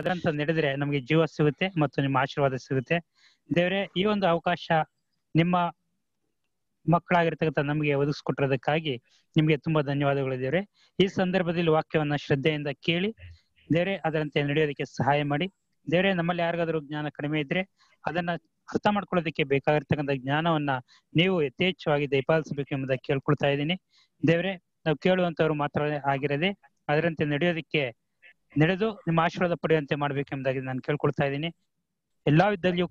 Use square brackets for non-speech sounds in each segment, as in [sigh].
ಅದರಂತ ನಡೆದ್ರೆ ನಮಗೆ ಜೀವ ಸಿಗುತ್ತೆ ಮತ್ತು ನಿಮ್ಮ ಆಶೀರ್ವಾದ ಸಿಗುತ್ತೆ ದೇವರೇ ಈ ಒಂದು ಅವಕಾಶ ನಿಮ್ಮ ಮಕ್ಕಳಾಗಿರ್ತಕ್ಕಂಥ ನಮಗೆ ಒದಗಿಸ್ಕೊಟ್ಟಿರೋದಕ್ಕಾಗಿ ನಿಮಗೆ ತುಂಬಾ ಧನ್ಯವಾದಗಳು ದೇವ್ರೆ ಈ ಸಂದರ್ಭದಲ್ಲಿ ವಾಕ್ಯವನ್ನ ಶ್ರದ್ಧೆಯಿಂದ ಕೇಳಿ ದೇವ್ರೆ ಅದರಂತೆ ನಡೆಯೋದಕ್ಕೆ ಸಹಾಯ ಮಾಡಿ ದೇವ್ರೆ ನಮ್ಮಲ್ಲಿ ಯಾರಿಗಾದ್ರೂ ಜ್ಞಾನ ಕಡಿಮೆ ಇದ್ರೆ ಅದನ್ನ ಅರ್ಥ ಮಾಡ್ಕೊಳ್ಳೋದಕ್ಕೆ ಬೇಕಾಗಿರ್ತಕ್ಕಂಥ ಜ್ಞಾನವನ್ನ ನೀವು ಯಥೇಚ್ಛವಾಗಿ ದಯಪಾಲಿಸಬೇಕು ಎಂಬುದಾಗಿ ಕೇಳ್ಕೊಳ್ತಾ ಇದ್ದೀನಿ ದೇವ್ರೆ ನಾವು ಕೇಳುವಂತವ್ರು ಮಾತ್ರ ಆಗಿರದೆ ಅದರಂತೆ ನಡೆಯೋದಕ್ಕೆ ನಡೆದು ನಿಮ್ಮ ಆಶೀರ್ವಾದ ಪಡೆಯುವಂತೆ ಮಾಡ್ಬೇಕೆಂಬುದಾಗಿ ನಾನು ಕೇಳ್ಕೊಳ್ತಾ ಇದ್ದೀನಿ ಎಲ್ಲಾ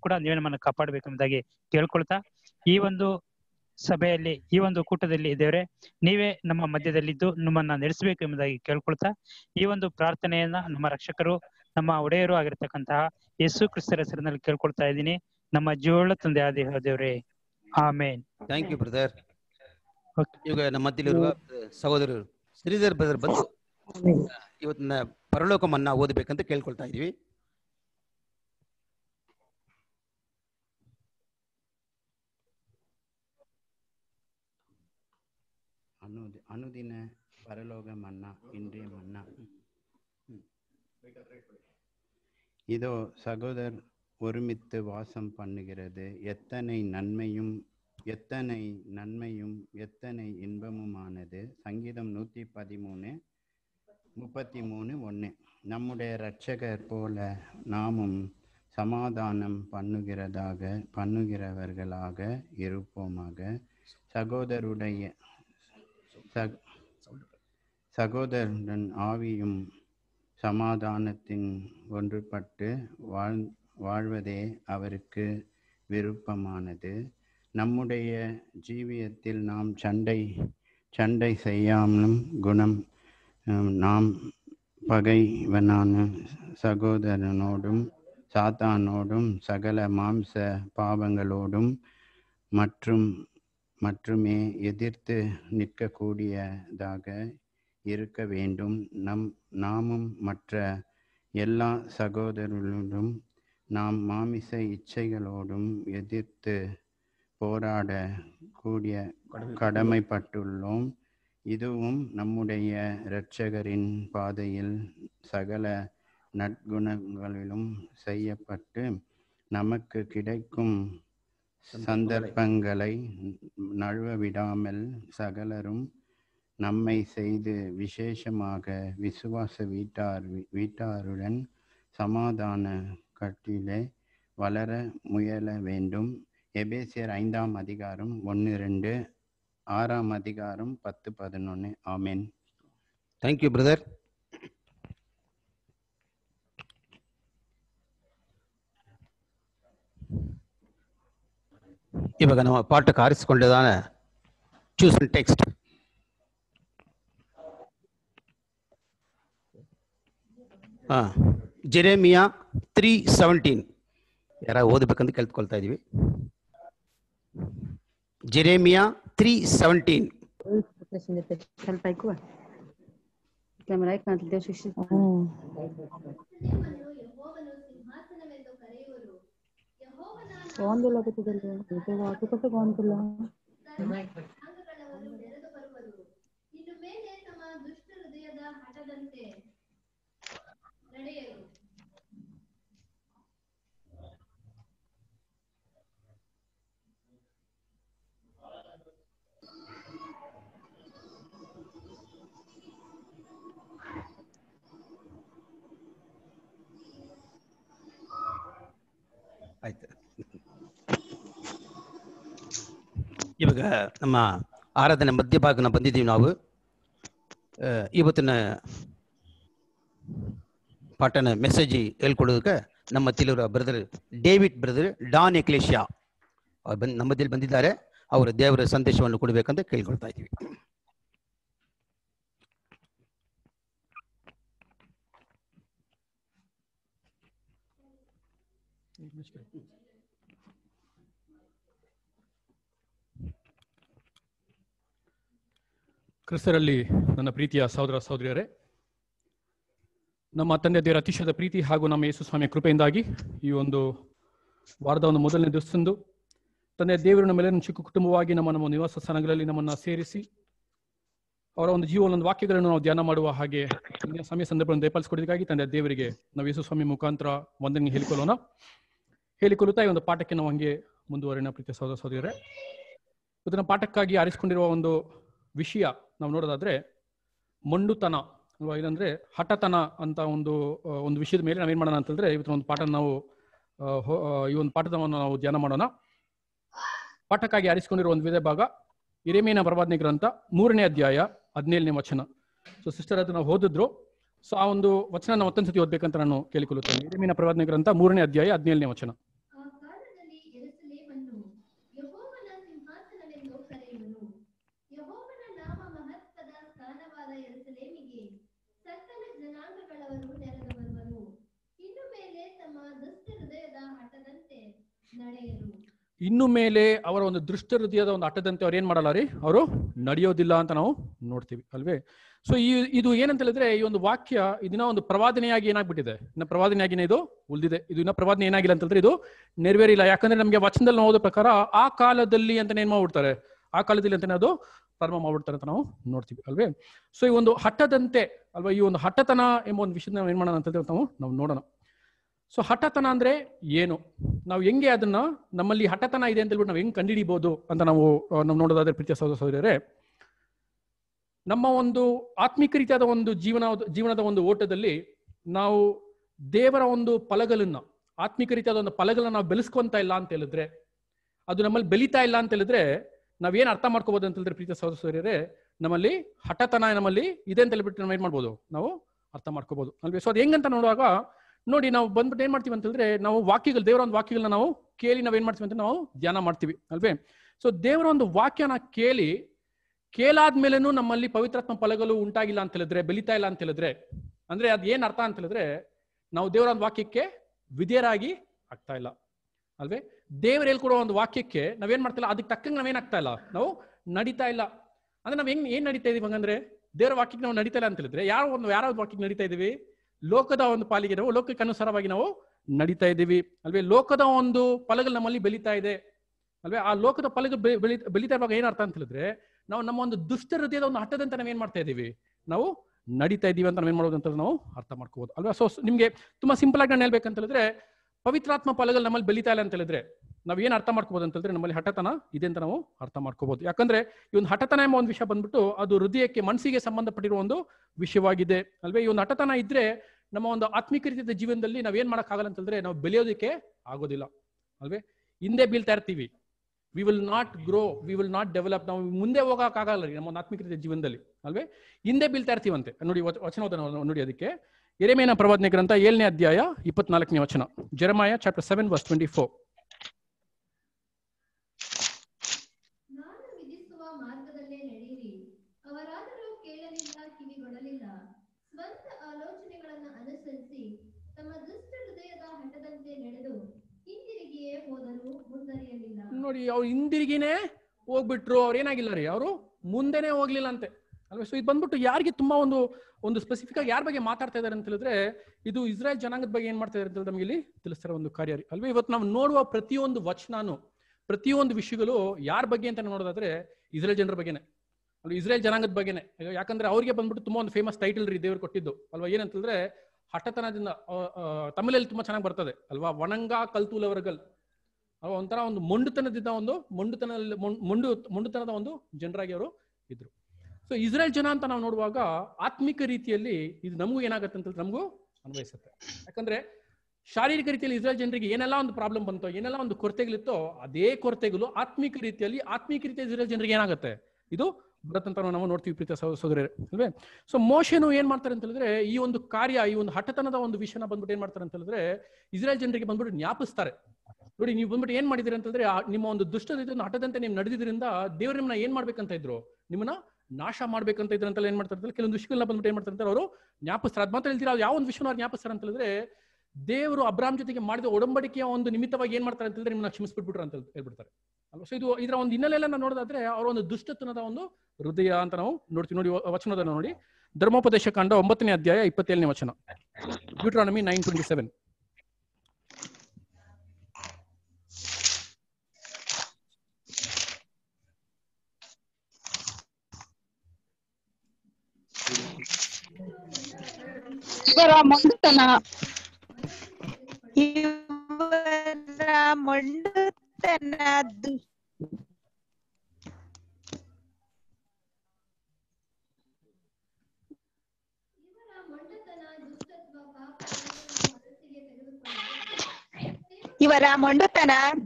ಕೂಡ ನೀವೇ ನಮ್ಮನ್ನು ಕಾಪಾಡಬೇಕೆಂಬುದಾಗಿ ಕೇಳ್ಕೊಳ್ತಾ ಈ ಒಂದು ಸಭೆಯಲ್ಲಿ ಈ ಒಂದು ಕೂಟದಲ್ಲಿ ಇದ್ದೇವೆ ನೀವೇ ನಮ್ಮ ಮಧ್ಯದಲ್ಲಿದ್ದು ನಮ್ಮನ್ನ ನಡೆಸಬೇಕು ಎಂಬುದಾಗಿ ಕೇಳ್ಕೊಳ್ತಾ ಈ ಒಂದು ಪ್ರಾರ್ಥನೆಯನ್ನ ನಮ್ಮ ರಕ್ಷಕರು ನಮ್ಮ ಒಡೆಯರು ಆಗಿರ್ತಕ್ಕಂತಹ ಯೇಸು ಕ್ರಿಸ್ತರ ಹೆಸರಿನಲ್ಲಿ ಕೇಳ್ಕೊಳ್ತಾ ಇದ್ದೀನಿ ನಮ್ಮ ಜೀವಳ ತಂದೆ ಆದಿ ದೇವ್ರೆ ಆಮೇನ್ ಥ್ಯಾಂಕ್ ಯು ಬ್ರದರ್ ಈಗ ನಮ್ಮ ಮಧ್ಯದಲ್ಲಿರುವ ಸಹೋದರರು ಶ್ರೀಧರ್ ಬ್ರದರ್ ಬಂದು ಇವತ್ತನ್ನ ಪರಲೋಕಮನ್ನ ಓದಬೇಕಂತ ಕೇಳ್ಕೊಳ್ತಾ ಇದೀವಿ ಅನುದಿ ಅನುದಿನ ಪರಲೋಕ ಮನ್ನಾ ಇಂದ್ರಿಯ ಮನ್ನಾ இதோ சகோதர் ஒருமித்து வாசம் பண்ணுகிறது எத்தனை நன்மையும் எத்தனை நன்மையும் எத்தனை இன்பமுமானது சங்கீதம் நூற்றி பதிமூணு முப்பத்தி மூணு ஒன்று நம்முடைய இரட்சகர் போல நாமும் சமாதானம் பண்ணுகிறதாக பண்ணுகிறவர்களாக இருப்போமாக சகோதருடைய சகோதருடன் ஆவியும் சமாதானத்தின் ஒன்றுபட்டு வாழ் வாழ்வதே அவருக்கு விருப்பமானது நம்முடைய ஜீவியத்தில் நாம் சண்டை சண்டை செய்யாமலும் குணம் நாம் பகைவனான சகோதரனோடும் சாத்தானோடும் சகல மாம்ச பாவங்களோடும் மற்றும் மட்டுமே எதிர்த்து நிற்கக்கூடியதாக இருக்க வேண்டும் நம் நாமும் மற்ற எல்லா சகோதரர்களோடும் நாம் மாமிச இச்சைகளோடும் எதிர்த்து போராட கூடிய கடமைப்பட்டுள்ளோம் இதுவும் நம்முடைய இரட்சகரின் பாதையில் சகல நற்குணங்களிலும் செய்யப்பட்டு நமக்கு கிடைக்கும் சந்தர்ப்பங்களை நழுவ விடாமல் சகலரும் நம்மை செய்து விசேஷமாக விசுவாச வீட்டார் வீட்டாருடன் சமாதான கட்டிலே வளர முயல வேண்டும் எபேசியர் ஐந்தாம் அதிகாரம் ஒன்று ரெண்டு ஆறாம் அதிகாரம் பத்து பதினொன்று ஆமேன் தேங்க்யூ பிரதர் இவங்க நம்ம பாட்டு காரிச்சு கொண்டுதான சூஸ் டெக்ஸ்ட் ஜெரேமியா த்ரீ செவன்டீன் யாராவது ஓதுபக்கு வந்து கேள்வி கொள்தா இதுவே ജെറമിയ 317 പ്രശസ്തനത്തെ കൽപൈകുവാ കമലൈകന 36 36 ഓ യഹോവനെ സിംഹാസനമെന്നു കരയുവോ യഹോവനാണോ ഗോണ്ട്ല ഗോണ്ട്ല ഗോണ്ട്ല അംഗകലവരും ദരഗപരവരും ഇന്നുമേലെ തമാ ദുഷ്ഹൃദയദ ഹടദന്തേ ಇವಾಗ ನಮ್ಮ ಆರಾಧನೆ ಮಧ್ಯಭಾಗನ ಬಂದಿದ್ದೀವಿ ನಾವು ಇವತ್ತಿನ ಪಾಠನ ಮೆಸೇಜ್ ಹೇಳ್ಕೊಡೋದಕ್ಕೆ ನಮ್ಮ ತಿಲುವರ brother David brother Don Ecclesia ಬಂದು ನಮ್ಮದಲ್ಲಿ ಬಂದಿದ್ದಾರೆ ಅವರ ದೇವರ ಸಂದೇಶವನ್ನು ಕೊಡಬೇಕಂತ ಕೇಳ್ಕೊಳ್ತಾ ಇದ್ದೀವಿ ಕ್ರಿಸ್ತರಲ್ಲಿ ನನ್ನ ಪ್ರೀತಿಯ ಸಹೋದರ ಸಹೋದರಿಯರೇ ನಮ್ಮ ತಂದೆ ದೇವರ ಅತಿಶಯದ ಪ್ರೀತಿ ಹಾಗೂ ನಮ್ಮ ಯೇಸು ಸ್ವಾಮಿಯ ಕೃಪೆಯಿಂದಾಗಿ ಈ ಒಂದು ವಾರದ ಒಂದು ಮೊದಲನೇ ದಿವಸದಂದು ತಂದೆ ದೇವರು ನಮ್ಮೆಲ್ಲರನ್ನು ಚಿಕ್ಕ ಕುಟುಂಬವಾಗಿ ನಮ್ಮ ನಮ್ಮ ನಿವಾಸ ಸ್ಥಾನಗಳಲ್ಲಿ ನಮ್ಮನ್ನು ಸೇರಿಸಿ ಅವರ ಒಂದು ಜೀವನ ಒಂದು ವಾಕ್ಯಗಳನ್ನು ನಾವು ಧ್ಯಾನ ಮಾಡುವ ಹಾಗೆ ಸಮಯ ಸಂದರ್ಭವನ್ನು ದಯಪಾಲಿಸಿಕೊಡೋದಕ್ಕಾಗಿ ತಂದೆ ದೇವರಿಗೆ ನಾವು ಯೇಸು ಸ್ವಾಮಿ ಮುಖಾಂತರ ಒಂದನ್ನು ಹೇಳಿಕೊಳ್ಳೋಣ ಹೇಳಿಕೊಳ್ಳುತ್ತಾ ಈ ಒಂದು ಪಾಠಕ್ಕೆ ನಾವು ಹಂಗೆ ಮುಂದುವರಿನ ಪ್ರೀತಿಯ ಸಹೋದರ ಸಹೋದರಿಯರೇ ಇದನ್ನು ಪಾಠಕ್ಕಾಗಿ ಆರಿಸಿಕೊಂಡಿರುವ ಒಂದು ವಿಷಯ ನಾವು ನೋಡೋದಾದ್ರೆ ಮಂಡುತನ ಅಲ್ವಾ ಏನಂದ್ರೆ ಹಠತನ ಅಂತ ಒಂದು ಒಂದು ವಿಷಯದ ಮೇಲೆ ನಾವೇನ್ ಮಾಡೋಣ ಅಂತಂದ್ರೆ ಇವತ್ತು ಒಂದು ಪಾಠ ನಾವು ಈ ಒಂದು ಪಾಠವನ್ನು ನಾವು ಧ್ಯಾನ ಮಾಡೋಣ ಪಾಠಕ್ಕಾಗಿ ಆರಿಸಿಕೊಂಡಿರುವ ಒಂದು ವಿಧ ಭಾಗ ಹಿರೇಮೇನ ಪ್ರವಾದನೆ ಗ್ರಂಥ ಮೂರನೇ ಅಧ್ಯಾಯ ಹದಿನೇಳನೇ ವಚನ ಸೊ ಸಿಸ್ಟರ್ ಅದು ನಾವು ಓದಿದ್ರು ಸೊ ಆ ಒಂದು ವಚನ ನಾವು ಮತ್ತೊಂದ್ಸತಿ ಓದ್ಬೇಕಂತ ನಾನು ಕೇಳಿಕೊಳ್ಳುತ್ತೇನೆ ಹಿರಿಮೀನ ಪ್ರವಾದನೆ ಗ್ರಂಥ ಮೂರನೇ ಅಧ್ಯಾಯ ಹದಿನೇಳನೇ ವಚನ ಇನ್ನು ಮೇಲೆ ಅವರ ಒಂದು ದೃಷ್ಟ ಹೃದಯದ ಒಂದು ಹಟ್ಟದಂತೆ ಅವ್ರು ಏನ್ ಮಾಡಲ್ಲ ರೀ ಅವರು ನಡೆಯೋದಿಲ್ಲ ಅಂತ ನಾವು ನೋಡ್ತೀವಿ ಅಲ್ವೇ ಸೊ ಈ ಇದು ಏನಂತ ಹೇಳಿದ್ರೆ ಈ ಒಂದು ವಾಕ್ಯ ಇದನ್ನ ಒಂದು ಪ್ರವಾದನೆಯಾಗಿ ಏನಾಗ್ಬಿಟ್ಟಿದೆ ಇನ್ನ ಪ್ರವಾದನೆಯಾಗಿನೇ ಇದು ಉಳಿದಿದೆ ಇದು ಇನ್ನ ಪ್ರವಾದನೆ ಏನಾಗಿಲ್ಲ ಅಂತಂದ್ರೆ ಇದು ನೆರವೇರಿಲ್ಲ ಯಾಕಂದ್ರೆ ನಮಗೆ ವಚನದಲ್ಲಿ ನೋಡೋದ ಪ್ರಕಾರ ಆ ಕಾಲದಲ್ಲಿ ಅಂತಾನೆ ಏನ್ ಮಾಡ್ಬಿಡ್ತಾರೆ ಆ ಕಾಲದಲ್ಲಿ ಅಂತಾನೆ ಅದು ಪ್ರಾರಂಭ ಮಾಡ್ಬಿಡ್ತಾರೆ ಅಂತ ನಾವು ನೋಡ್ತೀವಿ ಅಲ್ವೇ ಸೊ ಈ ಒಂದು ಹಠದಂತೆ ಅಲ್ವಾ ಈ ಒಂದು ಹಠತನ ಎಂಬ ಒಂದು ವಿಷಯದ ನಾವು ಏನ್ ಮಾಡೋಣ ಅಂತ ನಾವು ನಾವು ನೋಡೋಣ ಸೊ ಹಠತನ ಅಂದ್ರೆ ಏನು ನಾವು ಹೆಂಗೆ ಅದನ್ನ ನಮ್ಮಲ್ಲಿ ಹಠತನ ಇದೆ ಅಂತ ಹೇಳ್ಬಿಟ್ಟು ನಾವು ಹೆಂಗ್ ಕಂಡುಹಿಡಿಬಹುದು ಅಂತ ನಾವು ನಾವು ನೋಡೋದಾದ್ರೆ ಪ್ರೀತಿಯ ಸಹೋದರ ಸಹೋದರರೇ ನಮ್ಮ ಒಂದು ಆತ್ಮಿಕ ರೀತಿಯಾದ ಒಂದು ಜೀವನ ಜೀವನದ ಒಂದು ಓಟದಲ್ಲಿ ನಾವು ದೇವರ ಒಂದು ಫಲಗಳನ್ನು ಆತ್ಮಿಕ ರೀತಿಯಾದ ಒಂದು ಫಲಗಳನ್ನ ನಾವು ಬೆಳೆಸ್ಕೊಂತ ಇಲ್ಲ ಅಂತ ಹೇಳಿದ್ರೆ ಅದು ನಮ್ಮಲ್ಲಿ ಬೆಳೀತಾ ಇಲ್ಲ ಅಂತ ಹೇಳಿದ್ರೆ ನಾವೇನು ಅರ್ಥ ಮಾಡ್ಕೋಬಹುದು ಅಂತ ಹೇಳಿದ್ರೆ ಪ್ರೀತಿಯ ಸಹೋದರ ಸಹೋದರರೇ ನಮ್ಮಲ್ಲಿ ಹಠತನ ನಮ್ಮಲ್ಲಿ ಇದೆ ಅಂತ ಹೇಳ್ಬಿಟ್ಟು ನಾವು ಏನ್ ಮಾಡ್ಬೋದು ನಾವು ಅರ್ಥ ಮಾಡ್ಕೋಬಹುದು ಅಲ್ವೇ ಸೊ ಅದು ಹೆಂಗಂತ ನೋಡುವಾಗ ನೋಡಿ ನಾವು ಬಂದ್ಬಿಟ್ಟು ಏನ್ ಮಾಡ್ತೀವಿ ಅಂತಂದ್ರೆ ನಾವು ವಾಕ್ಯಗಳು ದೇವರ ಒಂದು ವಾಕ್ಯಗಳನ್ನ ನಾವು ಕೇಳಿ ನಾವ್ ಏನ್ ಮಾಡ್ತೀವಿ ಅಂತ ನಾವು ಧ್ಯಾನ ಮಾಡ್ತೀವಿ ಅಲ್ವೇ ಸೊ ದೇವರ ಒಂದು ವಾಕ್ಯನ ಕೇಳಿ ಕೇಳಾದ್ಮೇಲೆನೂ ನಮ್ಮಲ್ಲಿ ಪವಿತ್ರಾತ್ಮ ಫಲಗಳು ಉಂಟಾಗಿಲ್ಲ ಅಂತ ಹೇಳಿದ್ರೆ ಬೆಳಿತಾ ಇಲ್ಲ ಅಂತ ಹೇಳಿದ್ರೆ ಅಂದ್ರೆ ಅದ್ ಏನ್ ಅರ್ಥ ಅಂತ ಹೇಳಿದ್ರೆ ನಾವು ದೇವರ ಒಂದು ವಾಕ್ಯಕ್ಕೆ ವಿಧೇಯರಾಗಿ ಆಗ್ತಾ ಇಲ್ಲ ಅಲ್ವೇ ದೇವರು ಹೇಳ್ಕೊಡೋ ಒಂದು ವಾಕ್ಯಕ್ಕೆ ನಾವೇನ್ ಮಾಡ್ತಿಲ್ಲ ಅದಕ್ಕೆ ತಕ್ಕಂಗೆ ನಾವೇನಾಗ್ತಾ ಇಲ್ಲ ನಾವು ನಡೀತಾ ಇಲ್ಲ ಅಂದ್ರೆ ನಾವ್ ಹೆಂಗ್ ಏನ್ ನಡೀತಾ ಇದೀವಿ ಹಂಗಂದ್ರೆ ದೇವರ ವಾಕ್ಯಕ್ಕೆ ನಾವು ನಡೀತಾ ಇಲ್ಲ ಅಂತ ಹೇಳಿದ್ರೆ ಯಾರೋ ಒಂದು ಯಾರೋ ವಾಕ್ಯಕ್ಕೆ ನಡೀತಾ ಇದೀವಿ ಲೋಕದ ಒಂದು ಪಾಲಿಗೆ ನಾವು ಲೋಕಕ್ಕೆ ಅನುಸಾರವಾಗಿ ನಾವು ನಡೀತಾ ಇದ್ದೀವಿ ಅಲ್ವೇ ಲೋಕದ ಒಂದು ಫಲಗಳು ನಮ್ಮಲ್ಲಿ ಬೆಳೀತಾ ಇದೆ ಅಲ್ವೇ ಆ ಲೋಕದ ಫಲಗಳು ಬೆಳಿ ಬೆಳೀತಾ ಇರುವಾಗ ಏನರ್ಥ ಅಂತ ಹೇಳಿದ್ರೆ ನಾವು ನಮ್ಮ ಒಂದು ದುಷ್ಟ ಹೃದಯದ ಒಂದು ನಾವು ನಾವೇನ್ ಮಾಡ್ತಾ ಇದ್ದೀವಿ ನಾವು ನಡೀತಾ ಇದ್ದೀವಿ ಅಂತ ನಾವು ಏನ್ ಮಾಡೋದು ಅಂತ ನಾವು ಅರ್ಥ ಮಾಡ್ಕೋಬಹುದು ಅಲ್ವಾ ಸೊ ನಿಮ್ಗೆ ತುಂಬಾ ಸಿಂಪಲ್ ಆಗಿ ನಾನು ಹೇಳ್ಬೇಕಂತ ಹೇಳಿದ್ರೆ ಪವಿತ್ರಾತ್ಮ ಫಲಗಳು ನಮ್ಮಲ್ಲಿ ಬೆಳೀತಾ ಇಲ್ಲ ಅಂತ ಹೇಳಿದ್ರೆ ನಾವು ಏನ್ ಅರ್ಥ ಮಾಡ್ಕೋಬಹುದು ಅಂತ ಹೇಳಿದ್ರೆ ನಮ್ಮಲ್ಲಿ ಹಠತನ ಇದೆ ಅಂತ ನಾವು ಅರ್ಥ ಮಾಡ್ಕೋಬಹುದು ಯಾಕಂದ್ರೆ ಈ ಒಂದು ಹಠತನ ಎಂಬ ಒಂದು ವಿಷಯ ಬಂದ್ಬಿಟ್ಟು ಅದು ಹೃದಯಕ್ಕೆ ಮನಸ್ಸಿಗೆ ಸಂಬಂಧಪಟ್ಟಿರುವ ಒಂದು ವಿಷಯವಾಗಿದೆ ಅಲ್ವೇ ಈ ಒಂದು ಹಠತನ ಇದ್ರೆ ನಮ್ಮ ಒಂದು ಆತ್ಮೀಕ ರೀತಿಯ ಜೀವನದಲ್ಲಿ ನಾವೇನ್ ಮಾಡೋಕ್ಕಾಗಲ್ಲ ಅಂತಂದ್ರೆ ನಾವು ಬೆಳೆಯೋದಕ್ಕೆ ಆಗೋದಿಲ್ಲ ಅಲ್ವೇ ಹಿಂದೆ ಬೀಳ್ತಾ ಇರ್ತೀವಿ we will not grow we will not develop ನಾವು ಮುಂದೆ ಹೋಗೋಕ್ಕಾಗಲ್ಲ ರೀ ನಮ್ಮ ಆತ್ಮಿಕ ರೀತಿಯ ಜೀವನದಲ್ಲಿ ಅಲ್ವೇ ಹಿಂದೆ ಬೀಳ್ತಾ ಇರ್ತೀವಂತೆ ನೋಡಿ ವಚನ ನೋಡಿ ಅದಕ್ಕೆ ಎರೆಮೇನ ಪ್ರವಾದನೆ ಗ್ರಂಥ ಏಳನೇ ಅಧ್ಯಾಯ ಇಪ್ಪತ್ನಾಲ್ಕನೇ ವಚನ Jeremiah chapter seven verse twenty four ನೋಡಿ ಅವ್ರು ಹಿಂದಿರುಗಿನೇ ಹೋಗ್ಬಿಟ್ರು ಅವ್ರು ಏನಾಗಿಲ್ಲ ರೀ ಅವರು ಮುಂದೆನೆ ಹೋಗ್ಲಿಲ್ಲ ಅಂತೆ ಅಲ್ವಾ ಸೊ ಇದು ಬಂದ್ಬಿಟ್ಟು ಯಾರಿಗೆ ತುಂಬಾ ಒಂದು ಒಂದು ಸ್ಪೆಸಿಫಿಕ್ ಆಗಿ ಯಾರ ಬಗ್ಗೆ ಮಾತಾಡ್ತಾ ಇದಾರೆ ಅಂತ ಹೇಳಿದ್ರೆ ಇದು ಇಸ್ರಾಯಲ್ ಜನಾಂಗದ ಬಗ್ಗೆ ಏನ್ ಮಾಡ್ತಾ ಇದ್ದಾರೆ ಅಂತ ನಮಗೆ ಇಲ್ಲಿ ತಿಳಿಸ್ತಾರೆ ಒಂದು ಕಾರ್ಯ ಅಲ್ವೇ ಇವತ್ತು ನಾವು ನೋಡುವ ಪ್ರತಿಯೊಂದು ವಚನಾನು ಪ್ರತಿಯೊಂದು ವಿಷಯಗಳು ಯಾರ ಬಗ್ಗೆ ಅಂತ ನೋಡೋದಾದ್ರೆ ಇಸ್ರೇಲ್ ಜನರ ಬಗ್ಗೆನೆ ಅಲ್ವಾ ಇಸ್ರೇಲ್ ಜನಾಂಗದ ಬಗ್ಗೆನೆ ಯಾಕಂದ್ರೆ ಅವ್ರಿಗೆ ಬಂದ್ಬಿಟ್ಟು ತುಂಬಾ ಒಂದು ಫೇಮಸ್ ಟೈಟಲ್ ರೀ ದೇವರು ಕೊಟ್ಟಿದ್ದು ಅಲ್ವಾ ಏನಂತಂದ್ರೆ ಹಠತನದಿಂದ ತಮಿಳಲ್ಲಿ ತುಂಬಾ ಚೆನ್ನಾಗಿ ಬರ್ತದೆ ಅಲ್ವಾ ವಣಂಗ ಕಲ್ತೂಲವರ್ಗಲ್ ಅಲ್ವಾ ಒಂಥರ ಒಂದು ಮೊಂಡುತನದಿಂದ ಒಂದು ಮೊಂಡುತನ ಮೊಂಡು ಮೊಂಡುತನದ ಒಂದು ಜನರಾಗಿ ಅವರು ಇದ್ರು ಸೊ ಇಸ್ರೇಲ್ ಜನ ಅಂತ ನಾವು ನೋಡುವಾಗ ಆತ್ಮಿಕ ರೀತಿಯಲ್ಲಿ ಇದು ನಮಗೂ ಏನಾಗುತ್ತೆ ಅಂತ ನಮಗೂ ಅನ್ವಯಿಸುತ್ತೆ ಯಾಕಂದ್ರೆ ಶಾರೀರಿಕ ರೀತಿಯಲ್ಲಿ ಇಸ್ರೇಲ್ ಜನರಿಗೆ ಏನೆಲ್ಲ ಒಂದು ಪ್ರಾಬ್ಲಮ್ ಬಂತೋ ಏನೆಲ್ಲ ಒಂದು ಕೊರತೆಗಳಿತ್ತೋ ಅದೇ ಕೊರತೆಗಳು ಆತ್ಮಿಕ ರೀತಿಯಲ್ಲಿ ಆತ್ಮಿಕ ರೀತಿಯ ಇಸ್ರೇಲ್ ಜನರಿಗೆ ಏನಾಗುತ್ತೆ ಇದು ಅಂತ ನಾವು ನೋಡ್ತೀವಿ ಪ್ರೀತ ಸಹೋದರರೇ ಅಲ್ವೇ ಸೊ ಮೋಶೆನು ಏನ್ ಮಾಡ್ತಾರೆ ಅಂತ ಹೇಳಿದ್ರೆ ಈ ಒಂದು ಕಾರ್ಯ ಈ ಒಂದು ಹಠತನದ ಒಂದು ವಿಷಯನ ಬಂದ್ಬಿಟ್ಟು ಏನ್ ಮಾಡ್ತಾರೆ ಅಂತ ಹೇಳಿದ್ರೆ ಇಸ್ರೇಲ್ ಜನರಿಗೆ ಬಂದ್ಬಿಟ್ಟು ಜ್ಞಾಪಿಸ್ತಾರೆ ನೋಡಿ ನೀವು ಬಂದ್ಬಿಟ್ಟು ಏನ್ ಮಾಡಿದಿರಿ ಅಂತಂದ್ರೆ ನಿಮ್ಮ ಒಂದು ದುಷ್ಟ ಹಠದಂತೆ ನೀವು ನಡೆದಿದ್ರಿಂದ ದೇವ್ರ ನಿಮ್ಮನ್ನ ಏನ್ ಮಾಡ್ಬೇಕಂತ ಇದ್ರು ನಿಮ್ಮನ್ನ ನಾಶ ಮಾಡ್ಬೇಕಂತ ಇದ್ರಂತ ಏನ್ ಮಾಡ್ತಾರೆ ಕೆಲವೊಂದು ವಿಷಯಗಳನ್ನ ಬಂದ್ಬಿಟ್ಟು ಏನ್ ಮಾಡ್ತಾರೆ ಅವರು ಜ್ಞಾಪಿಸ್ತಾರೆ ಅದ್ ಮಾತ್ರ ಹೇಳ್ತೀರಾ ಯಾವ ಒಂದು ವಿಷಯನ ಜ್ಞಾಪಿಸ್ತಾರೆ ಅಂತ ಹೇಳಿದ್ರೆ ದೇವರು ಅಬ್ರಾಮ್ ಜೊತೆಗೆ ಮಾಡಿದ ಒಡಂಬಡಿಕೆಯ ಒಂದು ನಿಮಿತ್ತವಾಗಿ ಏನ್ ಮಾಡ್ತಾರೆ ಅಂತ ಹೇಳಿದ್ರೆ ನಿಮ್ಮನ್ನ ಕ್ಷಮಿಸ್ಬಿಟ್ಬಿಟ್ರು ಅಂತ ಹೇಳ್ಬಿಡ್ತಾರೆ ಅಲ್ವಾ ಸೊ ಇದು ಇದರ ಒಂದು ಹಿನ್ನೆಲೆಯಲ್ಲ ನಾವು ನೋಡೋದಾದ್ರೆ ಅವರ ಒಂದು ದುಷ್ಟತನದ ಒಂದು ಹೃದಯ ಅಂತ ನಾವು ನೋಡ್ತೀವಿ ನೋಡಿ ವಚನದ ನೋಡಿ ಧರ್ಮೋಪದೇಶ ಕಾಂಡ ಒಂಬತ್ತನೇ ಅಧ್ಯಾಯ ಇಪ್ಪತ್ತೇಳನೇ ವಚನ ಡ್ಯೂಟ್ರಾನಮಿ ನೈನ್ ಟ್ವೆಂಟಿ ಸೆವೆನ್ ಇವರ ಇವರ ಮೊಂಡುತನ ಇವರ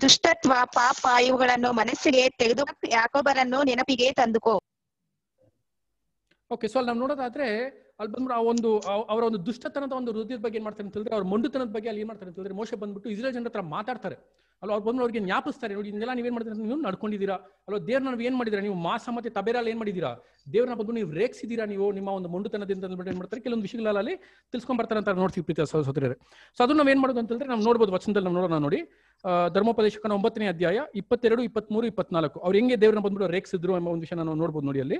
ದುಷ್ಟತ್ವ ಪಾಪ ಇವುಗಳನ್ನು ಮನಸ್ಸಿಗೆ ತೆಗೆದು ನೆನಪಿಗೆ ತಂದುಕೋ ಓಕೆ ಸೊ ಅಲ್ಲಿ ನಾವು ನೋಡೋದಾದ್ರೆ ಅಲ್ಲಿ ಬಂದ್ಬಿಟ್ಟು ಆ ಒಂದು ಅವರ ಒಂದು ದುಷ್ಟತನದ ಒಂದು ಹೃದಯದ ಬಗ್ಗೆ ಏನ್ ಮಾಡ್ತಾರೆ ಅಂತಂದ್ರೆ ಅವ್ರ ಮಂಡುತನದ ಬಗ್ಗೆ ಅಲ್ಲಿ ಏನ್ ಮಾಡ್ತಾರೆ ಅಂತ ಹೇಳಿದ್ರೆ ಮೋಶ ಬಂದ್ಬಿಟ್ಟು ಇಸ್ರೇಲ್ ಜನರ ಹತ್ರ ಮಾತಾಡ್ತಾರೆ ಅಲ್ಲ ಅವ್ರು ಬಂದು ಅವ್ರಿಗೆ ಜ್ಞಾಪಿಸ್ತಾರೆ ನೋಡಿ ಇದನ್ನೆಲ್ಲ ನೀವೇನ್ ಮಾಡಿದ್ರೆ ನೀವು ನಡ್ಕೊಂಡಿದ್ದೀರಾ ಅಲ್ಲೋ ದೇವ್ರ ನಾವು ಏನ್ ಮಾಡಿದ್ರೆ ನೀವು ಮಾಸ ಮತ್ತೆ ತಬೇರಲ್ಲಿ ಏನ್ ಮಾಡಿದೀರಾ ದೇವ್ರನ್ನ ಬಂದು ನೀವು ರೇಖಿಸಿದೀರಾ ನೀವು ನಿಮ್ಮ ಒಂದು ಮಂಡುತನದಿಂದ ಏನ್ ಮಾಡ್ತಾರೆ ಕೆಲವೊಂದು ವಿಷಯಗಳಲ್ಲಿ ತಿಳ್ಸ್ಕೊಂಡ್ ಬರ್ತಾರೆ ಅಂತ ನೋಡ್ತೀವಿ ಪ್ರೀತಿ ಸರ್ ಸೊ ಅದನ್ನ ಏನ್ ಮಾಡೋದು ಅಂತಂದ್ರೆ ನಾವು ನೋಡ್ಬೋದು ವಚನದಲ್ಲಿ ನಾವು ನೋಡೋಣ ನೋಡಿ ಧರ್ಮೋಪದೇಶಕನ ಒಂಬತ್ತನೇ ಅಧ್ಯಾಯ ಇಪ್ಪತ್ತೆರಡು ಮೂರು ಇಪ್ಪತ್ನಾಲ್ಕು ಅವ್ರು ಹೆಂಗೆ ದೇವ್ರನ್ನ ಬಂದ್ಬಿಟ್ಟು ರೇಖಿಸಿದ್ರು ಎಂಬ ಒಂದು ವಿಷಯ ನಾವು ನೋಡ್ಬೋದು ನೋಡಿ ಅಲ್ಲಿ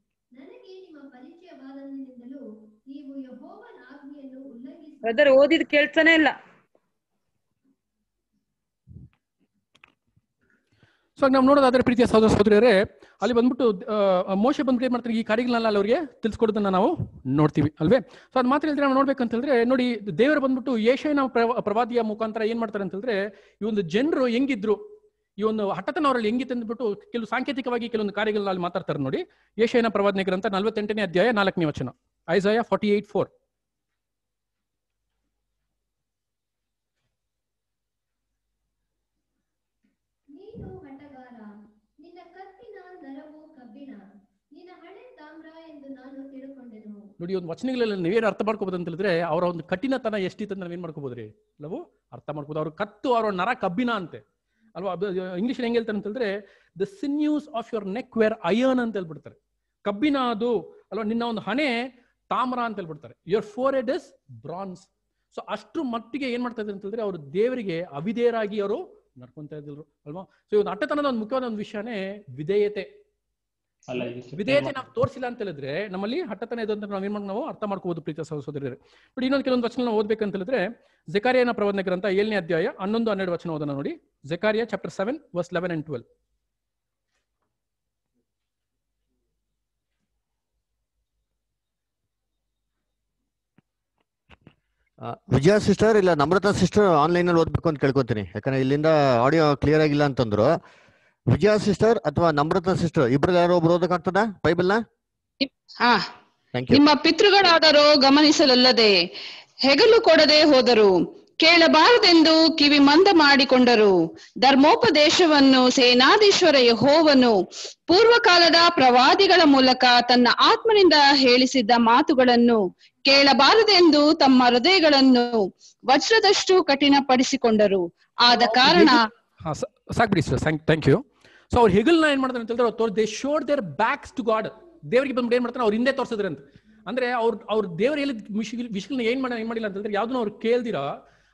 ನನಗೆ ಬ್ರದರ್ ಓದಿದ ಕೇಳ್ತಾನೆ ಇಲ್ಲ ಸೊ ನಾವು ನೋಡೋದಾದ್ರೆ ಪ್ರೀತಿಯ ಸಹೋದರ ಸಹೋದರಿಯರೇ ಅಲ್ಲಿ ಬಂದ್ಬಿಟ್ಟು ಮೋಶೆ ಬಂದ್ಬಿಟ್ಟು ಏನ್ ಮಾಡ್ತಾರೆ ಈ ಕಾರ್ಯಗಳನ್ನೆಲ್ಲ ಅವ್ರಿಗೆ ತಿಳ್ಸ್ಕೊಡೋದನ್ನ ನಾವು ನೋಡ್ತೀವಿ ಅಲ್ವೇ ಸೊ ಅದ್ ಮಾತ್ರ ಹೇಳಿದ್ರೆ ನಾವು ನೋಡ್ಬೇಕಂತ ಹೇಳಿದ್ರೆ ನೋಡಿ ದೇವರು ಬಂದ್ಬಿಟ್ಟು ಯೇಷನ ಪ್ರವಾದಿಯ ಮುಖಾಂತರ ಏನ್ ಮಾಡ್ತಾರೆ ಅಂತ ಹೇಳಿದ್ರೆ ಈ ಒಂದು ಜನರು ಹೆಂಗಿದ್ರು ಈ ಒಂದು ಹಠತನ ಅವರಲ್ಲಿ ಹೆಂಗಿತ್ತು ಅಂದ್ಬಿಟ್ಟು ಕೆಲವು ಸಾಂಕೇತಿಕವಾಗಿ ಕೆಲವೊಂದು ಕಾರ್ಯಗಳಲ್ಲಿ ಮಾತಾಡ್ತಾರೆ ನೋಡಿ ಏಷ್ಯನ ಪ್ರವಾದನೆ ಗ್ರಂಥ ನಲವತ್ತೆಂಟನೇ ಅಧ್ಯಾಯ ನಾಲ್ಕನೇ ವಚನ ಐಝಾಯ ಫಾರ್ಟಿ ಏಟ್ ಫೋರ್ ನೋಡಿ ಒಂದು ವಚನಗಳಲ್ಲಿ ನೀವೇನು ಅರ್ಥ ಮಾಡ್ಕೋಬಹುದು ಅಂತ ಹೇಳಿದ್ರೆ ಅವರ ಒಂದು ಕಠಿಣತನ ಎಷ್ಟಿತ್ತು ಅಂತ ನಾವೇನ್ ಮಾಡ್ಕೋಬೋದ್ರಿ ನಾವು ಅರ್ಥ ಮಾಡ್ಕೋಬಹುದು ಅವ್ರ ಕತ್ತು ಅವರ ನರ ಕಬ್ಬಿನ ಅಂತೆ ಅಲ್ವಾ ಇಂಗ್ಲಿಷ್ ಹೆಂಗ್ ಹೇಳ್ತಾರೆ ಅಂತಂದ್ರೆ the sinews of your neck were iron ಅಂತ ಹೇಳ್ಬಿಡ್ತಾರೆ ಕಬ್ಬಿನ ಅದು ಅಲ್ವಾ ನಿನ್ನ ಒಂದು ಹಣೆ ತಾಮ್ರ ಅಂತ ಹೇಳ್ಬಿಡ್ತಾರೆ your forehead is brass so ಅಷ್ಟು ಮಟ್ಟಿಗೆ ಏನ್ ಮಾಡ್ತಾ ಇದ್ರು ಅಂತಂದ್ರೆ ಅವರು ದೇವರಿಗೆ ಅವಿದೇಯರಾಗಿ ಅವರು ನಡ್ಕೊಂತ ಇದ್ರು ಅಲ್ವಾ ಸೊ ಇವ್ ಅಟ್ಟತನದ ಒಂದು ಮುಖ್ಯವಾದ ಒಂದು ವಿಷಯನೇ ವಿಧೇಯತೆ ವಿಧೇಯತೆ ನಾವು ತೋರಿಸಿಲ್ಲ ಅಂತ ಹೇಳಿದ್ರೆ ನಮ್ಮಲ್ಲಿ ಹಠತನ ಇದೆ ಅಂತ ನಾವು ಏನ್ ನಾವು ಅರ್ಥ ಮಾಡ್ಕೋಬಹುದು ಪ್ರೀತ ಸಹೋದರಿದ್ರೆ ಬಟ್ ಇನ್ನೊಂದು ಕೆಲವೊಂದು ವಚನ ನಾವು ಓದ್ಬೇಕಂತ ಹೇಳಿದ್ರೆ ಜಕಾರಿಯನ ಪ್ರವಚನ ಗ್ರಂಥ ಏಳನೇ ಅಧ್ಯಾಯ ಹನ್ನೊಂದು ಹನ್ನೆರಡು ವಚನ ಓದೋಣ ನೋಡಿ Zechariah chapter seven verse eleven and twelve Vijaya sister ಇಲ್ಲ ನಮ್ರತಾ ಸಿಸ್ಟರ್ ಆನ್ಲೈನ್ ಅಲ್ಲಿ ಓದ್ಬೇಕು ಅಂತ ಕೇಳ್ಕೊತೀನಿ ಯಾಕಂದ್ರೆ ಇಲ್ಲಿಂದ ಆಡಿಯೋ ಕ್ಲಿಯರ್ ಆಗಿಲ್ಲ ಅಂತಂದ್ರು ವಿಜಯ ಸಿಸ್ಟರ್ ಅಥವಾ ನಮ್ರತ ಸಿಸ್ಟರ್ ಇಬ್ಬರು ಯಾರೋ ಹಾ ಓದಕ್ಕಾಗ್ತದ ಬೈಬಲ್ ನಿಮ್ಮ ಪಿತೃಗಳಾದರೂ ಗಮನಿಸಲಲ್ಲದೆ ಹೆಗಲು ಕೊಡದೆ ಹೋದರು ಕೇಳಬಾರದೆಂದು ಕಿವಿ ಮಂದ ಮಾಡಿಕೊಂಡರು ಧರ್ಮೋಪದೇಶವನ್ನು ಸೇನಾಧೀಶ್ವರ ಯಹೋವನು ಪೂರ್ವಕಾಲದ ಪ್ರವಾದಿಗಳ ಮೂಲಕ ತನ್ನ ಆತ್ಮನಿಂದ ಹೇಳಿಸಿದ್ದ ಮಾತುಗಳನ್ನು ಕೇಳಬಾರದೆಂದು ತಮ್ಮ ಹೃದಯಗಳನ್ನು ವಜ್ರದಷ್ಟು ಕಠಿಣಪಡಿಸಿಕೊಂಡರು ಆದ ಕಾರಣ ಥ್ಯಾಂಕ್ ಯು ಸೊ ಅವ್ರು ಹೆಗಲ್ನ ಏನ್ ಮಾಡ್ತಾರೆ ಅಂತ ಹೇಳಿದ್ರೆ they showed their backs to God ದೇವರಿಗೆ ಬಂದ್ಬಿಟ್ಟು ಏನ್ ಮಾಡ್ತಾರೆ ಅವ್ರ ಹಿಂದೆ ತೋರಿಸಿದ್ರೆ ಅಂತ ಅಂದ್ರೆ ಅವ್ರು ಅವ್ರ ದೇವ್ರ ಹೇಳಿದ ಮಿಶಿಲ್ ಏನ್ ಮಾಡ ಏನ್ ಮಾಡಿಲ್ಲ ಅಂತ ಹೇಳಿದ್ರೆ ಯಾವ್ದನ್ನ ಅವ್ರು ಕೇಳ್ದಿರೋ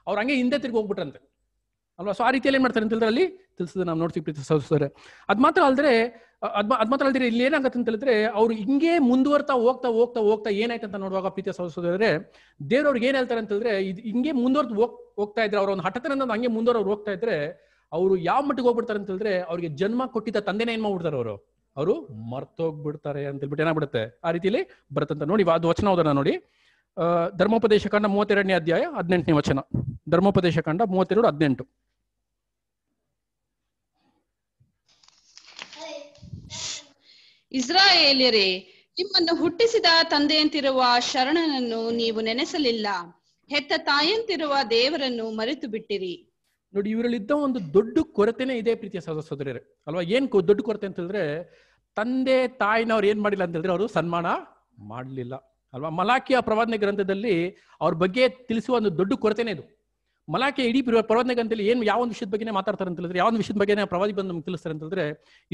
ಅವ್ರ ಹಂಗೆ ಹಿಂದೆ ತಿರ್ಗಿ ಹೋಗ್ಬಿಟ್ರಂತೆ ಅಲ್ವಾ ಸೊ ಆ ರೀತಿಯಲ್ಲಿ ಏನ್ ಮಾಡ್ತಾರೆ ಅಂತ ಹೇಳಿದ್ರೆ ಅಲ್ಲಿ ತಿಳಿಸಿದ ನಾವು ನೋಡ್ತೀವಿ ಪ್ರೀತಿ ಸಹೋದರ ಅದ್ ಮಾತ್ರ ಅಲ್ದ್ರೆ ಅದ್ ಮಾತ್ರ ಅಲ್ದ್ರೆ ಇಲ್ಲಿ ಏನಾಗತ್ತೆ ಅಂತ ಹೇಳಿದ್ರೆ ಅವ್ರು ಹಿಂಗೆ ಮುಂದುವರ್ತಾ ಹೋಗ್ತಾ ಹೋಗ್ತಾ ಹೋಗ್ತಾ ಏನಾಯ್ತು ಅಂತ ನೋಡುವಾಗ ಪ್ರೀತಿ ಸಹೋದರರೆ ದೇವ್ರವ್ರಿಗೆ ಏನ್ ಹೇಳ್ತಾರೆ ಅಂತ ಹೇಳಿದ್ರೆ ಇದು ಹಿಂಗೆ ಮುಂದುವರ್ದು ಹೋಗ್ ಹೋಗ್ತಾ ಇದ್ರೆ ಅವ್ರ ಒಂದು ಹಠತನ ಹಂಗೆ ಮುಂದುವರ್ ಹೋಗ್ತಾ ಇದ್ರೆ ಅವರು ಯಾವ ಮಟ್ಟಿಗೆ ಹೋಗ್ಬಿಡ್ತಾರೆ ಅಂತ ಹೇಳಿದ್ರೆ ಅವ್ರಿಗೆ ಜನ್ಮ ಕೊಟ್ಟಿದ್ದ ತಂದೆನೇ ಏನ್ ಮಾಡ್ಬಿಡ್ತಾರೆ ಅವರು ಅವರು ಮರ್ತೋಗ್ಬಿಡ್ತಾರೆ ಅಂತ ಹೇಳ್ಬಿಟ್ಟು ಏನಾಗ್ಬಿಡುತ್ತೆ ಆ ರೀತಿಲಿ ಬರುತ್ತಂತ ನೋಡಿ ಅದು ವಚನ ಹೋದನ ನೋಡಿ ಧರ್ಮೋಪದೇಶ ಕಂಡ ಮೂವತ್ತೆರಡನೇ ಅಧ್ಯಾಯ ಹದಿನೆಂಟನೇ ವಚನ ಧರ್ಮೋಪದೇಶ ಕಂಡ ಮೂವತ್ತೆರಡು ಹದಿನೆಂಟು ಇಸ್ರಾಯೇಲ್ಯರೇ ನಿಮ್ಮನ್ನು ಹುಟ್ಟಿಸಿದ ತಂದೆಯಂತಿರುವ ಶರಣನನ್ನು ನೀವು ನೆನೆಸಲಿಲ್ಲ ಹೆತ್ತ ತಾಯಂತಿರುವ ದೇವರನ್ನು ಮರೆತು ಬಿಟ್ಟಿರಿ ನೋಡಿ ಇವರಲ್ಲಿದ್ದ ಒಂದು ದೊಡ್ಡ ಕೊರತೆನೇ ಇದೆ ಪ್ರೀತಿಯ ಸಹ ಸೋದರರು ಅಲ್ವಾ ಏನ್ ದೊಡ್ಡ ಕೊರತೆ ಅಂತ ಹೇಳಿದ್ರೆ ತಂದೆ ತಾಯಿನವ್ರು ಏನ್ ಮಾಡಿಲ್ಲ ಅಂತ ಹೇಳಿದ್ರೆ ಅವರು ಸನ್ಮಾನ ಮಾಡಲಿಲ್ಲ ಅಲ್ವಾ ಮಲಾಖಿಯ ಪ್ರವಾದನೆ ಗ್ರಂಥದಲ್ಲಿ ಅವ್ರ ಬಗ್ಗೆ ತಿಳಿಸುವ ಒಂದು ದೊಡ್ಡ ಕೊರತೆನೇ ಇದು ಮಲಾಖಿ ಇಡೀ ಪ್ರವಾದನೆ ಗ್ರಂಥದಲ್ಲಿ ಏನು ಯಾವ ಒಂದು ವಿಷಯದ ಬಗ್ಗೆನೇ ಮಾತಾಡ್ತಾರೆ ಅಂತ ಹೇಳಿದ್ರೆ ಯಾವ ಒಂದು ವಿಷಯದ ಬಗ್ಗೆ ಪ್ರವಾದಿ ಬಂದು ನಮ್ಗೆ ತಿಳಿಸ್ತಾರೆ ಅಂತ ಹೇಳಿದ್ರೆ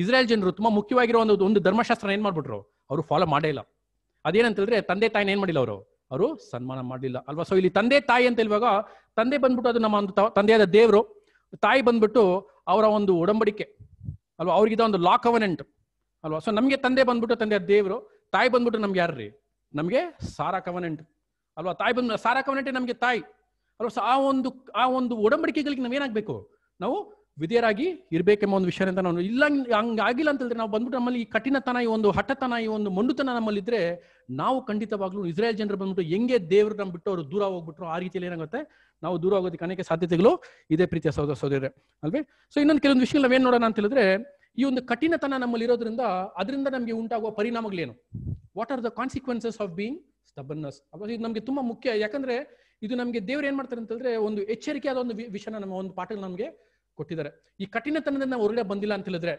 ಇಸ್ರೇಲ್ ಜನರು ತುಂಬಾ ಮುಖ್ಯವಾಗಿರೋ ಒಂದು ಒಂದು ಧರ್ಮಶಾಸ್ತ್ರ ಏನ್ ಮಾಡ್ಬಿಟ್ರು ಅವರು ಫಾಲೋ ಮಾಡೇ ಇಲ್ಲ ಅದೇನಂತ ಹೇಳಿದ್ರೆ ತಂದೆ ತಾಯಿನ ಏನ್ ಮಾಡಿಲ್ಲ ಅವರು ಅವರು ಸನ್ಮಾನ ಮಾಡಲಿಲ್ಲ ಅಲ್ವಾ ಸೊ ಇಲ್ಲಿ ತಂದೆ ತಾಯಿ ಅಂತ ಇಲ್ವಾಗ ತಂದೆ ಬಂದ್ಬಿಟ್ಟು ಅದು ನಮ್ಮ ಒಂದು ತಂದೆಯಾದ ದೇವರು ತಾಯಿ ಬಂದ್ಬಿಟ್ಟು ಅವರ ಒಂದು ಒಡಂಬಡಿಕೆ ಅಲ್ವಾ ಅವ್ರಿಗಿದ ಒಂದು ಲಾ ಕವನೆಂಟ್ ಅಲ್ವಾ ಸೊ ನಮಗೆ ತಂದೆ ಬಂದ್ಬಿಟ್ಟು ತಂದೆಯಾದ ದೇವರು ತಾಯಿ ಬಂದ್ಬಿಟ್ಟು ನಮ್ಗೆ ಯಾರ್ರಿ ನಮಗೆ ಸಾರಾ ಕವನೆಂಟ್ ಅಲ್ವಾ ತಾಯಿ ಬಂದ ಸಾರಾ ಕವನೆಂಟೇ ನಮಗೆ ತಾಯಿ ಅಲ್ವಾ ಸೊ ಆ ಒಂದು ಆ ಒಂದು ಒಡಂಬಡಿಕೆಗಳಿಗೆ ನಾವೇನಾಗಬೇಕು ನಾವು ವಿಧಿಯರಾಗಿ ಇರಬೇಕೆಂಬ ಒಂದು ವಿಷಯ ಅಂತ ನಾನು ಇಲ್ಲ ಹಂಗಾಗಿಲ್ಲ ಆಗಿಲ್ಲ ಹೇಳಿದ್ರೆ ನಾವು ಬಂದ್ಬಿಟ್ಟು ನಮ್ಮಲ್ಲಿ ಈ ಕಠಿಣತನ ಈ ಒಂದು ಹಠತನ ಈ ಒಂದು ನಮ್ಮಲ್ಲಿ ಇದ್ರೆ ನಾವು ಖಂಡಿತವಾಗ್ಲೂ ಇಸ್ರೇಲ್ ಜನರು ಬಂದ್ಬಿಟ್ಟು ಹೆಂಗೆ ದೇವರು ನಮ್ಮ ಬಿಟ್ಟು ಅವರು ದೂರ ಹೋಗ್ಬಿಟ್ರು ಆ ರೀತಿಯಲ್ಲಿ ಏನಾಗುತ್ತೆ ನಾವು ದೂರ ಹೋಗೋದಕ್ಕೆ ಅನೇಕ ಸಾಧ್ಯತೆಗಳು ಇದೇ ಪ್ರೀತಿಯ ಸಹೋದರ ಅಲ್ವೇ ಸೊ ಇನ್ನೊಂದು ಕೆಲವೊಂದು ವಿಷಯ ನಾವೇನ್ ನೋಡೋಣ ಅಂತ ಹೇಳಿದ್ರೆ ಈ ಒಂದು ಕಠಿಣತನ ನಮ್ಮಲ್ಲಿ ಇರೋದ್ರಿಂದ ಅದರಿಂದ ನಮಗೆ ಉಂಟಾಗುವ ಪರಿಣಾಮಗಳೇನು what are the consequences of being stubbornness ಇದು ನಮಗೆ ತುಂಬಾ ಮುಖ್ಯ ಯಾಕಂದ್ರೆ ಇದು ನಮಗೆ ದೇವ್ರು ಏನ್ ಮಾಡ್ತಾರೆ ಅಂತಂದ್ರೆ ಒಂದು ಎಚ್ಚರಿಕೆಯಾದ ಒಂದು ವಿಷಯನ ನಮ್ಮ ಒಂದು ಪಾಠ ನಮಗೆ ಕೊಟ್ಟಿದ್ದಾರೆ ಈ ಕಠಿಣತನದಿಂದ ನಾವು ಹೊರಗಡೆ ಬಂದಿಲ್ಲ ಅಂತ ಹೇಳಿದ್ರೆ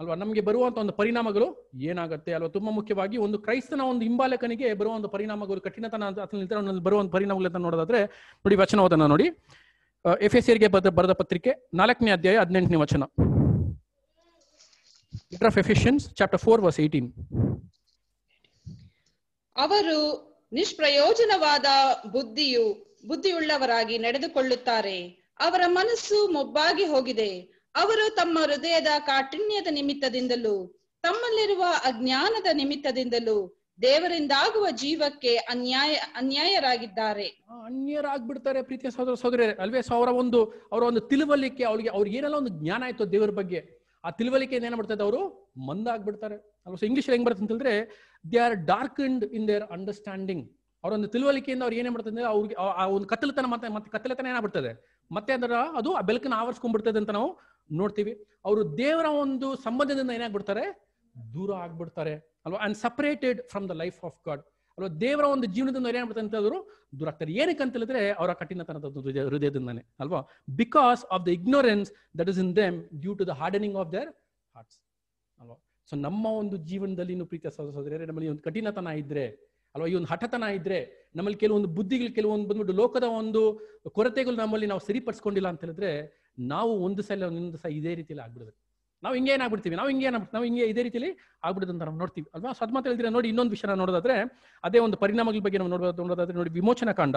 ಅಲ್ವಾ ನಮಗೆ ಬರುವಂತ ಒಂದು ಪರಿಣಾಮಗಳು ಏನಾಗುತ್ತೆ ಅಲ್ವಾ ತುಂಬಾ ಮುಖ್ಯವಾಗಿ ಒಂದು ಕ್ರೈಸ್ತನ ಒಂದು ಹಿಂಬಾಲಕನಿಗೆ ಬರುವ ಒಂದು ಪರಿಣಾಮಗಳು ಕಠಿಣತನ ಅಂತ ಬರುವ ಒಂದು ಪರಿಣಾಮಗಳು ಅಂತ ನೋಡೋದಾದ್ರೆ ನೋಡಿ ವಚನವನ್ನ ನೋಡಿ ಎಫ್ ಎಸ್ ಸಿರ್ಗೆ ಬರೆದ ಬರೆದ ಪತ್ರಿಕೆ ನಾಲ್ಕನೇ ಅಧ್ಯಾಯ ಹದಿನೆಂಟನೇ ವಚನ of Ephesians chapter four verse eighteen ಅವರು ನಿಷ್ಪ್ರಯೋಜನವಾದ ಬುದ್ಧಿಯು ಬುದ್ಧಿಯುಳ್ಳವರಾಗಿ ನಡೆದುಕೊಳ್ಳುತ್ತಾರೆ ಅವರ ಮನಸ್ಸು ಮೊಬ್ಬಾಗಿ ಹೋಗಿದೆ ಅವರು ತಮ್ಮ ಹೃದಯದ ಕಾಠಿಣ್ಯದ ನಿಮಿತ್ತದಿಂದಲೂ ತಮ್ಮಲ್ಲಿರುವ ಅಜ್ಞಾನದ ನಿಮಿತ್ತದಿಂದಲೂ ದೇವರಿಂದಾಗುವ ಜೀವಕ್ಕೆ ಅನ್ಯಾಯ ಅನ್ಯಾಯರಾಗಿದ್ದಾರೆ ಅನ್ಯರಾಗ್ಬಿಡ್ತಾರೆ ಪ್ರೀತಿಯ ಸಹೋದರ ಸಹೋದರಿ ಅಲ್ವೇ ಸೊ ಅವರ ಒಂದು ಅವರ ಒಂದು ತಿಳುವಳಿಕೆ ಅವಳಿಗೆ ಅವ್ರಿಗೆ ಏನೆಲ್ಲ ಒಂದು ಜ್ಞಾನ ಆಯ್ತು ದೇವರ ಬಗ್ಗೆ ಆ ತಿಳುವಳಿಕೆ ಏನ್ ಮಾಡ್ತಾ ಅವರು ಮಂದ ಅಲ್ವಾ ಸೊ ಇಂಗ್ಲೀಷ್ ಹೆಂಗ್ ಬರುತ್ತೆ ಅಂತಂದ್ರೆ they are dark and in their understanding ಅವರೊಂದು ತಿಳುವಳಿಕೆಯಿಂದ ಅವ್ರು ಏನೇ ಮಾಡ್ತಾರೆ ಅವ್ರಿಗೆ ಆ ಒಂದು ಕತ್ತಲತನ ಮತ್ತೆ ಮತ್ತೆ ಕತ್ತಲತನ ಏನಾಗ್ಬಿಡ್ತದೆ ಮತ್ತೆ ಅದರ ಅದು ಆ ಬೆಳಕನ್ನು ಆವರಿಸ್ಕೊಂಡ್ಬಿಡ್ತದೆ ಅಂತ ನಾವು ನೋಡ್ತೀವಿ ಅವರು ದೇವರ ಒಂದು ಸಂಬಂಧದಿಂದ ಏನಾಗ್ಬಿಡ್ತಾರೆ ದೂರ ಆಗ್ಬಿಡ್ತಾರೆ ಅಲ್ವಾ and separated from the life of God ಅಲ್ವಾ ದೇವರ ಒಂದು ಜೀವನದಿಂದ ಏನಾಗ್ಬಿಡ್ತಾರೆ ಅಂತ ಅವರು ದೂರ ಆಗ್ತಾರೆ ಏನಕ್ಕೆ ಅಂತ ಹೇಳಿದ್ರೆ ಅವರ ಕಠಿಣತನದ ಹೃದಯದಿಂದಾನೆ ಅಲ್ವಾ because of the ignorance that is in them due to the hardening of their hearts ಅಲ್ವಾ ಸೊ ನಮ್ಮ ಒಂದು ಜೀವನದಲ್ಲಿ ಪ್ರೀತಿಯ ಸಹೋದರ ಸಹೋದರಿ ನಮ್ಮಲ್ಲಿ ಒಂದು ಕಠಿಣತನ ಇದ್ರೆ ಅಲ್ವಾ ಈ ಒಂದು ಹಠತನ ಇದ್ರೆ ನಮ್ಮಲ್ಲಿ ಕೆಲವೊಂದು ಬುದ್ಧಿಗಳು ಕೆಲವೊಂದು ಬಂದ್ಬಿಟ್ಟು ಲೋಕದ ಒಂದು ಕೊರತೆಗಳು ನಮ್ಮಲ್ಲಿ ನಾವು ಸರಿಪಡಿಸ್ಕೊಂಡಿಲ್ಲ ಅಂತ ಹೇಳಿದ್ರೆ ನಾವು ಒಂದು ಸಲ ಒಂದೊಂದು ಸಲ ಇದೇ ರೀತಿಯಲ್ಲಿ ಆಗ್ಬಿಡುದು ನಾವು ಹಿಂಗೆ ಏನಾಗ್ಬಿಡ್ತೀವಿ ನಾವು ಹಿಂಗೆ ಏನಾಗ್ಬಿಡ್ತೀವಿ ನಾವು ಹಿಂಗೆ ಇದೇ ರೀತಿಯಲ್ಲಿ ಆಗ್ಬಿಡುದು ಅಂತ ನಾವು ನೋಡ್ತೀವಿ ಅಲ್ವಾ ಮಾತ ಹೇಳಿದ್ರೆ ನೋಡಿ ಇನ್ನೊಂದು ವಿಷಯ ನೋಡೋದಾದ್ರೆ ಅದೇ ಒಂದು ಪರಿಣಾಮಗಳ ಬಗ್ಗೆ ನಾವು ನೋಡೋದು ನೋಡೋದಾದ್ರೆ ನೋಡಿ ವಿಮೋಚನಾ ಕಾಂಡ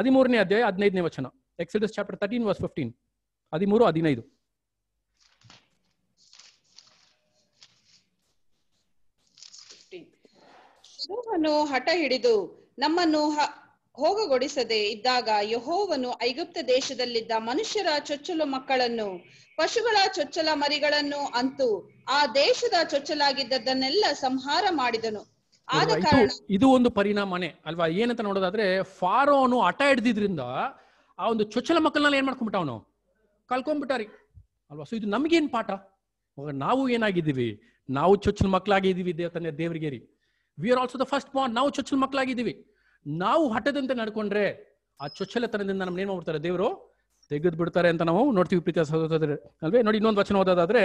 ಹದಿಮೂರನೇ ಅಧ್ಯಾಯ ಹದಿನೈದನೇ ವಚನ Exodus chapter thirteen verse fifteen ಹದಿಮೂರು ಹದಿನೈದು ಹಠ ಹಿಡಿದು ನಮ್ಮನ್ನು ಹೋಗಗೊಡಿಸದೆ ಇದ್ದಾಗ ಯಹೋವನು ಐಗುಪ್ತ ದೇಶದಲ್ಲಿದ್ದ ಮನುಷ್ಯರ ಚೊಚ್ಚಲ ಮಕ್ಕಳನ್ನು ಪಶುಗಳ ಚೊಚ್ಚಲ ಮರಿಗಳನ್ನು ಅಂತು ಆ ದೇಶದ ಚೊಚ್ಚಲಾಗಿದ್ದದನ್ನೆಲ್ಲ ಸಂಹಾರ ಮಾಡಿದನು ಆದ ಕಾರಣ ಇದು ಒಂದು ಪರಿಣಾಮನೆ ಅಲ್ವಾ ಏನಂತ ನೋಡೋದಾದ್ರೆ ಫಾರೋನು ಹಠ ಹಿಡ್ದಿದ್ರಿಂದ ಆ ಒಂದು ಚೊಚ್ಚಲ ಮಕ್ಕಳನ್ನ ಏನ್ ಮಾಡ್ಕೊಂಡ್ಬಿಟ್ಟ ಅವನು ಕಲ್ಕೊಂಡ್ಬಿಟ್ಟಾರಿ ಅಲ್ವಾ ಸೊ ಇದು ನಮ್ಗೇನ್ ಪಾಠ ನಾವು ಏನಾಗಿದ್ದೀವಿ ನಾವು ಚೊಚ್ಚಲ ಮಕ್ಕಳಾಗಿದ್ದೀವಿ ದೇವತನೇ ತನ್ನ ರೀ we are also the first born ನಾವು ಚೊಚ್ಚಲ ಮಕ್ಕಳಾಗಿದ್ದೀವಿ ನಾವು ಹಠದಂತೆ ನಡ್ಕೊಂಡ್ರೆ ಆ ಚೊಚ್ಚಲತನದಿಂದ ನಮ್ಗೆ ಏನ್ ಮಾಡ್ತಾರೆ ದೇವರು ತೆಗೆದು ಬಿಡ್ತಾರೆ ಅಂತ ನಾವು ನೋಡ್ತೀವಿ ಪ್ರೀತಿಯ ಸಹೋದರರೇ ಅಲ್ವೇ ನೋಡಿ ಇನ್ನೊಂದು ವಚನ ಓದೋದಾದ್ರೆ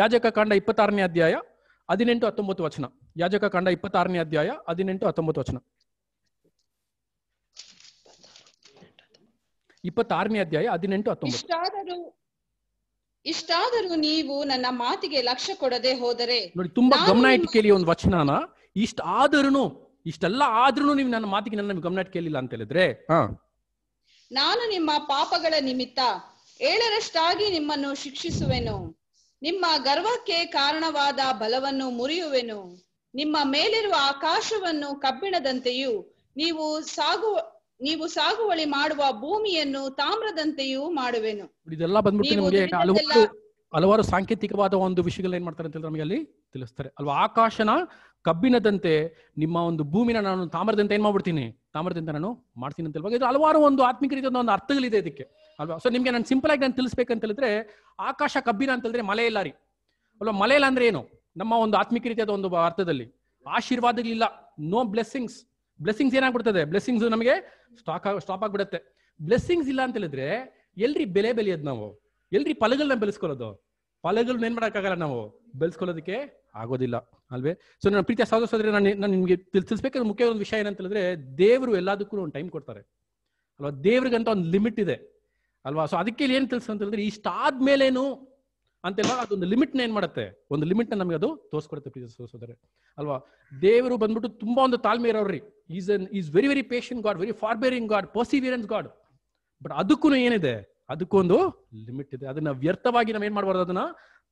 ಯಾಜಕ ಕಾಂಡ ಇಪ್ಪತ್ತಾರನೇ ಅಧ್ಯಾಯ ಹದಿನೆಂಟು ಹತ್ತೊಂಬತ್ತು ವಚನ ಯಾಜಕ ಕಾಂಡ ಇಪ್ಪತ್ತಾರನೇ ಅಧ್ಯಾಯ ಹದಿನೆಂಟು ಹತ್ತೊಂಬತ್ತು ವಚನ ಇಪ್ಪತ್ತಾರನೇ ಅಧ್ಯಾಯ ಹದಿನೆಂಟು ಹತ್ತೊಂಬತ್ತು ಇಷ್ಟಾದರೂ ನೀವು ನನ್ನ ಮಾತಿಗೆ ಲಕ್ಷ್ಯ ಕೊಡದೆ ಹೋದರೆ ನೋಡಿ ತುಂಬಾ ಗಮನ ಇಟ್ಟು ಕೇಳಿ ಒಂದು ವಚನನ ಇಷ್ಟ ಆದ್ರೂ ಇಷ್ಟೆಲ್ಲ ಆದ್ರೂ ನೀವು ನನ್ನ ಮಾತಿಗೆ ನನ್ನ ಗಮನ ಕೇಳಿಲ್ಲ ಅಂತ ಹೇಳಿದ್ರೆ ನಾನು ನಿಮ್ಮ ಪಾಪಗಳ ನಿಮಿತ್ತ ಏಳರಷ್ಟಾಗಿ ನಿಮ್ಮನ್ನು ಶಿಕ್ಷಿಸುವೆನು ನಿಮ್ಮ ಗರ್ವಕ್ಕೆ ಕಾರಣವಾದ ಬಲವನ್ನು ಮುರಿಯುವೆನು ನಿಮ್ಮ ಮೇಲಿರುವ ಆಕಾಶವನ್ನು ಕಬ್ಬಿಣದಂತೆಯೂ ನೀವು ಸಾಗು ನೀವು ಸಾಗುವಳಿ ಮಾಡುವ ಭೂಮಿಯನ್ನು ತಾಮ್ರದಂತೆಯೂ ಮಾಡುವೆನು ಇದೆಲ್ಲ ಬಂದ್ಬಿಟ್ಟು ನಿಮಗೆ ಹಲವಾರು ಸಾಂಕೇತಿಕವಾದ ಒಂದು ವಿಷಯಗಳು ಏನ್ ಮಾಡ್ತಾರೆ ಅಂತ ನಮಗೆ ಅಲ್ಲಿ ತಿಳಿಸ್ತಾರೆ ಅಲ್ವಾ ಆಕಾಶನ ಕಬ್ಬಿನದಂತೆ ನಿಮ್ಮ ಒಂದು ಭೂಮಿನ ನಾನು ತಾಮ್ರದಂತೆ ಏನ್ ಮಾಡ್ಬಿಡ್ತೀನಿ ತಾಮ್ರದಂತೆ ನಾನು ಮಾಡ್ತೀನಿ ಅಂತ ಇದು ಹಲವಾರು ಒಂದು ಆತ್ಮಿಕ ರೀತಿಯ ಒಂದು ಅರ್ಥಗಳಿದೆ ಇದಕ್ಕೆ ಅಲ್ವಾ ಸೊ ನಿಮ್ಗೆ ನಾನು ಸಿಂಪಲ್ ಆಗಿ ನಾನು ತಿಳಿಸ್ಬೇಕಂತ ಹೇಳಿದ್ರೆ ಆಕಾಶ ಕಬ್ಬಿನ ಅಂತ ಹೇಳಿದ್ರೆ ಮಳೆ ಇಲ್ಲಾರಿ ಅಲ್ವಾ ಮಳೆ ಇಲ್ಲ ಅಂದ್ರೆ ಏನು ನಮ್ಮ ಒಂದು ಆತ್ಮಿಕ ರೀತಿಯಾದ ಒಂದು ಅರ್ಥದಲ್ಲಿ ಆಶೀರ್ವಾದಗಳಿಲ್ಲ ನೋ ಬ್ಲೆಸ್ಸಿಂಗ್ಸ್ ಬ್ಲೆಸ್ಸಿಂಗ್ಸ್ ಏನಾಗ್ಬಿಡ್ತದೆ ಬ್ಲೆಸ್ಸಿಂಗ್ಸ್ ನಮಗೆ ಸ್ಟಾಕ್ ಸ್ಟಾಪ್ ಆಗ್ಬಿಡುತ್ತೆ ಬ್ಲೆಸ್ಸಿಂಗ್ಸ್ ಇಲ್ಲ ಅಂತ ಹೇಳಿದ್ರೆ ಎಲ್ರಿ ಬೆಲೆ ಬೆಲೆಯೋದು ನಾವು ಎಲ್ರಿ ಫಲಗಳನ್ನ ಬೆಳೆಸ್ಕೊಳ್ಳೋದು ಫಲಗಳನ್ನ ಏನ್ ಮಾಡೋಕ್ಕಾಗಲ್ಲ ನಾವು ಬೆಳೆಸ್ಕೊಳ್ಳೋದಕ್ಕೆ ಆಗೋದಿಲ್ಲ ಅಲ್ವೇ ಸೊ ನನ್ನ ಪ್ರೀತಿಯ ಸಹೋದರ ಸಹೋದರಿ ನಾನು ನಾನು ನಿಮಗೆ ತಿಳಿಸ್ಬೇಕಾದ ಮುಖ್ಯ ಒಂದು ವಿಷಯ ಏನಂತ ಹೇಳಿದ್ರೆ ದೇವರು ಎಲ್ಲದಕ್ಕೂ ಒಂದು ಟೈಮ್ ಕೊಡ್ತಾರೆ ಅಲ್ವಾ ದೇವ್ರಿಗಂತ ಒಂದು ಲಿಮಿಟ್ ಇದೆ ಅಲ್ವಾ ಸೊ ಅದಕ್ಕೆ ಏನು ತಿಳಿಸ್ ಅಂತ ಹೇಳಿದ್ರೆ ಇಷ್ಟಾದ ಮೇಲೇನು ಅಂತೆಲ್ಲ ಅದೊಂದು ಲಿಮಿಟ್ನ ಏನ್ ಮಾಡುತ್ತೆ ಒಂದು ಲಿಮಿಟ್ನ ನಮಗೆ ಅದು ತೋರಿಸ್ಕೊಡುತ್ತೆ ಪ್ರೀತಿಯ ಸಹೋದರ ಅಲ್ವಾ ದೇವರು ಬಂದ್ಬಿಟ್ಟು ತುಂಬಾ ಒಂದು ತಾಳ್ಮೆ ಇರೋರಿ is un is very very patient God very forbearing God perseverance God but ಅದಕ್ಕೂ ಏನಿದೆ ಅದಕ್ಕೂ ಒಂದು ಲಿಮಿಟ್ ಇದೆ ಅದನ್ನ ವ್ಯರ್ಥವಾಗಿ ನಾವೇನ್ ಮಾಡಬಾರ್ದು ಅದನ್ನ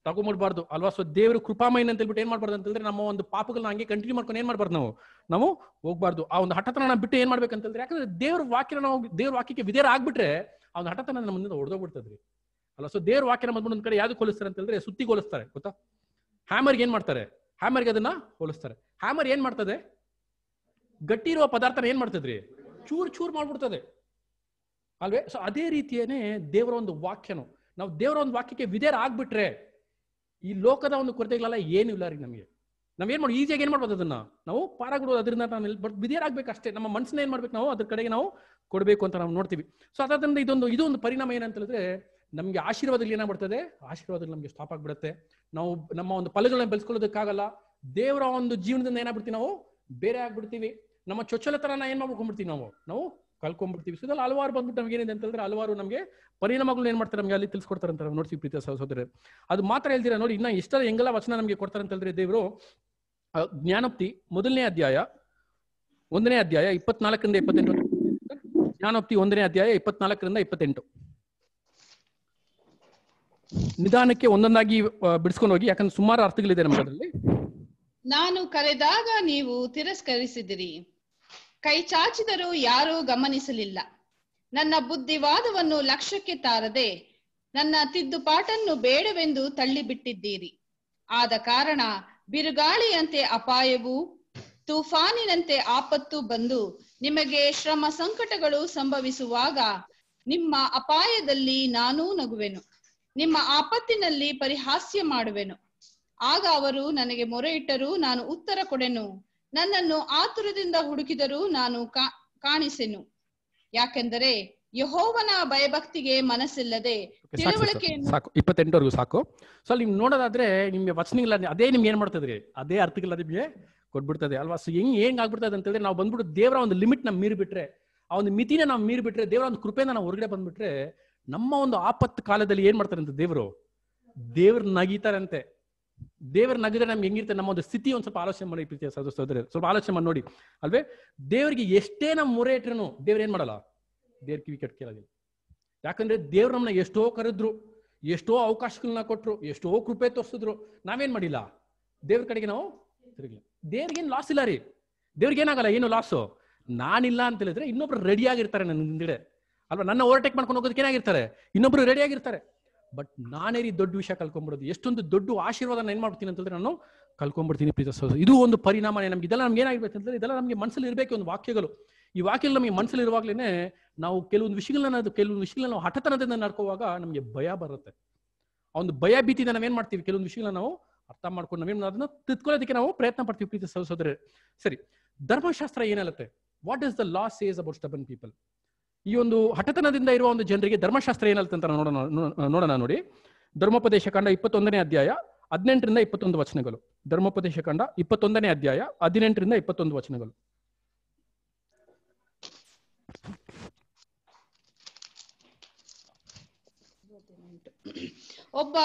ತಗೊಂಡ್ಬಾರ್ದು ಅಲ್ವಾ ಸೊ ದೇವರು ಕೃಪಾಮಯನ ಅಂತ ಹೇಳ್ಬಿಟ್ಟು ಏನ್ ಮಾಡ್ಬಾರ್ದು ಅಂತಂದ್ರೆ ನಮ್ಮ ಒಂದು ಪಾಪಗಳನ್ನ ಹಂಗೆ ಕಂಟಿನ್ಯೂ ಮಾಡ್ಕೊಂಡು ಏನ್ ಮಾಡ್ಬಾರ್ದು ನಾವು ನಾವು ಹೋಗ್ಬಾರ್ದು ಆ ಒಂದು ಹಠತನ ನಾವು ಬಿಟ್ಟು ಏನ್ ಮಾಡ್ಬೇಕಂತಂದ್ರೆ ಯಾಕಂದ್ರೆ ದೇವ್ರ ವಾಕ್ಯನ ನಾವು ದೇವ್ರ ವಾಕ್ಯಕ್ಕೆ ವಿದೇರ ಆಗ್ಬಿಟ್ರೆ ಆ ಒಂದು ಹಠತನ ಮುಂದೆ ಹೊಡೆದೋಗ್ಬಿಡ್ತದ್ರಿ ಅಲ್ಲ ಸೊ ದೇವ್ರ ವಾಕ್ಯನ ಬಂದ್ಬಿಟ್ಟು ಒಂದ್ ಕಡೆ ಯಾವ್ದು ಕೊಲಿಸ್ತಾರೆ ಅಂತಂದ್ರೆ ಹೇಳಿದ್ರೆ ಸುತ್ತಿಗೆ ಗೊತ್ತಾ ಹ್ಯಾಮರ್ಗೆ ಏನ್ ಮಾಡ್ತಾರೆ ಹ್ಯಾಮರ್ಗೆ ಅದನ್ನ ಹೋಲಿಸ್ತಾರೆ ಹ್ಯಾಮರ್ ಏನ್ ಮಾಡ್ತದೆ ಗಟ್ಟಿ ಇರುವ ಪದಾರ್ಥನ ಏನ್ ಮಾಡ್ತದ್ರಿ ಚೂರ್ ಚೂರ್ ಮಾಡ್ಬಿಡ್ತದೆ ಅಲ್ವೇ ಸೊ ಅದೇ ರೀತಿಯೇನೆ ದೇವರ ಒಂದು ವಾಕ್ಯನು ನಾವು ದೇವರ ಒಂದು ವಾಕ್ಯಕ್ಕೆ ವಿದೇರ ಆಗ್ಬಿಟ್ರೆ ಈ ಲೋಕದ ಒಂದು ಕೊರತೆಗಳೆಲ್ಲ ಏನು ಇಲ್ಲ ರೀ ನಮಗೆ ಏನು ಮಾಡಿ ಈಸಿಯಾಗಿ ಏನು ಮಾಡ್ಬೋದು ಅದನ್ನ ನಾವು ಪಾರಾಗಿಡೋದು ಅದರಿಂದ ನಾನು ಬಟ್ ಬಿದಿಯರಾಗಬೇಕು ಅಷ್ಟೇ ನಮ್ಮ ಮನಸ್ಸನ್ನ ಏನು ಮಾಡ್ಬೇಕು ನಾವು ಅದ್ರ ಕಡೆಗೆ ನಾವು ಕೊಡಬೇಕು ಅಂತ ನಾವು ನೋಡ್ತೀವಿ ಸೊ ಅದರಿಂದ ಇದೊಂದು ಇದೊಂದು ಪರಿಣಾಮ ಏನಂತ ಹೇಳಿದ್ರೆ ನಮಗೆ ಆಶೀರ್ವಾದಲ್ಲಿ ಏನಾಗ್ಬಿಡ್ತದೆ ಆಶೀರ್ವಾದದಲ್ಲಿ ನಮಗೆ ಸ್ಟಾಪ್ ಆಗಿಬಿಡುತ್ತೆ ನಾವು ನಮ್ಮ ಒಂದು ಪಲ್ಲೆಗಳನ್ನ ಬೆಳೆಸ್ಕೊಳ್ಳೋದಕ್ಕಾಗಲ್ಲ ದೇವರ ಒಂದು ಜೀವನದಿಂದ ಏನಾಗ್ಬಿಡ್ತೀವಿ ನಾವು ಬೇರೆ ಆಗ್ಬಿಡ್ತೀವಿ ನಮ್ಮ ಚೊಚ್ಚಲ ತರನ ಏನ್ ಮಾಡ್ಕೊಂಡ್ಬಿಡ್ತೀವಿ ನಾವು ನಾವು ಕಲ್ಕೊಂಡ್ಬಿಡ್ತೀವಿ ಸೊ ಹಲವಾರು ಬಂದ್ಬಿಟ್ಟು ನಮ್ಗೆ ಏನಿದೆ ಅಂತಂದ್ರೆ ಹಲವಾರು ನಮಗೆ ಪರಿಣಾಮಗಳು ಏನ್ ಮಾಡ್ತಾರೆ ನಮಗೆ ಅಲ್ಲಿ ತಿಳಿಸ್ಕೊಡ್ತಾರಂತ ಅಂತ ನೋಡ್ತೀವಿ ಪ್ರೀತಿಯ ಸಹೋದರ ಅದು ಮಾತ್ರ ಹೇಳ್ತೀರಾ ನೋಡಿ ಇನ್ನ ಎಷ್ಟರ ಹೆಂಗೆಲ್ಲ ವಚನ ನಮಗೆ ಕೊಡ್ತಾರೆ ಅಂತಂದ್ರೆ ದೇವರು ಜ್ಞಾನೋಪ್ತಿ ಮೊದಲನೇ ಅಧ್ಯಾಯ ಒಂದನೇ ಅಧ್ಯಾಯ ಇಪ್ಪತ್ನಾಲ್ಕರಿಂದ ಇಪ್ಪತ್ತೆಂಟು ಜ್ಞಾನೋಪ್ತಿ ಒಂದನೇ ಅಧ್ಯಾಯ ಇಪ್ಪತ್ನಾಲ್ಕರಿಂದ ಇಪ್ಪತ್ತೆಂಟು ನಿಧಾನಕ್ಕೆ ಒಂದೊಂದಾಗಿ ಬಿಡಿಸ್ಕೊಂಡು ಹೋಗಿ ಯಾಕಂದ್ರೆ ಸುಮಾರು ಅರ್ಥಗಳಿದೆ ನಮಗೆ ನಾನು ಕರೆದಾಗ ನೀವು ತಿರಸ್ಕರಿಸಿದಿರಿ ಕೈ ಚಾಚಿದರೂ ಯಾರೂ ಗಮನಿಸಲಿಲ್ಲ ನನ್ನ ಬುದ್ಧಿವಾದವನ್ನು ಲಕ್ಷ್ಯಕ್ಕೆ ತಾರದೆ ನನ್ನ ತಿದ್ದುಪಾಟನ್ನು ಬೇಡವೆಂದು ತಳ್ಳಿಬಿಟ್ಟಿದ್ದೀರಿ ಆದ ಕಾರಣ ಬಿರುಗಾಳಿಯಂತೆ ಅಪಾಯವೂ ತೂಫಾನಿನಂತೆ ಆಪತ್ತು ಬಂದು ನಿಮಗೆ ಶ್ರಮ ಸಂಕಟಗಳು ಸಂಭವಿಸುವಾಗ ನಿಮ್ಮ ಅಪಾಯದಲ್ಲಿ ನಾನೂ ನಗುವೆನು ನಿಮ್ಮ ಆಪತ್ತಿನಲ್ಲಿ ಪರಿಹಾಸ್ಯ ಮಾಡುವೆನು ಆಗ ಅವರು ನನಗೆ ಮೊರೆ ಇಟ್ಟರೂ ನಾನು ಉತ್ತರ ಕೊಡೆನು ನನ್ನನ್ನು ಆತುರದಿಂದ ಹುಡುಕಿದರೂ ನಾನು ಕಾಣಿಸೆನು ಯಾಕೆಂದರೆ ಯಹೋವನ ಭಯಭಕ್ತಿಗೆ ಮನಸ್ಸಿಲ್ಲದೆ ಸಾಕು ಇಪ್ಪತ್ತೆಂಟವರೆಗೂ ಸಾಕು ಸೊ ನಿಮ್ ನೋಡೋದಾದ್ರೆ ನಿಮ್ಗೆ ವಚನಗಳ ಅದೇ ನಿಮ್ಗೆ ಏನ್ ಮಾಡ್ತದ್ರಿ ಅದೇ ಅರ್ಥಗಳ ನಿಮ್ಗೆ ಕೊಟ್ಬಿಡ್ತದೆ ಅಲ್ವಾ ಸೊ ಹೆಂಗ್ ಹೆಂಗ್ ಆಗ್ಬಿಡ್ತದೆ ಅಂತೇಳಿ ನಾವು ಬಂದ್ಬಿಟ್ಟು ದೇವರ ಒಂದು ಲಿಮಿಟ್ ನಮ್ ಬಿಟ್ರೆ ಆ ಒಂದು ಮಿತಿನ ನಾವು ಮೀರ್ಬಿಟ್ರೆ ದೇವರ ಒಂದು ಕೃಪೆನ ನಾವು ಹೊರಗಡೆ ಬಂದ್ಬಿಟ್ರೆ ನಮ್ಮ ಒಂದು ಆಪತ್ತು ಕಾಲದಲ್ಲಿ ಏನ್ ಅಂತ ದೇವರು ದೇವ್ರ ನಗೀತಾರಂತೆ ದೇವರ ನಗದ್ರೆ ನಮ್ಗೆ ಹೆಂಗಿರುತ್ತೆ ನಮ್ಮ ಒಂದು ಸ್ಥಿತಿ ಒಂದು ಸ್ವಲ್ಪ ಆಲೋಚನೆ ಮಾಡಿ ಪ್ರೀತಿಯ ಸದಸ್ಯರೆ ಸ್ವಲ್ಪ ಆಲೋಚನೆ ಮಾಡಿ ನೋಡಿ ಅಲ್ವೇ ದೇವರಿಗೆ ಎಷ್ಟೇ ನಮ್ಮ ಮೊರೆ ಇಟ್ರು ದೇವ್ರ ಏನ್ ಮಾಡಲ್ಲ ದೇವ್ರ ಕಿವಿ ಕೆಟ್ಟ ಕೇಳೋದಿಲ್ಲ ಯಾಕಂದ್ರೆ ದೇವ್ರ ನಮ್ಮನ್ನ ಎಷ್ಟೋ ಕರೆದ್ರು ಎಷ್ಟೋ ಅವಕಾಶಗಳನ್ನ ಕೊಟ್ರು ಎಷ್ಟೋ ಕೃಪೆ ತೋರಿಸಿದ್ರು ನಾವೇನ್ ಮಾಡಿಲ್ಲ ದೇವ್ರ ಕಡೆಗೆ ನಾವು ತಿರುಗಿಲ್ಲ ಏನ್ ಲಾಸ್ ಇಲ್ಲ ರೀ ಏನಾಗಲ್ಲ ಏನು ಲಾಸು ನಾನಿಲ್ಲ ಅಂತ ಹೇಳಿದ್ರೆ ಇನ್ನೊಬ್ರು ರೆಡಿ ಆಗಿರ್ತಾರೆ ನನ್ನ ಹಿಂದಿಡೆ ಅಲ್ವಾ ನನ್ನ ಓವರ್ಟೇಕ್ ಮಾಡ್ಕೊಂಡು ಹೋಗೋದಕ್ಕೆ ಏನಾಗಿರ್ತಾರೆ ಇನ್ನೊಬ್ರು ರೆಡಿ ಆಗಿರ್ತಾರೆ ಬಟ್ ನಾನೇ ರೀ ದೊಡ್ಡ ವಿಷಯ ಕಲ್ಕೊಂಡ್ಬಿಡೋದು ಎಷ್ಟೊಂದು ದೊಡ್ಡ ಆಶೀರ್ವಾದ ನಾನು ಮಾಡ್ತೀನಿ ಅಂತಂದ್ರೆ ನಾನು ಕಲ್ಕೊಂಡ್ಬಿಡ್ತೀನಿ ಪ್ರೀತ ಸಹೋದರ ಇದು ಒಂದು ಪರಿಣಾಮ ನಮ್ಗೆ ಇದೆಲ್ಲ ನಮ್ಗೆ ಅಂತಂದ್ರೆ ಇದೆಲ್ಲ ನಮಗೆ ಮನಸ್ಸಲ್ಲಿ ಇರಬೇಕು ಒಂದು ವಾಕ್ಯಗಳು ಈ ವಾಕ್ಯ ನಮಗೆ ಮನಸ್ಸಲ್ಲಿ ಇರುವಾಗ್ಲೇ ನಾವು ಕೆಲವೊಂದು ವಿಷಯಗಳನ್ನ ಕೆಲವೊಂದು ವಿಷಯಗಳನ್ನ ನಾವು ಹಠತನದಿಂದ ನಡ್ಕೋವಾಗ ನಮಗೆ ಭಯ ಬರುತ್ತೆ ಆ ಒಂದು ಭಯ ಭೀತಿಯಿಂದ ಏನ್ ಮಾಡ್ತೀವಿ ಕೆಲವೊಂದು ವಿಷಯಗಳನ್ನ ನಾವು ಅರ್ಥ ಮಾಡ್ಕೊಂಡು ನಾವೇನು ಅದನ್ನ ತಿದ್ಕೊಳ್ಳೋದಕ್ಕೆ ನಾವು ಪ್ರಯತ್ನ ಪಡ್ತೀವಿ ಪ್ರೀತ ಸಹೋದರ ಸರಿ ಧರ್ಮಶಾಸ್ತ್ರ ಏನಲ್ಲತ್ತೆ what is the law says about stubborn people ಈ ಒಂದು ಹಠತನದಿಂದ ಇರುವ ಒಂದು ಜನರಿಗೆ ಧರ್ಮಶಾಸ್ತ್ರ ಏನಲ್ತಂತ ನೋಡೋಣ ನೋಡೋಣ ನೋಡಿ ಧರ್ಮೋಪದೇಶ ಕಂಡ ಇಪ್ಪತ್ತೊಂದನೇ ಅಧ್ಯಾಯ ಹದಿನೆಂಟರಿಂದ ಇಪ್ಪತ್ತೊಂದು ವಚನಗಳು ಧರ್ಮೋಪದೇಶ ಕಂಡ ಇಪ್ಪತ್ತೊಂದನೇ ಅಧ್ಯಾಯ ಹದಿನೆಂಟರಿಂದ ಇಪ್ಪತ್ತೊಂದು ವಚನಗಳು ಒಬ್ಬ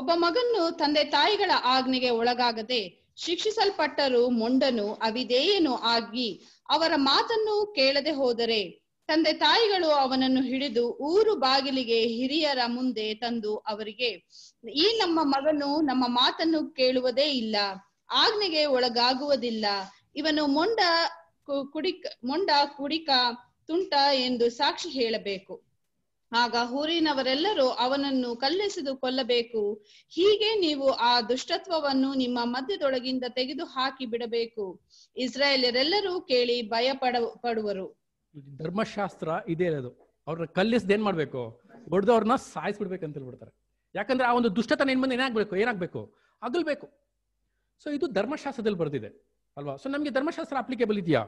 ಒಬ್ಬ ಮಗನು ತಂದೆ ತಾಯಿಗಳ ಆಜ್ಞೆಗೆ ಒಳಗಾಗದೆ ಶಿಕ್ಷಿಸಲ್ಪಟ್ಟರು ಮೊಂಡನು ಅವಿದೇಯನು ಆಗಿ ಅವರ ಮಾತನ್ನು ಕೇಳದೆ ಹೋದರೆ ತಂದೆ ತಾಯಿಗಳು ಅವನನ್ನು ಹಿಡಿದು ಊರು ಬಾಗಿಲಿಗೆ ಹಿರಿಯರ ಮುಂದೆ ತಂದು ಅವರಿಗೆ ಈ ನಮ್ಮ ಮಗನು ನಮ್ಮ ಮಾತನ್ನು ಕೇಳುವುದೇ ಇಲ್ಲ ಆಜ್ಞೆಗೆ ಒಳಗಾಗುವುದಿಲ್ಲ ಇವನು ಮೊಂಡ ಕುಡಿಕ ಮೊಂಡ ಕುಡಿಕ ತುಂಟ ಎಂದು ಸಾಕ್ಷಿ ಹೇಳಬೇಕು ಆಗ ಊರಿನವರೆಲ್ಲರೂ ಅವನನ್ನು ಕಲ್ಲೆಸೆದು ಕೊಲ್ಲಬೇಕು ಹೀಗೆ ನೀವು ಆ ದುಷ್ಟತ್ವವನ್ನು ನಿಮ್ಮ ಮಧ್ಯದೊಳಗಿಂದ ತೆಗೆದು ಹಾಕಿ ಬಿಡಬೇಕು ಇಸ್ರಾಯೇಲರೆಲ್ಲರೂ ಕೇಳಿ ಭಯ ಪಡುವರು ಧರ್ಮಶಾಸ್ತ್ರ ಇದೇ ಇರೋದು ಅವ್ರನ್ನ ಕಲ್ಲಿಸ್ದು ಏನ್ ಮಾಡ್ಬೇಕು ಹೊಡೆದವ್ರನ್ನ ಅಂತ ಹೇಳ್ಬಿಡ್ತಾರೆ ಯಾಕಂದ್ರೆ ಆ ಒಂದು ದುಷ್ಟತನ ಏನ್ ಮುಂದೆ ಏನಾಗ್ಬೇಕು ಏನಾಗ್ಬೇಕು ಅಗಲ್ಬೇಕು ಸೊ ಇದು ಧರ್ಮಶಾಸ್ತ್ರದಲ್ಲಿ ಬರ್ತಿದೆ ಅಲ್ವಾ ಸೊ ನಮಗೆ ಧರ್ಮಶಾಸ್ತ್ರ ಅಪ್ಲಿಕೇಬಲ್ ಇದೆಯಾ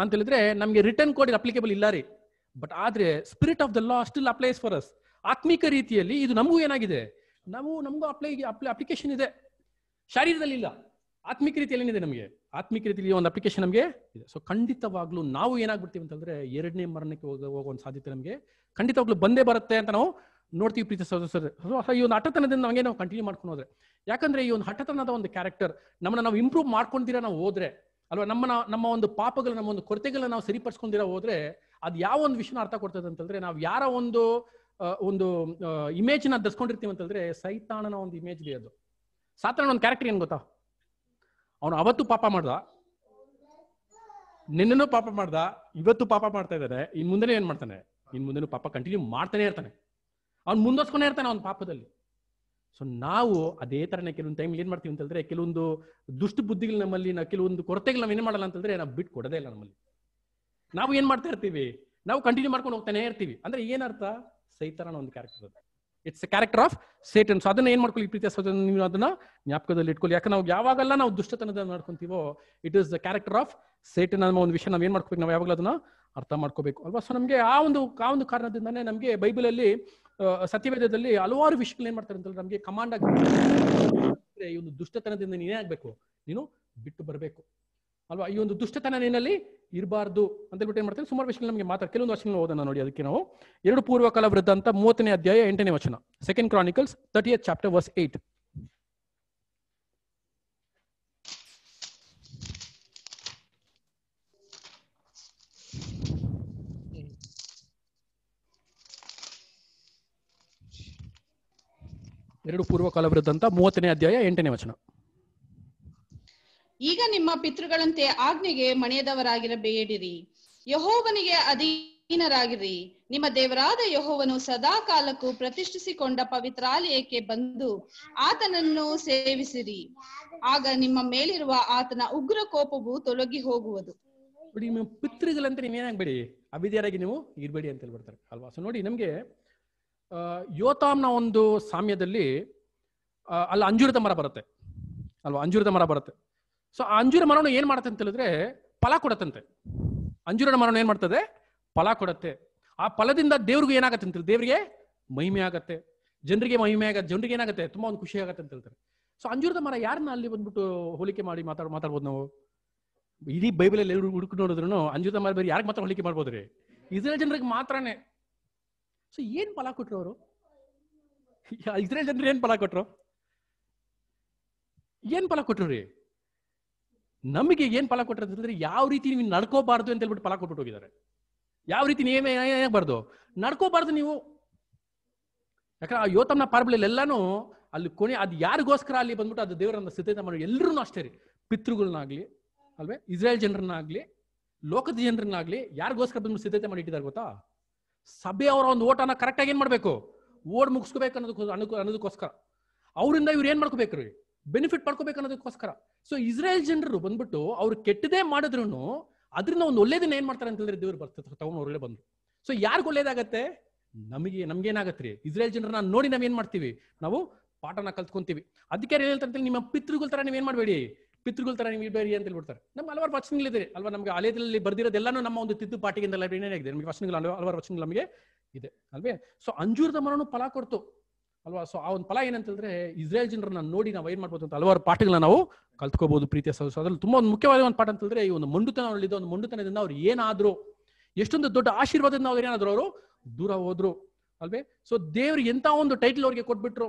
ಅಂತ ಹೇಳಿದ್ರೆ ನಮಗೆ ರಿಟರ್ನ್ ಕೋಡ್ ಅಪ್ಲಿಕೇಬಲ್ ಇಲ್ಲ ರೀ ಬಟ್ ಆದ್ರೆ spirit of the law still applies for us ಆತ್ಮಿಕ ರೀತಿಯಲ್ಲಿ ಇದು ನಮಗೂ ಏನಾಗಿದೆ ನಾವು ನಮಗೂ ಅಪ್ಲೈ ಅಪ್ಲಿಕೇಶನ್ ಇದೆ ಶಾರೀರದಲ್ಲಿ ಇಲ್ಲ ಆತ್ಮಿಕ ರೀತಿಯಲ್ಲಿ ಏನಿದೆ ನಮಗೆ ಆತ್ಮಿಕ ರೀತಿಯಲ್ಲಿ ಒಂದು ಅಪ್ಲಿಕೇಶನ್ ನಮಗೆ ಇದೆ ಸೊ ಖಂಡಿತವಾಗ್ಲೂ ನಾವು ಏನಾಗ್ಬಿಡ್ತೀವಿ ಅಂತಂದ್ರೆ ಎರಡನೇ ಮರಣಕ್ಕೆ ಹೋಗೋ ಒಂದು ಸಾಧ್ಯತೆ ನಮಗೆ ಖಂಡಿತವಾಗ್ಲೂ ಬಂದೇ ಬರುತ್ತೆ ಅಂತ ನಾವು ನೋಡ್ತೀವಿ ಪ್ರೀತಿ ಸದಸ್ಯರು ಸೊ ಈ ಒಂದು ಹಠತನದಿಂದ ನಮಗೆ ನಾವು ಕಂಟಿನ್ಯೂ ಮಾಡ್ಕೊಂಡು ಹೋದ್ರೆ ಯಾಕಂದ್ರೆ ಈ ಒಂದು ಹಠತನದ ಒಂದು ಕ್ಯಾರೆಕ್ಟರ್ ನಮ್ಮನ್ನ ನಾವು ಇಂಪ್ರೂವ್ ಮಾಡ್ಕೊಂಡಿರೋ ನಾವು ಹೋದ್ರೆ ಅಲ್ವಾ ನಮ್ಮ ನಮ್ಮ ಒಂದು ಪಾಪಗಳು ನಮ್ಮ ಒಂದು ಕೊರತೆಗಳನ್ನ ನಾವು ಸರಿಪಡಿಸ್ಕೊಂಡಿರೋ ಹೋದ್ರೆ ಅದು ಯಾವ ಒಂದು ವಿಷಯನ ಅರ್ಥ ಕೊಡ್ತದೆ ಅಂತಂದ್ರೆ ನಾವು ಯಾರ ಒಂದು ಒಂದು ನ ಧರಿಸ್ಕೊಂಡಿರ್ತೀವಿ ಅಂತಂದ್ರೆ ಸೈತಾನನ ಒಂದು ಇಮೇಜ್ ಇದೆ ಅದು ಸಾತಾನ ಒಂದು ಕ್ಯಾರೆಕ್ಟರ್ ಏನ್ ಗೊತ್ತಾ ಅವನು ಅವತ್ತು ಪಾಪ ಮಾಡ್ದ ನಿನ್ನೂ ಪಾಪ ಮಾಡ್ದ ಇವತ್ತು ಪಾಪ ಮಾಡ್ತಾ ಇದ್ದಾರೆ ಇನ್ ಮುಂದೆನೇ ಏನ್ ಮಾಡ್ತಾನೆ ಇನ್ ಮುಂದೆನು ಪಾಪ ಕಂಟಿನ್ಯೂ ಮಾಡ್ತಾನೆ ಇರ್ತಾನೆ ಅವ್ನು ಮುಂದೋಸ್ಕೊಂಡೇ ಇರ್ತಾನೆ ಅವ್ನ ಪಾಪದಲ್ಲಿ ಸೊ ನಾವು ಅದೇ ತರನೇ ಕೆಲವೊಂದು ಟೈಮ್ ಏನ್ ಮಾಡ್ತೀವಿ ಅಂತಂದ್ರೆ ಕೆಲವೊಂದು ದುಷ್ಟ ಬುದ್ಧಿಗಳು ನಮ್ಮಲ್ಲಿ ನಾವು ಕೆಲವೊಂದು ಕೊರತೆಗಳು ನಾವು ಏನ್ ಮಾಡಲ್ಲ ಅಂತಂದ್ರೆ ನಾವು ಬಿಟ್ಟು ಕೊಡೋದೇ ಇಲ್ಲ ನಮ್ಮಲ್ಲಿ ನಾವು ಏನ್ ಮಾಡ್ತಾ ಇರ್ತೀವಿ ನಾವು ಕಂಟಿನ್ಯೂ ಮಾಡ್ಕೊಂಡು ಹೋಗ್ತಾನೆ ಇರ್ತೀವಿ ಅಂದ್ರೆ ಏನರ್ಥ ಸೈತಾನ ಒಂದು ಕ್ಯಾರೆಕ್ಟರ್ ಅದು it's character of Satan so ಅದನ್ನ ಏನ್ ಮಾಡ್ಕೊಳ್ಳಿ ಪ್ರೀತಿಯ ಸಹೋದರ ನೀವು ಅದನ್ನ ಜ್ಞಾಪಕದಲ್ಲಿ ಇಟ್ಕೊಳ್ಳಿ ಯಾಕಂದ್ರೆ ನಾವು ಯಾವಾಗೆಲ್ಲ ನಾವು ದುಷ್ಟತನದ ನಡ್ಕೊಂತೀವೋ it is the character of Satan ಅನ್ನೋ ಒಂದು ವಿಷಯ ನಾವು ಏನ್ ಮಾಡ್ಕೋಬೇಕು ನಾವು ಯಾವಾಗಲೂ ಅದನ್ನ ಅರ್ಥ ಮಾಡ್ಕೋಬೇಕು ಅಲ್ವಾ ಸೊ ನಮಗೆ ಆ ಒಂದು ಆ ಒಂದು ಕಾರಣದಿಂದಾನೇ ನಮಗೆ ಬೈಬಲಲ್ಲಿ ಸತ್ಯವೇದದಲ್ಲಿ ಹಲವಾರು ವಿಷಯಗಳು ಏನ್ ಮಾಡ್ತಾರೆ ಅಂತಂದ್ರೆ ನಮಗೆ ಕಮಾಂಡ್ ಆಗಿ ಈ ಒಂದು ದುಷ್ಟತನದಿಂದ ನೀನೇ ಆಗ್ಬೇಕು ನೀನು ಬಿಟ್ಟು ಬರಬೇಕು ಅಲ್ವಾ ಈ ಒಂದು ದುಷ್ಟತನ ನೀನಲ್ಲಿ ಇರಬಾರ್ದು ಅಂತ ಹೇಳ್ಬಿಟ್ಟು ಏನ್ ಮಾಡ್ತೀವಿ ಸುಮಾರು ವಿಷಯಗಳು ನಮಗೆ ಮಾತ್ರ ಕೆಲವೊಂದು ವಚನ ಓದೋಣ ನೋಡಿ ಅದಕ್ಕೆ ನಾವು ಎರಡು ಪೂರ್ವಕಾಲ ವೃದ್ಧ ಅಂತ ಮೂವತ್ತನೇ ಅಧ್ಯಾಯ ಎಂಟನೇ ವಚನ second Chronicles thirty eight chapter verse eight ಎರಡು ಪೂರ್ವಕಾಲ ವೃದ್ಧ ಅಂತ ಮೂವತ್ತನೇ ಅಧ್ಯಾಯ ಎಂಟನೇ ವಚನ ಈಗ ನಿಮ್ಮ ಪಿತೃಗಳಂತೆ ಆಜ್ಞೆಗೆ ಮನೆಯದವರಾಗಿರಬೇಡಿರಿ ಯಹೋವನಿಗೆ ಅಧೀನರಾಗಿರಿ ನಿಮ್ಮ ದೇವರಾದ ಯಹೋವನು ಸದಾ ಕಾಲಕ್ಕೂ ಪ್ರತಿಷ್ಠಿಸಿಕೊಂಡ ಪವಿತ್ರಾಲಯಕ್ಕೆ ಬಂದು ಆತನನ್ನು ಸೇವಿಸಿರಿ ಆಗ ನಿಮ್ಮ ಮೇಲಿರುವ ಆತನ ಉಗ್ರ ಕೋಪವು ತೊಲಗಿ ಹೋಗುವುದು ನಿಮ್ಮ ಪಿತೃಗಳಂತೆ ನೀವೇನಾಗ್ಬೇಡಿ ಅವಿದ್ಯರಾಗಿ ನೀವು ಇರ್ಬೇಡಿ ಅಂತ ಹೇಳ್ಬಿಡ್ತಾರೆ ಅಲ್ವಾ ಸೊ ನೋಡಿ ನಮಗೆ ಯೋತಾಮ್ನ ಒಂದು ಸಾಮ್ಯದಲ್ಲಿ ಅಲ್ಲ ಅಂಜೂರದ ಮರ ಬರುತ್ತೆ ಅಲ್ವಾ ಅಂಜೂರದ ಮರ ಬರುತ್ತೆ ಸೊ ಆ ಅಂಜೂರ ಮರವನ್ನು ಏನ್ ಮಾಡುತ್ತೆ ಅಂತ ಹೇಳಿದ್ರೆ ಫಲ ಕೊಡತ್ತಂತೆ ಅಂಜೂರನ ಮರವನ್ನು ಏನ್ ಮಾಡ್ತದೆ ಫಲ ಕೊಡತ್ತೆ ಆ ಫಲದಿಂದ ದೇವ್ರಿಗೂ ಏನಾಗತ್ತೆ ಅಂತ ಹೇಳಿ ದೇವರಿಗೆ ಮಹಿಮೆ ಆಗತ್ತೆ ಜನರಿಗೆ ಮಹಿಮೆ ಆಗತ್ತೆ ಜನರಿಗೆ ಏನಾಗುತ್ತೆ ತುಂಬಾ ಒಂದು ಖುಷಿ ಆಗತ್ತೆ ಅಂತ ಹೇಳ್ತಾರೆ ಸೊ ಅಂಜೂರದ ಮರ ಯಾರನ್ನ ಅಲ್ಲಿ ಬಂದ್ಬಿಟ್ಟು ಹೋಲಿಕೆ ಮಾಡಿ ಮಾತಾಡ್ ಮಾತಾಡ್ಬೋದು ನಾವು ಇಡೀ ಬೈಬಲಲ್ಲಿ ಎಲ್ಲರೂ ಹುಡುಕಿ ನೋಡಿದ್ರು ಅಂಜೂರದ ಮರ ಬೇರೆ ಯಾರಿಗೆ ಮಾತ್ರ ಹೋಲಿಕೆ ಮಾಡ್ಬೋದು ರೀ ಇಸ್ರೇಲ್ ಜನರಿಗೆ ಮಾತ್ರನೇ ಸೊ ಏನ್ ಫಲ ಕೊಟ್ರು ಅವರು ಇಸ್ರೇಲ್ ಜನರು ಏನ್ ಫಲ ಕೊಟ್ರು ಏನ್ ಫಲ ಕೊಟ್ರು ರೀ ನಮಗೆ ಏನ್ ಫಲ ಕೊಟ್ಟಿರೋದಂದ್ರೆ ಯಾವ ರೀತಿ ನೀವು ನಡ್ಕೋಬಾರ್ದು ಅಂತ ಹೇಳ್ಬಿಟ್ಟು ಫಲ ಕೊಟ್ಬಿಟ್ಟು ಹೋಗಿದ್ದಾರೆ ಯಾವ ರೀತಿ ನೀವೇ ಬಾರ್ದು ನಡ್ಕೋಬಾರ್ದು ನೀವು ಯಾಕಂದ್ರೆ ಆ ಯೋತಮ್ನ ಪಾರ್ಬಳೆಲ್ಲಾನು ಅಲ್ಲಿ ಕೊನೆ ಅದು ಯಾರಿಗೋಸ್ಕರ ಅಲ್ಲಿ ಬಂದ್ಬಿಟ್ಟು ಅದು ದೇವರನ್ನ ಸಿದ್ಧತೆ ಮಾಡಿ ಎಲ್ಲರೂ ಅಷ್ಟೇ ರೀ ಪಿತೃಗಳನ್ನಾಗ್ಲಿ ಅಲ್ವೇ ಇಸ್ರೇಲ್ ಜನರನ್ನಾಗ್ಲಿ ಲೋಕದ ಜನರನ್ನಾಗ್ಲಿ ಯಾರಿಗೋಸ್ಕರ ಬಂದ್ಬಿಟ್ಟು ಸಿದ್ಧತೆ ಮಾಡಿ ಇಟ್ಟಿದ್ದಾರೆ ಗೊತ್ತಾ ಅವರ ಒಂದು ಓಟನ ಕರೆಕ್ಟಾಗಿ ಏನ್ ಮಾಡ್ಬೇಕು ಓಡ್ ಮುಗಿಸ್ಕೋಬೇಕು ಅನ್ನೋದಕ್ಕೋಸ್ಕರ ಅವರಿಂದ ಇವ್ರು ಏನ್ ರೀ ಬೆನಿಫಿಟ್ ಪಡ್ಕೋಬೇಕು ಅನ್ನೋದಕ್ಕೋಸ್ಕರ ಸೊ ಇಸ್ರೇಲ್ ಜನರು ಬಂದ್ಬಿಟ್ಟು ಅವ್ರು ಕೆಟ್ಟದೇ ಮಾಡಿದ್ರು ಅದರಿಂದ ಒಂದು ಒಳ್ಳೇದನ್ನ ಏನ್ ಮಾಡ್ತಾರೆ ಅಂತ ಹೇಳಿದ್ರೆ ದೇವ್ರು ಬರ್ತಾರೆ ತಗೊಂಡು ಹೊರಗಡೆ ಬಂದ್ರು ಸೊ ಯಾರಿಗೂ ಒಳ್ಳೇದಾಗತ್ತೆ ನಮಗೆ ನಮ್ಗೇನಾಗತ್ತೆ ರೀ ಇಸ್ರೇಲ್ ಜನರನ್ನ ನೋಡಿ ನಾವೇನ್ ಮಾಡ್ತೀವಿ ನಾವು ಪಾಠನ ಕಲ್ತ್ಕೊಂತೀವಿ ಅದಕ್ಕೆ ಹೇಳ್ತಾರೆ ನಿಮ್ಮ ಪಿತೃಗಳ ತರ ಏನ್ ಮಾಡ್ಬೇಡಿ ಪಿತೃಗಳ ತರ ನೀವು ಇಡಬೇಡಿ ಅಂತ ಹೇಳ್ಬಿಡ್ತಾರೆ ನಮ್ಮ ಹಲವಾರು ವಚನಗಳಿದೆ ಅಲ್ವಾ ನಮಗೆ ಆಲಯದಲ್ಲಿ ಬರ್ದಿರೋದೆಲ್ಲಾನು ನಮ್ಮ ಒಂದು ತಿದ್ದು ಪಾಟಿಗೆ ಲೈಬ್ರರಿನೇ ಆಗಿದೆ ನಮಗೆ ವಚನಗಳು ಹಲವಾರು ವಚನಗಳು ನಮಗೆ ಇದೆ ಅಲ್ವೇ ಸೊ ಅಂಜೂರದ ಮರನು ಫಲ ಕೊಡ್ತು ಅಲ್ವಾ ಸೊ ಆ ಒಂದು ಫಲ ಏನಂತಂದ್ರೆ ಇಸ್ರೇಲ್ ಜನರನ್ನ ನೋಡಿ ನಾವು ಏನ್ ಮಾಡ್ಬೋದು ಅಂತ ಹಲವಾರು ಪಾಠಗಳನ್ನ ನಾವು ಕಲ್ತ್ಕೋಬಹುದು ಪ್ರೀತಿಯ ಸದಸ್ಯ ಅದ್ರಲ್ಲಿ ತುಂಬಾ ಒಂದು ಮುಖ್ಯವಾದ ಒಂದು ಪಾಠ ಅಂತಂದ್ರೆ ಈ ಒಂದು ಮಂಡುತನ ಒಂದು ಮಂಡುತನದಿಂದ ಅವ್ರು ಏನಾದ್ರು ಎಷ್ಟೊಂದು ದೊಡ್ಡ ಆಶೀರ್ವಾದದಿಂದ ಅವ್ರು ಏನಾದ್ರು ಅವರು ದೂರ ಹೋದ್ರು ಅಲ್ವೇ ಸೊ ದೇವ್ರಿಗೆ ಎಂತ ಒಂದು ಟೈಟಲ್ ಅವ್ರಿಗೆ ಕೊಟ್ಬಿಟ್ರು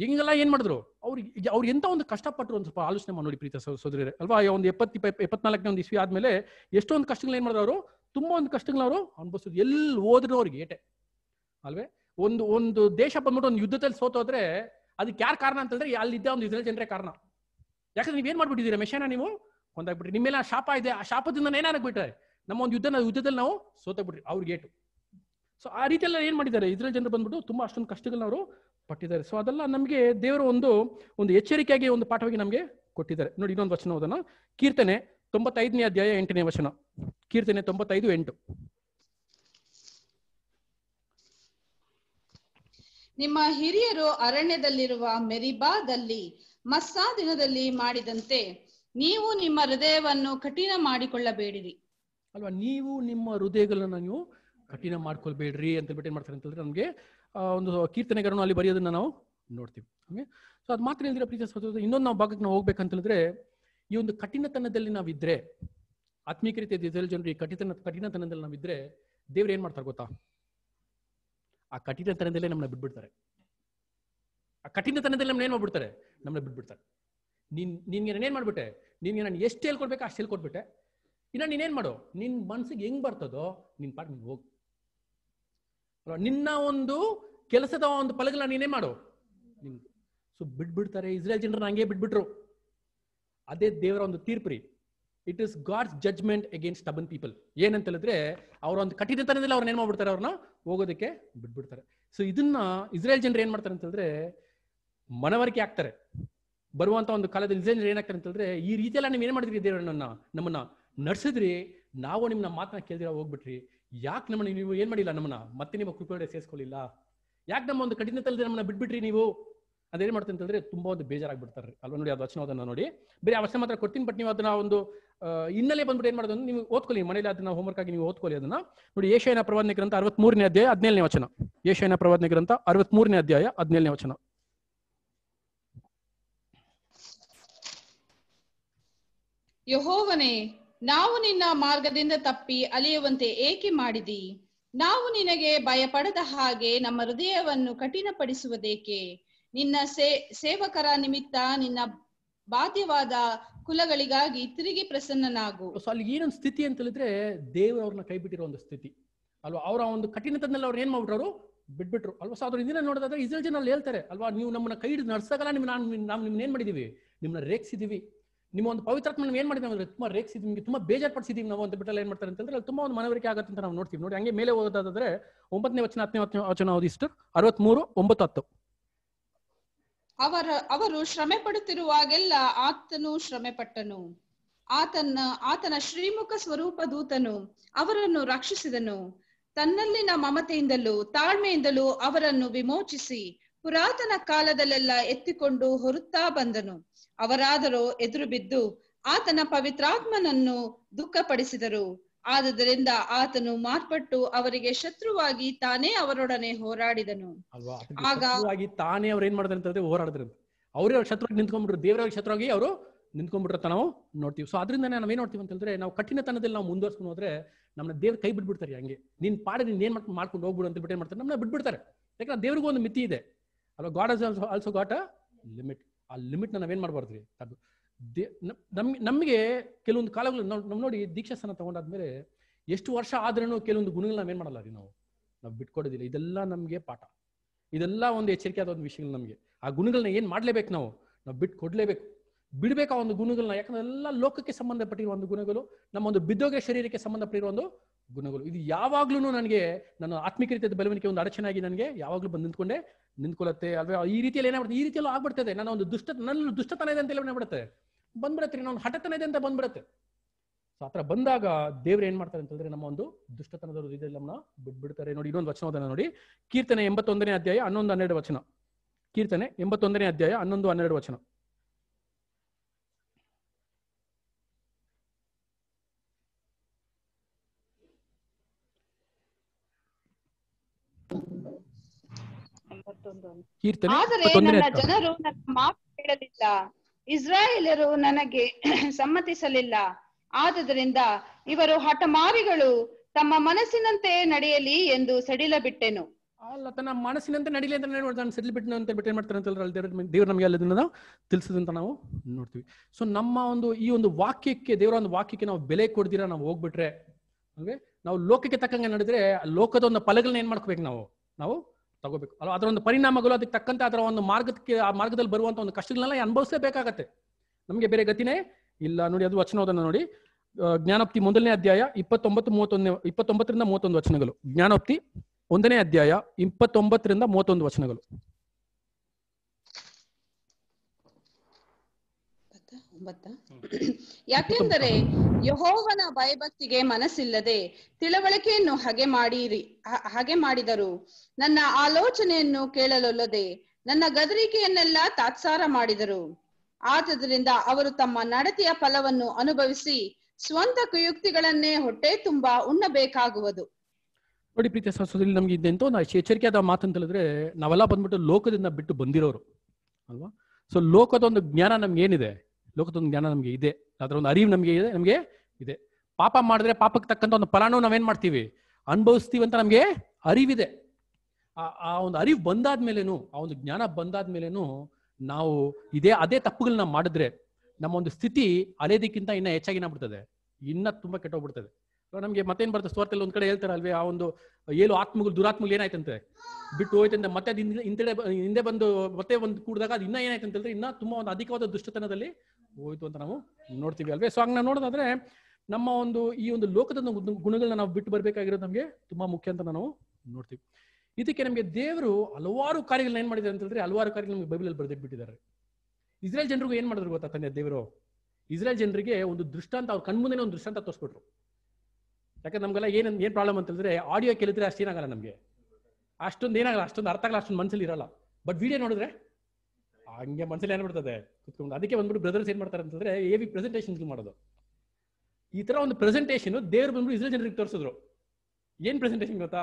ಹೆಂಗೆಲ್ಲ ಏನ್ ಮಾಡಿದ್ರು ಅವ್ರು ಅವ್ರು ಎಂತ ಒಂದು ಕಷ್ಟಪಟ್ಟರು ಒಂದು ಸ್ವಲ್ಪ ಆಲೋಚನೆ ಮಾಡಿ ನೋಡಿ ಪ್ರೀತಿಯ ಸಹೋದರರೇ ಅಲ್ವಾ ಒಂದು ಎಪ್ಪತ್ ಎಪ್ಪತ್ನಾಲ್ಕನೇ ಒಂದು ಇಸ್ವಿ ಆದ್ಮೇಲೆ ಎಷ್ಟೊಂದು ಕಷ್ಟಗಳು ಏನ್ ಮಾಡಿದ್ರು ಅವರು ತುಂಬಾ ಒಂದು ಕಷ್ಟಗಳನ್ನ ಅವರು ಅನುಭವಿಸಿದ್ರು ಎಲ್ಲಿ ಹೋದ್ರು ಅವ್ರಿಗೆ ಏಟೆ ಅಲ್ವೇ ಒಂದು ಒಂದು ದೇಶ ಬಂದ್ಬಿಟ್ಟು ಒಂದು ಯುದ್ಧದಲ್ಲಿ ಸೋತೋದ್ರೆ ಅದಕ್ಕೆ ಯಾರು ಕಾರಣ ಅಂತಂದ್ರೆ ಇದ್ದ ಒಂದು ಇಸ್ರೇಲ್ ಜನರೇ ಕಾರಣ ಯಾಕಂದ್ರೆ ಏನ್ ಮಾಡ್ಬಿಟ್ಟಿದ್ದೀರಾ ಮೆಷನ ನೀವು ಹೊಂದಾಗ್ಬಿಟ್ರಿ ನಿಮ್ಮೆಲ್ಲ ಶಾಪ ಇದೆ ಆ ಶಾಪದಿಂದ ಏನಾಗ್ಬಿಟ್ರೆ ನಮ್ಮ ಒಂದು ಯುದ್ಧ ಯುದ್ಧದಲ್ಲಿ ನಾವು ಸೋತೋಗ್ಬಿಟ್ರಿ ಅವ್ರ ಗೇಟು ಸೊ ಆ ರೀತಿಯೆಲ್ಲ ಏನ್ ಮಾಡಿದ್ದಾರೆ ಇಸ್ರೇಲ್ ಜನರು ಬಂದ್ಬಿಟ್ಟು ತುಂಬಾ ಅಷ್ಟೊಂದು ಕಷ್ಟಗಳನ್ನ ಅವರು ಪಟ್ಟಿದ್ದಾರೆ ಸೊ ಅದೆಲ್ಲ ನಮಗೆ ದೇವರ ಒಂದು ಒಂದು ಎಚ್ಚರಿಕೆಯಾಗಿ ಒಂದು ಪಾಠವಾಗಿ ನಮಗೆ ಕೊಟ್ಟಿದ್ದಾರೆ ನೋಡಿ ಇನ್ನೊಂದು ವಚನ ಓದೋಣ ಕೀರ್ತನೆ ತೊಂಬತ್ತೈದನೇ ಅಧ್ಯಾಯ ಎಂಟನೇ ವಚನ ಕೀರ್ತನೆ ತೊಂಬತ್ತೈದು ಎಂಟು ನಿಮ್ಮ ಹಿರಿಯರು ಅರಣ್ಯದಲ್ಲಿರುವ ಮೆರಿಬಾದಲ್ಲಿ ಮಸ್ಸಾ ದಿನದಲ್ಲಿ ಮಾಡಿದಂತೆ ನೀವು ನಿಮ್ಮ ಹೃದಯವನ್ನು ಕಠಿಣ ಮಾಡಿಕೊಳ್ಳಬೇಡಿರಿ ಅಲ್ವಾ ನೀವು ನಿಮ್ಮ ಹೃದಯಗಳನ್ನ ನೀವು ಕಠಿಣ ಮಾಡ್ಕೊಳ್ಬೇಡ್ರಿ ಅಂತ ಬಿಟ್ಟು ಏನ್ ಮಾಡ್ತಾರೆ ಅಂತಂದ್ರೆ ನಮಗೆ ಒಂದು ಕೀರ್ತನೆಗಳನ್ನು ಅಲ್ಲಿ ಬರೆಯೋದನ್ನ ನಾವು ನೋಡ್ತೀವಿ ಸೊ ಅದು ಮಾತ್ರ ಇಲ್ದಿರ ಪ್ರೀತಿ ಇನ್ನೊಂದು ನಾವು ಭಾಗಕ್ಕೆ ನಾವು ಹೋಗ್ಬೇಕಂತಂದ್ರೆ ಈ ಒಂದು ಕಠಿಣತನದಲ್ಲಿ ನಾವಿದ್ರೆ ಆತ್ಮೀಕ ರೀತಿಯ ಜನರು ಈ ಕಠಿಣ ಕಠಿಣತನದಲ್ಲಿ ನಾವಿದ್ರೆ ದೇವ್ರು ಏನ್ ಮಾಡ್ತಾರೆ ಗೊತ್ತಾ ಆ ಕಠಿಣ ತನದಲ್ಲೇ ನಮ್ಮನ್ನ ಬಿಟ್ಬಿಡ್ತಾರೆ ಆ ಕಠಿಣ ತನದಲ್ಲಿ ನಮ್ಮನ್ನ ಏನ್ ಮಾಡ್ಬಿಡ್ತಾರೆ ನಮ್ಮನ್ನ ಬಿಟ್ಬಿಡ್ತಾರೆ ನೀನ್ ನಿನ್ಗೆ ನಾನು ಏನ್ ಮಾಡ್ಬಿಟ್ಟೆ ನಿನ್ಗೆ ನಾನು ಎಷ್ಟು ಹೇಳ್ಕೊಡ್ಬೇಕು ಅಷ್ಟು ಹೇಳ್ಕೊಟ್ಬಿಟ್ಟೆ ಇನ್ನ ಏನ್ ಮಾಡು ನಿನ್ ಮನ್ಸಿಗೆ ಹೆಂಗ್ ಬರ್ತದೋ ನಿನ್ ಪಾಟ್ ನೀನ್ ಹೋಗು ನಿನ್ನ ಒಂದು ಕೆಲಸದ ಒಂದು ಫಲಗಳ ನೀನೇ ಮಾಡು ನಿನ್ ಸೊ ಬಿಟ್ಬಿಡ್ತಾರೆ ಇಸ್ರೇಲ್ ಜನರನ್ನ ಹಂಗೆ ಬಿಡ್ಬಿಟ್ರು ಅದೇ ದೇವರ ಒಂದು ತೀರ್ಪು it is God's judgment against stubborn people ಏನಂತ ಹೇಳಿದ್ರೆ ಅವ್ರ ಒಂದು ಕಠಿಣ ತನದಲ್ಲಿ ಅವ್ರನ್ನ ಏನ್ ಮಾಡ್ಬಿಡ್ತಾರೆ ಅವ್ರನ್ನ ಹೋಗೋದಕ್ಕೆ ಬಿಟ್ಬಿಡ್ತಾರೆ ಸೊ ಇದನ್ನ ಇಸ್ರೇಲ್ ಜನರು ಏನ್ ಮಾಡ್ತಾರೆ ಅಂತಂದ್ರೆ ಮನವರಿಕೆ ಆಗ್ತಾರೆ ಬರುವಂತ ಒಂದು ಕಾಲದಲ್ಲಿ ಇಸ್ರೇಲ್ ಜನರು ಏನಾಗ್ತಾರೆ ಅಂತಂದ್ರೆ ಈ ರೀತಿಯೆಲ್ಲ ನೀವು ಏನ್ ಮಾಡಿದ್ರಿ ದೇವರನ್ನ ನಮ್ಮನ್ನ ನಡ್ಸಿದ್ರಿ ನಾವು ನಿಮ್ಮನ್ನ ಮಾತನ್ನ ಕೇಳಿದ್ರೆ ಹೋಗ್ಬಿಟ್ರಿ ಯಾಕೆ ನಮ್ಮನ್ನ ನೀವು ಏನ್ ಮಾಡಿಲ್ಲ ನಮ್ಮನ್ನ ಮತ್ತೆ ನಿಮ್ಮ ಕೃಪೆ ಸೇರಿಸ್ಕೊಳ್ಳಿಲ್ಲ ಯಾಕೆ ನಮ್ಮ ಒಂದು ತಲೆ ನಮ್ಮನ್ನ ಬಿಟ್ಬಿಟ್ರಿ ನೀವು ಅದೇನು ಮಾಡ್ತೀನಿ ಅಂತಂದ್ರೆ ತುಂಬಾ ಒಂದು ಬೇಜಾರಾಗ್ಬಿಡ್ತಾರೆ ಅಲ್ವಾ ನೋಡಿ ಅದು ವಚನ ಅದನ್ನ ನೋಡಿ ಬೇರೆ ಆ ಮಾತ್ರ ಕೊಡ್ತೀನಿ ಬಟ್ ನೀವು ಅದನ್ನ ಒಂದು ಇನ್ನಲ್ಲೇ ಬಂದ್ಬಿಟ್ಟು ಏನ್ ಮಾಡೋದು ನೀವು ಓದ್ಕೊಳ್ಳಿ ಮನೇಲಿ ಅದನ್ನ ಹೋಮ್ವರ್ಕ್ ಆಗಿ ನೀವು ಓದ್ಕೊಳ್ಳಿ ಅದನ್ನ ನೋಡಿ ಏಷ್ಯಾನ ಪ್ರವಾದನೆ ಗ್ರಂಥ ಅರವತ್ ಮೂರನೇ ಅಧ್ಯಾಯ ಹದಿನೇಳನೇ ವಚನ ಏಷ್ಯಾನ ಪ್ರವಾದನೆ ಗ್ರಂಥ ಅರವತ್ ಮೂರನೇ ಅಧ್ಯಾಯ ಹದಿನೇಳನೇ ವಚನ ಯಹೋವನೇ ನಾವು ನಿನ್ನ ಮಾರ್ಗದಿಂದ ತಪ್ಪಿ ಅಲಿಯುವಂತೆ ಏಕೆ ಮಾಡಿದಿ ನಾವು ನಿನಗೆ ಭಯಪಡದ ಹಾಗೆ ನಮ್ಮ ಹೃದಯವನ್ನು ಕಠಿಣಪಡಿಸುವುದೇಕೆ ನಿನ್ನ ಸೇ ಸೇವಕರ ನಿಮಿತ್ತ ನಿನ್ನ ಬಾಧ್ಯವಾದ ಕುಲಗಳಿಗಾಗಿ ತಿರುಗಿ ಪ್ರಸನ್ನನಾಗು ಸೊ ಅಲ್ಲಿ ಏನೊಂದು ಸ್ಥಿತಿ ಅಂತ ಹೇಳಿದ್ರೆ ದೇವರು ಅವ್ರನ್ನ ಕೈ ಬಿಟ್ಟಿರೋ ಒಂದು ಸ್ಥಿತಿ ಅಲ್ವಾ ಅವರ ಒಂದು ಕಠಿಣತನಲ್ಲಿ ಅವ್ರು ಏನ್ ಮಾಡ್ಬಿಟ್ರು ಬಿಟ್ಬಿಟ್ರು ಅಲ್ವಾ ಸೊ ಅದ್ರ ನೋಡೋದಾದ್ರೆ ಇಸ್ರೇಲ್ ಜನ ಹೇಳ್ತಾರೆ ಅಲ್ವಾ ನೀವು ನಮ್ಮನ್ನ ಕೈ ಹಿಡಿದು ನಡ್ಸಕಲ್ಲ ನಿಮ್ ನಾನು ನಾವು ನಿಮ್ನ ಏನ್ ಮಾಡಿದೀವಿ ನಿಮ್ಮನ್ನ ರೇಖಿಸಿದೀವಿ ನಿಮ್ಮ ಒಂದು ಪವಿತ್ರಾತ್ಮ ನಾವು ಏನ್ ಮಾಡಿದ್ವಿ ಅಂದ್ರೆ ತುಂಬಾ ರೇಖಿಸಿದ್ವಿ ನಿಮಗೆ ತುಂಬಾ ಪಡಿಸಿದೀವಿ ನಾವು ಅಂತ ಬಿಟ್ಟಲ್ಲ ಏನ್ ಮಾಡ್ತಾರೆ ಅಂತಂದ್ರೆ ಅಲ್ಲಿ ತುಂಬಾ ಒಂದು ಮನವರಿಕೆ ಆಗುತ್ತೆ ಅಂತ ನಾವು ನೋಡ್ತೀವಿ ನೋಡಿ ಹಂಗೆ ಮೇಲೆ ಓದೋದಾದ್ರೆ ಒಂಬತ್ತನೇ ವಚನ ಹತ್ತನೇ ವಚನ ಓದಿಸ್ಟರ್ ಅರವತ್ಮೂರು ಒಂಬತ್ತು ಹತ್ತು ಅವರ ಅವರು ಶ್ರಮೆ ಪಡುತ್ತಿರುವಾಗೆಲ್ಲ ಆತನು ಶ್ರಮೆ ಪಟ್ಟನು ಆತನ ಆತನ ಶ್ರೀಮುಖ ಸ್ವರೂಪ ದೂತನು ಅವರನ್ನು ರಕ್ಷಿಸಿದನು ತನ್ನಲ್ಲಿನ ಮಮತೆಯಿಂದಲೂ ತಾಳ್ಮೆಯಿಂದಲೂ ಅವರನ್ನು ವಿಮೋಚಿಸಿ ಪುರಾತನ ಕಾಲದಲ್ಲೆಲ್ಲ ಎತ್ತಿಕೊಂಡು ಹೊರುತ್ತಾ ಬಂದನು ಅವರಾದರೂ ಎದುರು ಬಿದ್ದು ಆತನ ಪವಿತ್ರಾತ್ಮನನ್ನು ದುಃಖಪಡಿಸಿದರು ಆದ್ದರಿಂದ ಆತನು ಮಾರ್ಪಟ್ಟು ಅವರಿಗೆ ಶತ್ರುವಾಗಿ ತಾನೇ ಅವರೊಡನೆ ಹೋರಾಡಿದನು ಆಗ ತಾನೇ ಅವ್ರು ಏನ್ ಮಾಡಿದ್ರೆ ಹೋರಾಡಿದ್ರು ಅವರೇ ಅವ್ರ ಶತ್ರು ನಿಂತ್ಕೊಂಡ್ಬಿಟ್ರು ದೇವರ ಶತ್ರುವಾಗಿ ಅವರು ನಿಂತ್ಕೊಂಡ್ಬಿಟ್ರೆ ನಾವು ನೋಡ್ತೀವಿ ಸೊ ಅದರಿಂದ ನಾವು ಏನ್ ನೋಡ್ತೀವಿ ಅಂತಂದ್ರೆ ನಾವು ಕಠಿಣತನದಲ್ಲಿ ನಾವು ಮುಂದುವರ್ಸ್ಕೊಂಡು ಹೋದ್ರೆ ನಮ್ಮನ್ನ ದೇವ್ರ ಕೈ ಬಿಟ್ಬಿಡ್ತಾರೆ ಹಂಗೆ ನೀನ್ ಪಾಡ ನೀನ್ ಏನ್ ಮಾಡ್ಕೊಂಡು ಹೋಗ್ಬಿಡು ಅಂತ ಬಿಟ್ಟು ಏನ್ ಮಾಡ್ತಾರೆ ನಮ್ಮನ್ನ ಬಿಟ್ಬಿಡ್ತಾರೆ ಯಾಕಂದ್ರೆ ದೇವ್ರಿಗೂ ಒಂದು ಮಿತಿ ಇದೆ ಅಲ್ವಾ ಗಾಡ್ ಆಲ್ಸೋ ಗಾಟ್ ಲಿಮಿಟ್ ಆ ಲಿಮಿಟ್ ನಾವೇನ್ ಮಾಡ್ಬಾರ್ದ್ರಿ ಅದು ನಮ್ಗೆ ನಮಗೆ ಕೆಲವೊಂದು ಕಾಲಗಳು ನಾವು ನೋಡಿ ಸ್ಥಾನ ತಗೊಂಡಾದ್ಮೇಲೆ ಎಷ್ಟು ವರ್ಷ ಆದ್ರೂ ಕೆಲವೊಂದು ಗುಣಗಳನ್ನ ಏನ್ ಮಾಡಲ್ಲ ರೀ ನಾವು ನಾವು ಬಿಟ್ಕೊಡೋದಿಲ್ಲ ಇದೆಲ್ಲ ನಮಗೆ ಪಾಠ ಇದೆಲ್ಲ ಒಂದು ಎಚ್ಚರಿಕೆ ಆದ ಒಂದು ವಿಷಯಗಳು ನಮಗೆ ಆ ಗುಣಗಳನ್ನ ಏನು ಮಾಡ್ಲೇಬೇಕು ನಾವು ನಾವು ಬಿಟ್ಟು ಕೊಡ್ಲೇಬೇಕು ಬಿಡ್ಬೇಕು ಆ ಒಂದು ಗುಣಗಳನ್ನ ಯಾಕಂದ್ರೆ ಎಲ್ಲ ಲೋಕಕ್ಕೆ ಸಂಬಂಧಪಟ್ಟಿರುವ ಒಂದು ಗುಣಗಳು ನಮ್ಮ ಒಂದು ಬಿದ್ದೋಗ ಶರೀರಕ್ಕೆ ಸಂಬಂಧಪಟ್ಟಿರುವ ಒಂದು ಗುಣಗಳು ಇದು ಯಾವಾಗ್ಲೂ ನನಗೆ ನನ್ನ ಆತ್ಮಿಕ ರೀತಿಯ ಬೆಳವಣಿಗೆ ಒಂದು ಅಡಚಣೆಯಾಗಿ ನನಗೆ ಯಾವಾಗ್ಲೂ ಬಂದು ನಿಂತ್ಕೊಂಡೆ ನಿಂತ್ಕೊಳ್ಳುತ್ತೆ ಅಲ್ವಾ ಈ ರೀತಿಯಲ್ಲಿ ಏನಾಗ್ಬಿಡುತ್ತೆ ಈ ರೀತಿಯಲ್ಲೂ ಆಗ್ಬಿಡ್ತದೆ ನನ್ನ ಒಂದು ದುಷ್ಟ ನನ್ನ ದುಷ್ಟತನ ಇದೆ ಅಂತ ಹೇಳಿ ಬಿಡುತ್ತೆ ಬಂದ್ಬಿಡುತ್ತೆ ನಾನು ಹಠತನ ಇದೆ ಅಂತ ಬಂದ್ಬಿಡುತ್ತೆ ಸೊ ಆತರ ಬಂದಾಗ ದೇವ್ರ ಏನ್ ಮಾಡ್ತಾರೆ ಅಂತಂದ್ರೆ ನಮ್ಮ ಒಂದು ದುಷ್ಟತನದ ಇದೆಲ್ಲ ನಮ್ಮನ್ನ ಬಿಟ್ಬಿಡ್ತಾರೆ ನೋಡಿ ಇನ್ನೊಂದು ವಚನೋದನ್ನ ನೋಡಿ ಕೀರ್ತನೆ ಎಂಬತ್ತೊಂದನೇ ಅಧ್ಯಾಯ ಹನ್ನೊಂದು ಹನ್ನೆರಡು ವಚನ ಕೀರ್ತನೆ ಎಂಬತ್ತೊಂದನೇ ಅಧ್ಯಾಯ ಹನ್ನೊಂದು ಹನ್ನೆರಡು ವಚನ ಆದರೆ ಜನರು ಕೇಳಲಿಲ್ಲ ಇಸ್ರಾಯೇಲರು ನನಗೆ [clears throat] ಸಮ್ಮತಿಸಲಿಲ್ಲ ಆದ್ದರಿಂದ ಇವರು ಹಠಮಾರಿಗಳು ತಮ್ಮ ಮನಸ್ಸಿನಂತೆ ನಡೆಯಲಿ ಎಂದು ಸಡಿಲ ಬಿಟ್ಟೆನು ಅಲ್ಲ ತನ್ನ ಮನಸ್ಸಿನಂತೆ ನಡೀಲಿ ಅಂತ ನೋಡ್ತಾನೆ ಸೆಟ್ಲ್ ಬಿಟ್ಟು ಅಂತ ಬಿಟ್ಟು ಏನ್ ಮಾಡ್ತಾರೆ ಅಂತ ದೇವ್ರು ನಮಗೆ ಅಲ್ಲಿ ತಿಳಿಸದಂತ ನಾವು ನೋಡ್ತೀವಿ ಸೊ ನಮ್ಮ ಒಂದು ಈ ಒಂದು ವಾಕ್ಯಕ್ಕೆ ದೇವರ ಒಂದು ವಾಕ್ಯಕ್ಕೆ ನಾವು ಬೆಲೆ ಕೊಡ್ದಿರ ನಾವು ಹೋಗ್ಬಿಟ್ರೆ ಅಂದ್ರೆ ನಾವು ಲೋಕಕ್ಕೆ ತಕ್ಕಂಗೆ ನಡೆದ್ರೆ ಲೋಕದ ಒಂದು ಫಲಗಳನ್ನ ಏನ್ ಮಾಡ್ಕೋಬೇಕು ನಾವು ನಾವು ತಗೋಬೇಕು ಅಲ್ವಾ ಅದರ ಒಂದು ಪರಿಣಾಮಗಳು ಅದಕ್ಕೆ ತಕ್ಕಂತೆ ಅದರ ಒಂದು ಮಾರ್ಗಕ್ಕೆ ಆ ಮಾರ್ಗದಲ್ಲಿ ಬರುವಂತ ಒಂದು ಕಷ್ಟಗಳನ್ನೆಲ್ಲ ಬೇಕಾಗತ್ತೆ ನಮಗೆ ಬೇರೆ ಗತಿನೇ ಇಲ್ಲ ನೋಡಿ ಅದು ವಚನೋದನ್ನ ನೋಡಿ ಜ್ಞಾನೋಪ್ತಿ ಮೊದಲನೇ ಅಧ್ಯಾಯ ಇಪ್ಪತ್ತೊಂಬತ್ತು ಮೂವತ್ತೊಂದನೇ ಇಪ್ಪತ್ತೊಂಬತ್ತರಿಂದ ಮೂವತ್ತೊಂದು ವಚನಗಳು ಜ್ಞಾನೋಪ್ತಿ ಒಂದನೇ ಅಧ್ಯಾಯ ಇಪ್ಪತ್ತೊಂಬತ್ತರಿಂದ ಮೂವತ್ತೊಂದು ವಚನಗಳು ಯಾಕೆಂದರೆ ಯಹೋವನ ಭಯಭಕ್ತಿಗೆ ಮನಸ್ಸಿಲ್ಲದೆ ತಿಳವಳಿಕೆಯನ್ನು ಹಾಗೆ ಮಾಡಿರಿ ಹಾಗೆ ಮಾಡಿದರು ನನ್ನ ಆಲೋಚನೆಯನ್ನು ಕೇಳಲೊಲ್ಲದೆ ನನ್ನ ಗದರಿಕೆಯನ್ನೆಲ್ಲ ತಾತ್ಸಾರ ಮಾಡಿದರು ಆದ್ದರಿಂದ ಅವರು ತಮ್ಮ ನಡತೆಯ ಫಲವನ್ನು ಅನುಭವಿಸಿ ಸ್ವಂತ ಕುಯುಕ್ತಿಗಳನ್ನೇ ಹೊಟ್ಟೆ ತುಂಬಾ ಉಣ್ಣಬೇಕಾಗುವುದು ನೋಡಿ ಪ್ರೀತಿ ಸಹಸೋದರಿ ನಮ್ಗೆ ಒಂದು ನಾ ಮಾತು ಅಂತ ಹೇಳಿದ್ರೆ ನಾವೆಲ್ಲ ಬಂದ್ಬಿಟ್ಟು ಲೋಕದಿಂದ ಬಿಟ್ಟು ಬಂದಿರೋರು ಅಲ್ವಾ ಸೊ ಲೋಕದ ಒಂದು ಜ್ಞಾನ ನಮ್ಗೆ ಏನಿದೆ ಲೋಕದೊಂದು ಜ್ಞಾನ ನಮಗೆ ಇದೆ ಅದರ ಒಂದು ಅರಿವು ನಮಗೆ ಇದೆ ನಮಗೆ ಇದೆ ಪಾಪ ಮಾಡಿದ್ರೆ ಪಾಪಕ್ಕೆ ತಕ್ಕಂತ ಒಂದು ಫಲಾನು ನಾವೇನ್ ಮಾಡ್ತೀವಿ ಅನುಭವಿಸ್ತೀವಿ ಅಂತ ನಮಗೆ ಅರಿವಿದೆ ಆ ಒಂದು ಅರಿವು ಬಂದಾದ್ಮೇಲೇನು ಆ ಒಂದು ಜ್ಞಾನ ಬಂದಾದ್ಮೇಲೇನು ನಾವು ಇದೇ ಅದೇ ತಪ್ಪುಗಳನ್ನ ಮಾಡಿದ್ರೆ ನಮ್ಮ ಒಂದು ಸ್ಥಿತಿ ಅಲೆದಕ್ಕಿಂತ ಇನ್ನ ಹೆಚ್ಚಾಗಿ ಬಿಡ್ತದೆ ಇನ್ನ ತುಂಬಾ ಕೆಟ್ಟೋಗ್ಬಿಡ್ತದೆ ನಮಗೆ ಮತ್ತೇನ್ ಬರ್ತದೆ ಸ್ವಾರ್ಥಲ್ಲಿ ಒಂದ್ ಕಡೆ ಹೇಳ್ತಾರೆ ಅಲ್ವೇ ಆ ಒಂದು ಏಳು ಆತ್ಮಗಳು ದುರಾತ್ಮಗಳು ಏನಾಯ್ತಂತೆ ಬಿಟ್ಟು ಹೋಯ್ತಂತೆ ಮತ್ತೆ ಹಿಂದೆ ಹಿಂದೆ ಬಂದು ಮತ್ತೆ ಒಂದು ಕೂಡಿದಾಗ ಅದು ಇನ್ನ ಏನಾಯ್ತಂತಂದ್ರೆ ಇನ್ನ ತುಂಬಾ ಒಂದು ಅಧಿಕವಾದ ದುಷ್ಟತನದಲ್ಲಿ ಹೋಯ್ತು ಅಂತ ನಾವು ನೋಡ್ತೀವಿ ಅಲ್ವೇ ಸೊ ಹಂಗೆ ನಾವು ನೋಡೋದಾದ್ರೆ ನಮ್ಮ ಒಂದು ಈ ಒಂದು ಲೋಕದ ಗುಣಗಳನ್ನ ನಾವು ಬಿಟ್ಟು ಬರಬೇಕಾಗಿರೋದು ನಮಗೆ ತುಂಬಾ ಮುಖ್ಯ ಅಂತ ನಾವು ನೋಡ್ತೀವಿ ಇದಕ್ಕೆ ನಮಗೆ ದೇವರು ಹಲವಾರು ಕಾರ್ಯಗಳನ್ನ ಏನ್ ಮಾಡಿದ್ದಾರೆ ಅಂತ ಹೇಳಿದ್ರೆ ಹಲವಾರು ಕಾರ್ಯಗಳು ನಮಗೆ ಬೈಬಲಲ್ಲಿ ಬರೆದು ಬಿಟ್ಟಿದ್ದಾರೆ ಇಸ್ರೇಲ್ ಜನರಿಗೂ ಏನ್ ಮಾಡಿದ್ರು ಗೊತ್ತಾ ತಂದೆ ದೇವರು ಇಸ್ರೇಲ್ ಜನರಿಗೆ ಒಂದು ದೃಷ್ಟಾಂತ ಅವ್ರ ಕಣ್ಮುಂದೇನೆ ಒಂದು ದೃಷ್ಟಾಂತ ತೋರಿಸ್ಬಿಟ್ರು ಯಾಕಂದ್ರೆ ನಮ್ಗೆಲ್ಲ ಏನ್ ಏನ್ ಪ್ರಾಬ್ಲಮ್ ಅಂತ ಹೇಳಿದ್ರೆ ಆಡಿಯೋ ಕೇಳಿದ್ರೆ ಅಷ್ಟೇನಾಗಲ್ಲ ನಮಗೆ ಅಷ್ಟೊಂದು ಏನಾಗಲ್ಲ ಅಷ್ಟೊಂದು ಅರ್ಥ ಆಗಲ್ಲ ಅಷ್ಟೊಂದು ಮನಸ್ಸಲ್ಲಿ ಇರಲ್ಲ ಬಟ್ ವಿಡಿಯೋ ನೋಡಿದ್ರೆ ಹಂಗೆ ಮನಸ್ಸಲ್ಲಿ ಏನ್ಬಿಡ್ತದೆ ಕುತ್ಕೊಂಡು ಅದಕ್ಕೆ ಬಂದ್ಬಿಟ್ಟು ಬ್ರದರ್ಸ್ ಏನ್ ಮಾಡ್ತಾರೆ ಅಂತಂದ್ರೆ ವಿ ಪ್ರೆಸೆಂಟೇಷನ್ ಮಾಡೋದು ಈ ತರ ಒಂದು ಪ್ರೆಸೆಂಟೇಷನ್ ದೇವ್ರು ಬಂದ್ಬಿಟ್ಟು ಇಸ್ರೇಲ್ ಜನರಿಗೆ ತೋರಿಸಿದ್ರು ಏನ್ ಪ್ರೆಸೆಂಟೇಷನ್ ಗೊತ್ತಾ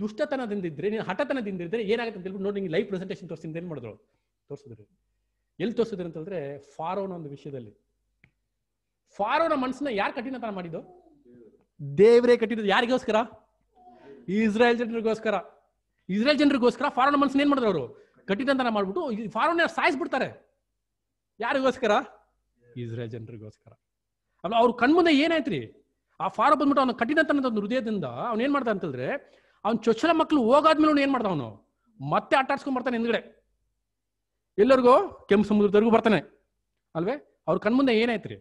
ದುಷ್ಟತನದಿಂದಿದ್ರೆ ನೀನು ಹಠತನದಿಂದಿದ್ರೆ ಏನಾಗುತ್ತೆ ಅಂತ ಹೇಳ್ಬಿಟ್ಟು ನೋಡಿ ಲೈವ್ ಪ್ರೆಸೆಂಟೇಷನ್ ತೋರಿಸಿಂದ ಏನ್ ಮಾಡಿದ್ರು ತೋರಿಸಿದ್ರು ಎಲ್ಲಿ ತೋರಿಸಿದ್ರು ಅಂತಂದ್ರೆ ಫಾರೋನ ಒಂದು ವಿಷಯದಲ್ಲಿ ಫಾರೋನ ಮನಸ್ಸನ್ನ ಯಾರು ಕಠಿಣತನ ಮಾಡಿದ್ದು ದೇವರೇ ಕಟ್ಟಿದ್ದು ಯಾರಿಗೋಸ್ಕರ ಇಸ್ರೇಲ್ ಜನರಿಗೋಸ್ಕರ ಇಸ್ರೇಲ್ ಜನರಿಗೋಸ್ಕರ ಫಾರೋನ ಮನಸ್ಸನ್ನ ಏನ್ ಮಾಡಿದ್ರು ಅವರು ಕಠಿಣತನ ಮಾಡ್ಬಿಟ್ಟು ಫಾರೋನ್ ಸಾಯಿಸ್ಬಿಡ್ತಾರೆ ಯಾರಿಗೋಸ್ಕರ ಇಸ್ರೇಲ್ ಜನರಿಗೋಸ್ಕರ ಅಲ್ಲ ಅವ್ರ ಕಣ್ಮುಂದೆ ಏನಾಯ್ತ್ರಿ ಆ ಫಾರೋ ಬಂದ್ಬಿಟ್ಟು ಅವನ ಕಠಿಣತನದ ಹೃದಯದಿಂದ ಅವ್ನು ಏನ್ ಮಾಡ್ತಾನೆ ಅಂತಂದ್ರೆ ಅವ್ನ ಚೊಚ್ಚಲ ಮಕ್ಳು ಹೋಗಾದ್ಮೇಲೆ ಅವ್ನು ಏನ್ ಮಾಡ್ದ ಅವನು ಮತ್ತೆ ಆಟಾಡ್ಸ್ಕೊಂಡ್ ಬರ್ತಾನೆ ಹಿಂದ್ಗಡೆ ಎಲ್ಲರಿಗೂ ಕೆಂಪು ಸಮುದ್ರದವರೆಗೂ ಬರ್ತಾನೆ ಅಲ್ವೇ ಅವ್ರ ಕಣ್ಮುಂದೆ ರೀ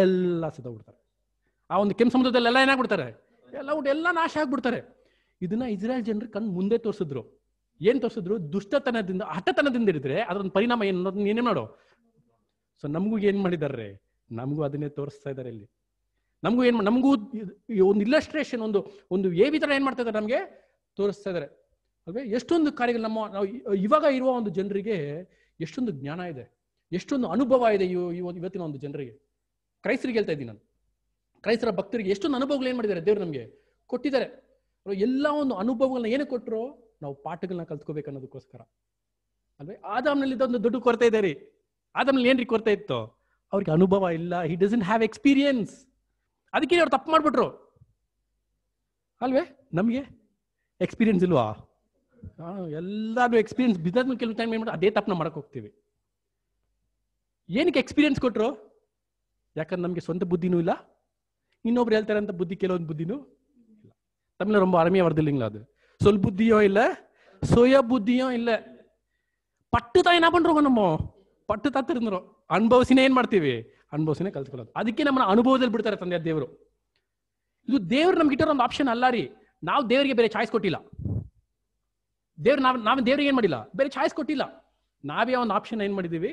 ಎಲ್ಲ ಸದ ಬಿಡ್ತಾರೆ ಆ ಒಂದು ಕೆಂಪು ಸಮುದ್ರದಲ್ಲಿ ಎಲ್ಲ ಏನಾಗ್ಬಿಡ್ತಾರೆ ಎಲ್ಲ ಊಟ ಎಲ್ಲ ನಾಶ ಆಗ್ಬಿಡ್ತಾರೆ ಇದನ್ನ ಇಸ್ರೇಲ್ ಜನರು ಕಣ್ ಮುಂದೆ ತೋರಿಸಿದ್ರು ಏನ್ ತೋರಿಸಿದ್ರು ದುಷ್ಟತನದಿಂದ ಹಠತನದಿಂದ ಹಿಡಿದ್ರೆ ಒಂದು ಪರಿಣಾಮ ಏನು ನೀನೇ ಮಾಡೋ ಸೊ ನಮಗೂ ಏನ್ ಮಾಡಿದಾರೆ ನಮಗೂ ಅದನ್ನೇ ತೋರಿಸ್ತಾ ಇದ್ದಾರೆ ಇಲ್ಲಿ ನಮಗೂ ಏನ್ ನಮಗೂ ಒಂದು ಇಲ್ಲಸ್ಟ್ರೇಷನ್ ಒಂದು ಒಂದು ಏವಿತರ ತರ ಏನ್ ಮಾಡ್ತಾ ಇದಾರೆ ನಮಗೆ ತೋರಿಸ್ತಾ ಇದ್ದಾರೆ ಅಲ್ವೇ ಎಷ್ಟೊಂದು ಕಾರ್ಯಗಳು ನಮ್ಮ ನಾವು ಇವಾಗ ಇರುವ ಒಂದು ಜನರಿಗೆ ಎಷ್ಟೊಂದು ಜ್ಞಾನ ಇದೆ ಎಷ್ಟೊಂದು ಅನುಭವ ಇದೆ ಇವತ್ತಿನ ಒಂದು ಜನರಿಗೆ ಕ್ರೈಸ್ತರಿಗೆ ಹೇಳ್ತಾ ಇದ್ದೀನಿ ನಾನು ಕ್ರೈಸ್ತರ ಭಕ್ತರಿಗೆ ಎಷ್ಟೊಂದು ಅನುಭವಗಳು ಏನ್ ಮಾಡಿದ್ದಾರೆ ದೇವ್ರು ನಮಗೆ ಕೊಟ್ಟಿದ್ದಾರೆ ಎಲ್ಲ ಒಂದು ಅನುಭವಗಳನ್ನ ಏನು ಕೊಟ್ಟರು ನಾವು ಪಾಠಗಳನ್ನ ಕಲ್ತ್ಕೋಬೇಕು ಅನ್ನೋದಕ್ಕೋಸ್ಕರ ಅಲ್ವೇ ಆದಾಮ್ನಲ್ಲಿ ಇದೊಂದು ದುಡ್ಡು ಕೊರತೆ ಇದೆ ರೀ ಆದಾಮ್ನಲ್ಲಿ ಏನ್ರಿ ಕೊರತೆ ಇತ್ತು ಅವ್ರಿಗೆ ಅನುಭವ ಇಲ್ಲ ಹಿ ಡಸಂಟ್ ಹ್ಯಾವ್ ಎಕ್ಸ್ಪೀರಿಯನ್ಸ್ ಅದಕ್ಕೆ ಅವ್ರು ತಪ್ಪು ಮಾಡ್ಬಿಟ್ರು ಅಲ್ವೇ ನಮಗೆ ಎಕ್ಸ್ಪೀರಿಯನ್ಸ್ ಇಲ್ವಾ ಎಲ್ಲಾನು ಎಕ್ಸ್ಪೀರಿಯನ್ಸ್ ಬಿದ್ದಾದ್ಮೇಲೆ ಕೆಲವು ಟೈಮ್ ಏನ್ಮಾಡ ಅದೇ ತಪ್ಪನ ಮಾಡಕ್ ಹೋಗ್ತೀವಿ ಏನಕ್ಕೆ ಎಕ್ಸ್ಪೀರಿಯನ್ಸ್ ಕೊಟ್ರು ಯಾಕಂದ್ರೆ ನಮಗೆ ಸ್ವಂತ ಬುದ್ಧಿನೂ ಇಲ್ಲ ಇನ್ನೊಬ್ರು ಹೇಳ್ತಾರೆ ಅಂತ ಬುದ್ಧಿ ಕೆಲವೊಂದು ಬುದ್ಧಿನೂ ಇಲ್ಲ ತಮಿಳು ರೊಂಬ ಅರಮಿಯ ಅದು சொல் ಬುದ್ಧಿಯೋ ಇಲ್ಲ சுய ಬುದ್ಧಿಯೋ ಇಲ್ಲ ಪಟ್ಟುತ ಏನ ಬಂದ್ರು ನಮ್ಮ ಪಟ್ಟು ತತ್ತಿರ್ಂದ್ರು ಅನುಭವಿಸಿನೇ ಏನ್ ಮಾಡ್ತೀವಿ ಅನುಭವಿಸಿನೇ ಕಲ್ತ್ಕೊಳ್ಳೋದು ಅದಕ್ಕೆ ನಮ್ಮ ಅನುಭವದಲ್ಲಿ ಬಿಡ್ತಾರೆ ತಂದೆ ದೇವರು ಇದು ದೇವ್ರು ನಮ್ಗೆ ಇಟ್ಟಿರೋ ಒಂದು ಆಪ್ಷನ್ ಅಲ್ಲ ರೀ ನಾವು ದೇವರಿಗೆ ಬೇರೆ ಚಾಯ್ಸ್ ಕೊಟ್ಟಿಲ್ಲ ದೇವ್ರು ನಾವ್ ನಾವ್ ದೇವ್ರಿಗೆ ಏನ್ ಮಾಡಿಲ್ಲ ಬೇರೆ ಚಾಯ್ಸ್ ಕೊಟ್ಟಿಲ್ಲ ನಾವೇ ಒಂದು ಆಪ್ಷನ್ ಏನ್ ಮಾಡಿದೀವಿ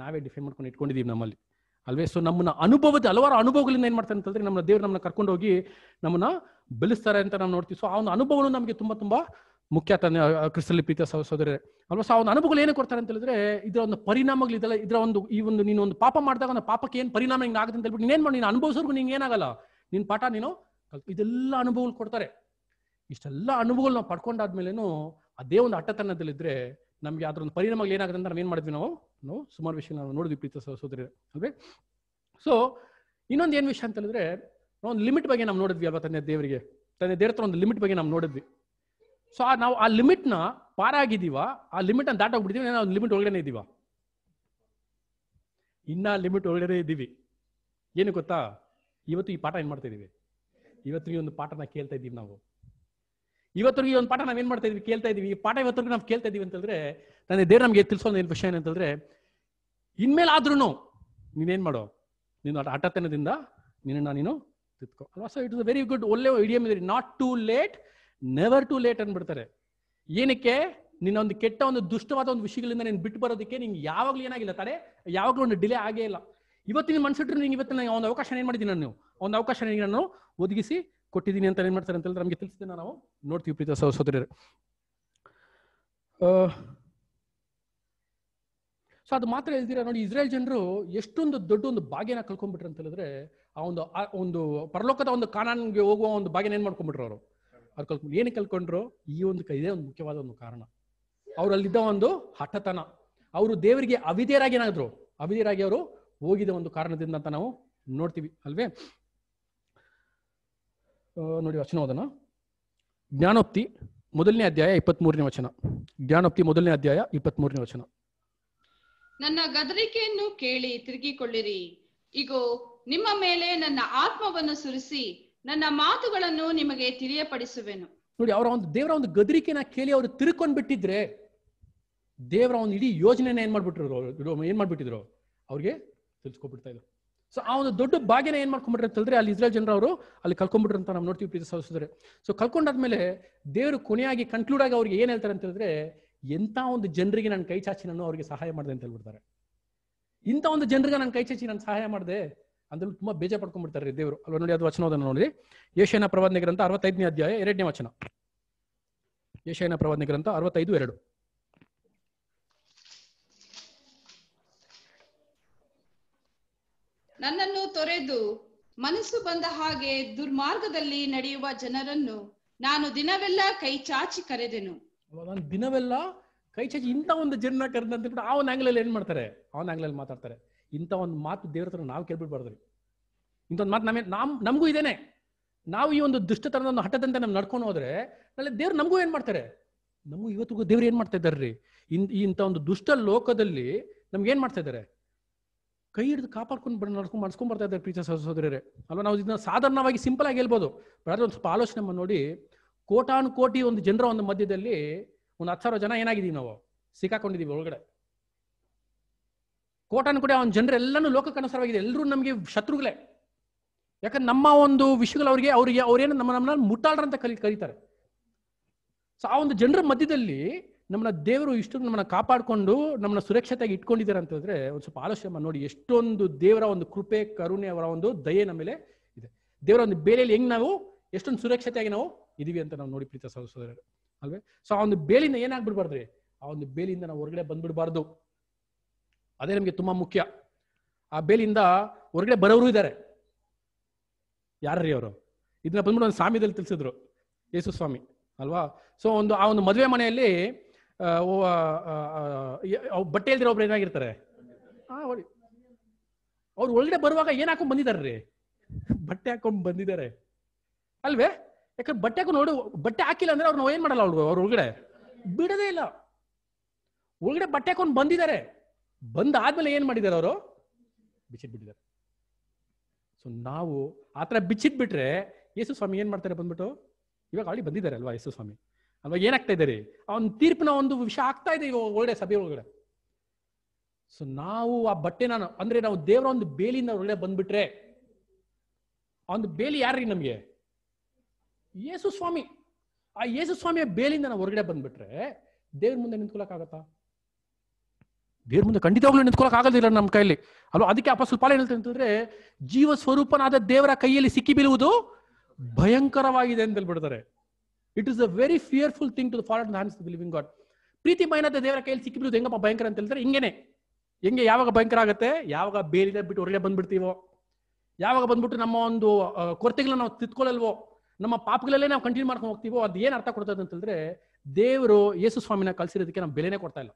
ನಾವೇ ಡಿಫೈನ್ ಮಾಡ್ಕೊಂಡು ಇಟ್ಕೊಂಡಿದೀವಿ ನಮ್ಮಲ್ಲಿ ಅಲ್ವೇ ಸೊ ನಮ್ಮ ಅನುಭವದ ಹಲವಾರು ಅನುಭವಗಳಿಂದ ಏನ್ ಮಾಡ್ತಾರೆ ಅಂತಂದ್ರೆ ನಮ್ಮ ದೇವ್ರು ನಮ್ಮನ್ನ ಕರ್ಕೊಂಡು ಹೋಗಿ ನಮ್ಮನ್ನ ಬೆಳೆಸ್ತಾರೆ ಅಂತ ನಾವು ನೋಡ್ತೀವಿ ಸೊ ಆ ಒಂದು ಅನುಭವಗಳು ನಮಗೆ ತುಂಬಾ ತುಂಬಾ ಮುಖ್ಯ ತಾನೆ ಕ್ರಿಸ್ತಲ್ಲಿ ಪ್ರೀತಿಯ ಅಲ್ವಾ ಸೊ ಆ ಒಂದು ಅನುಭವಗಳು ಏನು ಕೊಡ್ತಾರೆ ಅಂತ ಹೇಳಿದ್ರೆ ಇದ್ರ ಒಂದು ಪರಿಣಾಮಗಳು ಇದೆಲ್ಲ ಒಂದು ಈ ಒಂದು ನೀನು ಒಂದು ಪಾಪ ಮಾಡಿದಾಗ ಒಂದು ಪಾಪಕ್ಕೆ ಏನು ಪರಿಣಾಮ ಹಿಂಗೆ ಆಗುತ್ತೆ ಅಂತ ಹೇಳ್ಬಿಟ್ಟು ನೀನ್ ಮಾಡಿ ನೀನು ಅನುಭವಿಸೋರ್ಗು ನಿಂಗೆ ಏನಾಗಲ್ಲ ನಿನ್ ಪಾಠ ನೀನು ಇದೆಲ್ಲ ಅನುಭವಗಳು ಕೊಡ್ತಾರೆ ಇಷ್ಟೆಲ್ಲ ಅನುಭವಗಳು ನಾವು ಪಡ್ಕೊಂಡಾದ್ಮೇಲೇನು ಅದೇ ಒಂದು ಅಟ್ಟತನದಲ್ಲಿದ್ರೆ ನಮಗೆ ಅದರ ಒಂದು ಪರಿಣಾಮಗಳು ಏನಾಗುತ್ತೆ ಅಂತ ನಾವು ಏನು ಮಾಡಿದ್ವಿ ನಾವು ನಾವು ಸುಮಾರು ವಿಷಯ ನಾವು ನೋಡಿದ್ವಿ ಪ್ರೀತ ಸೋದರಿ ಅಲ್ವೇ ಸೊ ಇನ್ನೊಂದು ಏನು ವಿಷಯ ಅಂತ ಹೇಳಿದ್ರೆ ಒಂದು ಲಿಮಿಟ್ ಬಗ್ಗೆ ನಾವು ನೋಡಿದ್ವಿ ಅಲ್ವಾ ತಂದೆ ದೇವರಿಗೆ ತಂದೆ ದೇವ್ರ ಹತ್ರ ಒಂದು ಲಿಮಿಟ್ ಬಗ್ಗೆ ನಾವು ನೋಡಿದ್ವಿ ಸೊ ನಾವು ಆ ಲಿಮಿಟ್ನ ಪಾರಾಗಿದ್ದೀವ ಆ ಲಿಮಿಟ್ ಅನ್ನು ದಾಟೋಗ್ಬಿಟ್ಟಿದ್ವಿ ನಾವು ಲಿಮಿಟ್ ಒಳಗಡೆ ಇದ್ದೀವ ಇನ್ನ ಲಿಮಿಟ್ ಒಳಗಡೆ ಇದ್ದೀವಿ ಏನು ಗೊತ್ತಾ ಇವತ್ತು ಈ ಪಾಠ ಏನ್ ಮಾಡ್ತಾ ಇದೀವಿ ಇವತ್ತಿಗೆ ಒಂದು ಪಾಠನ ಕೇಳ್ತಾ ಇದ್ದೀವಿ ನಾವು ಇವತ್ತಿಗೆ ಒಂದು ಪಾಠ ನಾವೇನ್ ಮಾಡ್ತಾ ಇದೀವಿ ಕೇಳ್ತಾ ಇದೀವಿ ಈ ಪಾಠ ಇವತ್ತಿಗೂ ನಾವು ಕೇಳ್ತಾ ಇದೀವಿ ಅಂತಂದ್ರೆ ತಂದೆ ದೇವ್ರ ನಮಗೆ ತಿಳಿಸೋ ಏನು ವಿಷಯ ಏನಂತಂದ್ರೆ ಇನ್ಮೇಲೆ ಆದ್ರೂ ನೀನೇನ್ ಮಾಡೋ ನೀನು ಆಟತನದಿಂದ ನಿನ್ನ ನೀನು ಅಲ್ವಾ so it is a very good ಒಳ್ಳೆ ಇಡಿಯಮ್ ಇದೆ not too late never too late ಅಂದ್ಬಿಡ್ತಾರೆ ಏನಕ್ಕೆ ನಿನ್ನೊಂದು ಕೆಟ್ಟ ಒಂದು ದುಷ್ಟವಾದ ಒಂದು ವಿಷಯಗಳಿಂದ ನೀನು ಬಿಟ್ಟು ಬರೋದಕ್ಕೆ ನಿಂಗೆ ಯಾವಾಗಲೂ ಏನಾಗಿಲ್ಲ ತಡೆ ಯಾವಾಗಲೂ ಒಂದು ಡಿಲೇ ಆಗೇ ಇಲ್ಲ ಇವತ್ತಿನ ಮನ್ಸಿಟ್ರೆ ನಿಂಗೆ ಇವತ್ತು ನಾನು ಒಂದು ಅವಕಾಶ ಏನು ಮಾಡಿದ್ದೀನಿ ನಾನು ಒಂದು ಅವಕಾಶ ನಿನಗೆ ನಾನು ಒದಗಿಸಿ ಕೊಟ್ಟಿದ್ದೀನಿ ಅಂತ ಏನು ಮಾಡ್ತಾರೆ ಅಂತ ಹೇಳಿದ್ರೆ ನಮಗೆ ತಿಳಿಸಿದ ನಾವು ನೋಡ್ತೀವಿ ಪ್ರೀತ ಸಹೋದರರು ಸೊ ಅದು ಮಾತ್ರ ಹೇಳ್ತೀರಾ ನೋಡಿ ಇಸ್ರೇಲ್ ಜನರು ಎಷ್ಟೊಂದು ದೊಡ್ಡ ಒಂದು ಭಾಗ್ಯನ ಕಳ್ಕೊಂಡ್ಬಿಟ್ರೆ ಅಂತ ಹೇಳಿದ್ರೆ ಆ ಒಂದು ಒಂದು ಪರಲೋಕದ ಒಂದು ಕಾನೂನಿಗೆ ಹೋಗುವ ಒಂದು ಬಾಗಿನ ಏನ್ ಮಾಡ್ಕೊಂಡ್ಬಿಟ್ರು ಅವರು ಅದು ಕಲ್ಕೊಂಡು ಏನಕ್ಕೆ ಕಲ್ಕೊಂಡ್ರು ಈ ಒಂದು ಇದೇ ಒಂದು ಮುಖ್ಯವಾದ ಒಂದು ಕಾರಣ ಅವರಲ್ಲಿದ್ದ ಒಂದು ಹಠತನ ಅವರು ದೇವರಿಗೆ ಅವಿದೇರಾಗಿ ಏನಾದ್ರು ಅವಿದೇರಾಗಿ ಅವರು ಹೋಗಿದ ಒಂದು ಕಾರಣದಿಂದ ಅಂತ ನಾವು ನೋಡ್ತೀವಿ ಅಲ್ವೇ ನೋಡಿ ವಚನ ಜ್ಞಾನೋಪ್ತಿ ಜ್ಞಾನೋಕ್ತಿ ಮೊದಲನೇ ಅಧ್ಯಾಯ ಇಪ್ಪತ್ಮೂರನೇ ವಚನ ಜ್ಞಾನೋಪ್ತಿ ಮೊದಲನೇ ಅಧ್ಯಾಯ ಇಪ್ಪತ್ತ್ ಮೂರನೇ ವಚನ ನನ್ನ ಗದರಿಕೆಯನ್ನು ಕೇಳಿ ತಿರುಗಿಕೊಳ್ಳಿರಿ ಈಗ ನಿಮ್ಮ ಮೇಲೆ ನನ್ನ ಆತ್ಮವನ್ನು ಸುರಿಸಿ ನನ್ನ ಮಾತುಗಳನ್ನು ನಿಮಗೆ ತಿಳಿಯಪಡಿಸುವೆನು ನೋಡಿ ಅವರ ಒಂದು ದೇವರ ಒಂದು ಗದರಿಕೆನ ಕೇಳಿ ಅವರು ಬಿಟ್ಟಿದ್ರೆ ದೇವರ ಒಂದು ಇಡೀ ಯೋಜನೆ ಏನ್ ಮಾಡ್ಬಿಟ್ರು ಏನ್ ಮಾಡ್ಬಿಟ್ಟಿದ್ರು ಅವ್ರಿಗೆ ತಿಳಿಸ್ಕೊಬಿಡ್ತಾ ಇದ್ರು ಸೊ ಆ ಒಂದು ದೊಡ್ಡ ಭಾಗ್ಯನ ಏನ್ ಮಾಡ್ಕೊಂಡ್ಬಿಟ್ರೆ ತಿಳಿದ್ರೆ ಅಲ್ಲಿ ಇಸ್ರೇಲ್ ಜನರು ಅವರು ಅಲ್ಲಿ ಕಲ್ಕೊಂಡ್ಬಿಟ್ರು ಅಂತ ನಾವು ನೋಡ್ತೀವಿ ಪ್ರೀತಿ ಸಲ್ಲಿಸಿದ್ರೆ ಸೊ ಕಲ್ಕೊಂಡಾದ್ಮೇಲೆ ದೇವರು ಕೊನೆಯಾಗಿ ಕನ್ಕ್ಲೂಡ್ ಆಗಿ ಅವ್ರಿಗೆ ಏನ್ ಹೇಳ್ತಾರೆ ಅಂತ ಹೇಳಿದ್ರೆ ಎಂತ ಒಂದು ಜನರಿಗೆ ನಾನು ಕೈ ಚಾಚಿ ನಾನು ಅವ್ರಿಗೆ ಸಹಾಯ ಮಾಡಿದೆ ಅಂತ ಹೇಳ್ಬಿಡ್ತಾರೆ ಇಂಥ ಒಂದು ಜನರಿಗೆ ನಾನು ಕೈ ಚಾಚಿ ನಾನು ಸಹಾಯ ಮಾಡಿದೆ ಅಂದ್ರೆ ತುಂಬಾ ಬೇಜ ಪಡ್ಕೊಂಡ್ಬಿಡ್ತಾರೆ ದೇವರು ಅಲ್ವಾ ನೋಡಿ ಅದು ವಚನವನ್ನು ನೋಡಿ ಏಷ್ಯನ ಪ್ರವಾದನ ಗ್ರಂಥ ಅರವತ್ತೈದನೇ ಅಧ್ಯಾಯ ಎರಡನೇ ವಚನ ಏಷ್ಯನ ಪ್ರವಾದನ ಗ್ರಂಥ ಅರವತ್ತೈದು ಎರಡು ನನ್ನನ್ನು ತೊರೆದು ಮನಸ್ಸು ಬಂದ ಹಾಗೆ ದುರ್ಮಾರ್ಗದಲ್ಲಿ ನಡೆಯುವ ಜನರನ್ನು ನಾನು ದಿನವೆಲ್ಲ ಕೈ ಚಾಚಿ ಕರೆದೆನು ದಿನವೆಲ್ಲ ಕೈ ಚಾಚಿ ಇಂಥ ಒಂದು ಜನ ಕರೆದಂತ ಒಂದು ಆಂಗ್ಲಲ್ಲಿ ಏನ್ ಮಾಡ್ತಾರೆ ಒಂದು ಆಂಗ್ಲಲ್ಲಿ ಮಾತಾಡ್ತಾರೆ ಇಂಥ ಒಂದು ಮಾತು ದೇವ್ರ ಹತ್ರ ನಾವು ಕೇಳ್ಬಿಡ್ಬಾರ್ದು ರೀ ಒಂದು ಮಾತು ನಮಗೆ ನಮ್ ನಮಗೂ ಇದೇನೆ ನಾವು ಈ ಒಂದು ದುಷ್ಟತನದ ಒಂದು ಹಠದಂತೆ ನಮ್ಗೆ ನಡ್ಕೊಂಡು ಹೋದ್ರೆ ನಾಳೆ ದೇವ್ರು ನಮಗೂ ಏನು ಮಾಡ್ತಾರೆ ನಮಗೂ ಇವತ್ತಿಗೂ ದೇವ್ರು ಏನು ಮಾಡ್ತಾ ಇದ್ದಾರೆ ರೀ ಇನ್ ಇಂಥ ಒಂದು ದುಷ್ಟ ಲೋಕದಲ್ಲಿ ನಮ್ಗೆ ಏನು ಮಾಡ್ತಾ ಇದ್ದಾರೆ ಕೈ ಹಿಡಿದು ಕಾಪಾಡ್ಕೊಂಡು ನಡ್ಕೊಂಡು ಮಾಡಿಸ್ಕೊಂಡ್ ಬರ್ತಾ ಇದ್ದಾರೆ ಪ್ರೀತಿ ಸಹೋದರರೇ ಅಲ್ವಾ ನಾವು ಇದನ್ನ ಸಾಧಾರಣವಾಗಿ ಸಿಂಪಲ್ ಆಗಿ ಹೇಳ್ಬೋದು ಬಟ್ ಒಂದು ಸ್ವಲ್ಪ ಆಲೋಚನೆ ನೋಡಿ ಕೋಟಾನು ಕೋಟಿ ಒಂದು ಜನರ ಒಂದು ಮಧ್ಯದಲ್ಲಿ ಒಂದು ಹತ್ತು ಸಾವಿರ ಜನ ಏನಾಗಿದ್ದೀವಿ ನಾವು ಸಿಕ್ಕಾಕೊಂಡಿದ್ದೀವಿ ಒಳಗಡೆ ಕೋಟನ್ ಕೂಡ ಅವನ ಜನರೆಲ್ಲನೂ ಲೋಕಕ್ಕನುಸಾರವಾಗಿದೆ ಎಲ್ಲರೂ ನಮಗೆ ಶತ್ರುಗಳೇ ಯಾಕಂದ್ರೆ ನಮ್ಮ ಒಂದು ವಿಷಯಗಳು ಅವರಿಗೆ ಅವರಿಗೆ ಅವ್ರೇನು ನಮ್ಮ ನಮ್ಮನ್ನ ಅಂತ ಕಲಿ ಕರೀತಾರೆ ಸೊ ಆ ಒಂದು ಜನರ ಮಧ್ಯದಲ್ಲಿ ನಮ್ಮನ್ನ ದೇವರು ಇಷ್ಟು ನಮ್ಮನ್ನ ಕಾಪಾಡಿಕೊಂಡು ನಮ್ಮನ್ನ ಸುರಕ್ಷತೆಯಾಗಿ ಇಟ್ಕೊಂಡಿದ್ದಾರೆ ಅಂತ ಹೇಳಿದ್ರೆ ಒಂದು ಸ್ವಲ್ಪ ಆಲೋಚನೆ ನೋಡಿ ಎಷ್ಟೊಂದು ದೇವರ ಒಂದು ಕೃಪೆ ಕರುಣೆ ಅವರ ಒಂದು ದಯೆ ನಮ್ಮ ಮೇಲೆ ಇದೆ ದೇವರ ಒಂದು ಬೇಲೆಯಲ್ಲಿ ಹೆಂಗ್ ನಾವು ಎಷ್ಟೊಂದು ಸುರಕ್ಷತೆಯಾಗಿ ನಾವು ಇದೀವಿ ಅಂತ ನಾವು ನೋಡಿ ಪ್ರೀತ ಸಹೋದರರು ಅಲ್ವೇ ಸೊ ಆ ಒಂದು ಬೇಲಿನ ಏನಾಗ್ಬಿಡ್ಬಾರ್ದ್ರಿ ಆ ಒಂದು ಬೇಲಿಯಿಂದ ನಾವು ಹೊರಗಡೆ ಬಂದ್ಬಿಡ್ಬಾರ್ದು ಅದೇ ನಮಗೆ ತುಂಬ ಮುಖ್ಯ ಆ ಬೇಲಿಯಿಂದ ಹೊರಗಡೆ ಬರೋರು ಇದ್ದಾರೆ ಯಾರೀ ಅವರು ಇದನ್ನ ಬಂದ್ಬಿಟ್ಟು ಒಂದು ಸಾಮ್ಯದಲ್ಲಿ ತಿಳಿಸಿದ್ರು ಯೇಸು ಸ್ವಾಮಿ ಅಲ್ವಾ ಸೊ ಒಂದು ಆ ಒಂದು ಮದುವೆ ಮನೆಯಲ್ಲಿ ಬಟ್ಟೆ ಇಲ್ದಿರೋ ಒಬ್ರು ಏನಾಗಿರ್ತಾರೆ ಅವ್ರು ಒಳಗಡೆ ಬರುವಾಗ ಏನ್ ಹಾಕೊಂಡ್ ಬಂದಿದ್ದಾರೆ ರೀ ಬಟ್ಟೆ ಹಾಕೊಂಡ್ ಬಂದಿದ್ದಾರೆ ಅಲ್ವೇ ಯಾಕಂದ್ರೆ ಬಟ್ಟೆ ಹಾಕೊಂಡು ನೋಡು ಬಟ್ಟೆ ಹಾಕಿಲ್ಲ ಅಂದ್ರೆ ಅವ್ರು ಏನ್ ಮಾಡಲ್ಲ ಅವ್ರು ಅವ್ರ ಒಳಗಡೆ ಬಿಡದೇ ಇಲ್ಲ ಒಳಗಡೆ ಬಟ್ಟೆ ಹಾಕೊಂಡು ಬಂದಿದ್ದಾರೆ ಬಂದಾದ್ಮೇಲೆ ಏನ್ ಮಾಡಿದ್ದಾರೆ ಅವರು ಬಿಚ್ಚಿಟ್ಬಿಟ್ಟಿದ್ದಾರೆ ಸೊ ನಾವು ಆ ಥರ ಬಿಚ್ಚಿಟ್ಬಿಟ್ರೆ ಯೇಸು ಸ್ವಾಮಿ ಏನ್ ಮಾಡ್ತಾರೆ ಬಂದ್ಬಿಟ್ಟು ಇವಾಗ ಆಳಿ ಬಂದಿದ್ದಾರೆ ಅಲ್ವಾ ಯೇಸು ಸ್ವಾಮಿ ಅಲ್ವಾ ಏನಾಗ್ತಾ ಇದ್ದಾರೆ ಅವನ ತೀರ್ಪಿನ ಒಂದು ವಿಷಯ ಆಗ್ತಾ ಇದೆ ಇವಾಗ ಒಳಗಡೆ ಸಭೆ ಒಳಗಡೆ ಸೊ ನಾವು ಆ ಬಟ್ಟೆನ ಅಂದ್ರೆ ನಾವು ದೇವರ ಒಂದು ಬೇಲಿಯಿಂದ ಹೊರಗಡೆ ಬಂದ್ಬಿಟ್ರೆ ಒಂದು ಬೇಲಿ ಯಾರ್ರಿ ನಮಗೆ ಯೇಸು ಸ್ವಾಮಿ ಆ ಯೇಸು ಸ್ವಾಮಿಯ ಬೇಲಿಂದ ನಾವು ಹೊರಗಡೆ ಬಂದ್ಬಿಟ್ರೆ ದೇವ್ರ ಮುಂದೆ ನಿಂತ್ಕೊಳಕ್ಕಾಗತ್ತಾ ದೇವ್ರ ಮುಂದೆ ಖಂಡಿತವಾಗ್ಲೂ ನಿಂತ್ಕೊಳಕ್ ಆಗೋದಿಲ್ಲ ನಮ್ಮ ಕೈಯಲ್ಲಿ ಅಲ್ವಾ ಅದಕ್ಕೆ ಅಪ್ಪ ಸ್ವಲ್ಪ ಹೇಳ್ತೇನೆ ಅಂತಂದ್ರೆ ಜೀವ ಸ್ವರೂಪನಾದ ದೇವರ ಕೈಯಲ್ಲಿ ಸಿಕ್ಕಿ ಬೀಳುವುದು ಭಯಂಕರವಾಗಿದೆ ಅಂತ ಹೇಳ್ಬಿಡ್ತಾರೆ it is a very fearful thing to the for hands believing God ಪ್ರೀತಿ ಮೈನಾದ ದೇವರ ಕೈಯಲ್ಲಿ ಸಿಕ್ಕಿ ಬೀಳುವುದು ಹೆಂಗಪ್ಪ ಭಯಂಕರ ಅಂತ ಹೇಳ್ತಾರೆ ಹಿಂಗೇನೆ ಹೆಂಗೆ ಯಾವಾಗ ಭಯಂಕರ ಆಗುತ್ತೆ ಯಾವಾಗ ಬೇರೆ ಬಿಟ್ಟು ಒಳ್ಳೆ ಬಂದ್ಬಿಡ್ತೀವೋ ಯಾವಾಗ ಬಂದ್ಬಿಟ್ಟು ನಮ್ಮ ಒಂದು ಕೊರತೆಗಳನ್ನ ನಾವು ತಿತ್ಕೊಳ್ಳಲ್ವೋ ನಮ್ಮ ಪಾಪಗಳಲ್ಲೇ ನಾವು ಕಂಟಿನ್ಯೂ ಮಾಡ್ಕೊಂಡು ಹೋಗ್ತೀವೋ ಅದು ಏನು ಅರ್ಥ ಕೊಡ್ತದೆ ಅಂತಂದ್ರೆ ದೇವರು ಯೇಸು ಸ್ವಾಮಿನ ಕಲ್ಸಿರೋದಕ್ಕೆ ನಾವು ಬೆಲೆನೇ ಕೊಡ್ತಾ ಇಲ್ಲ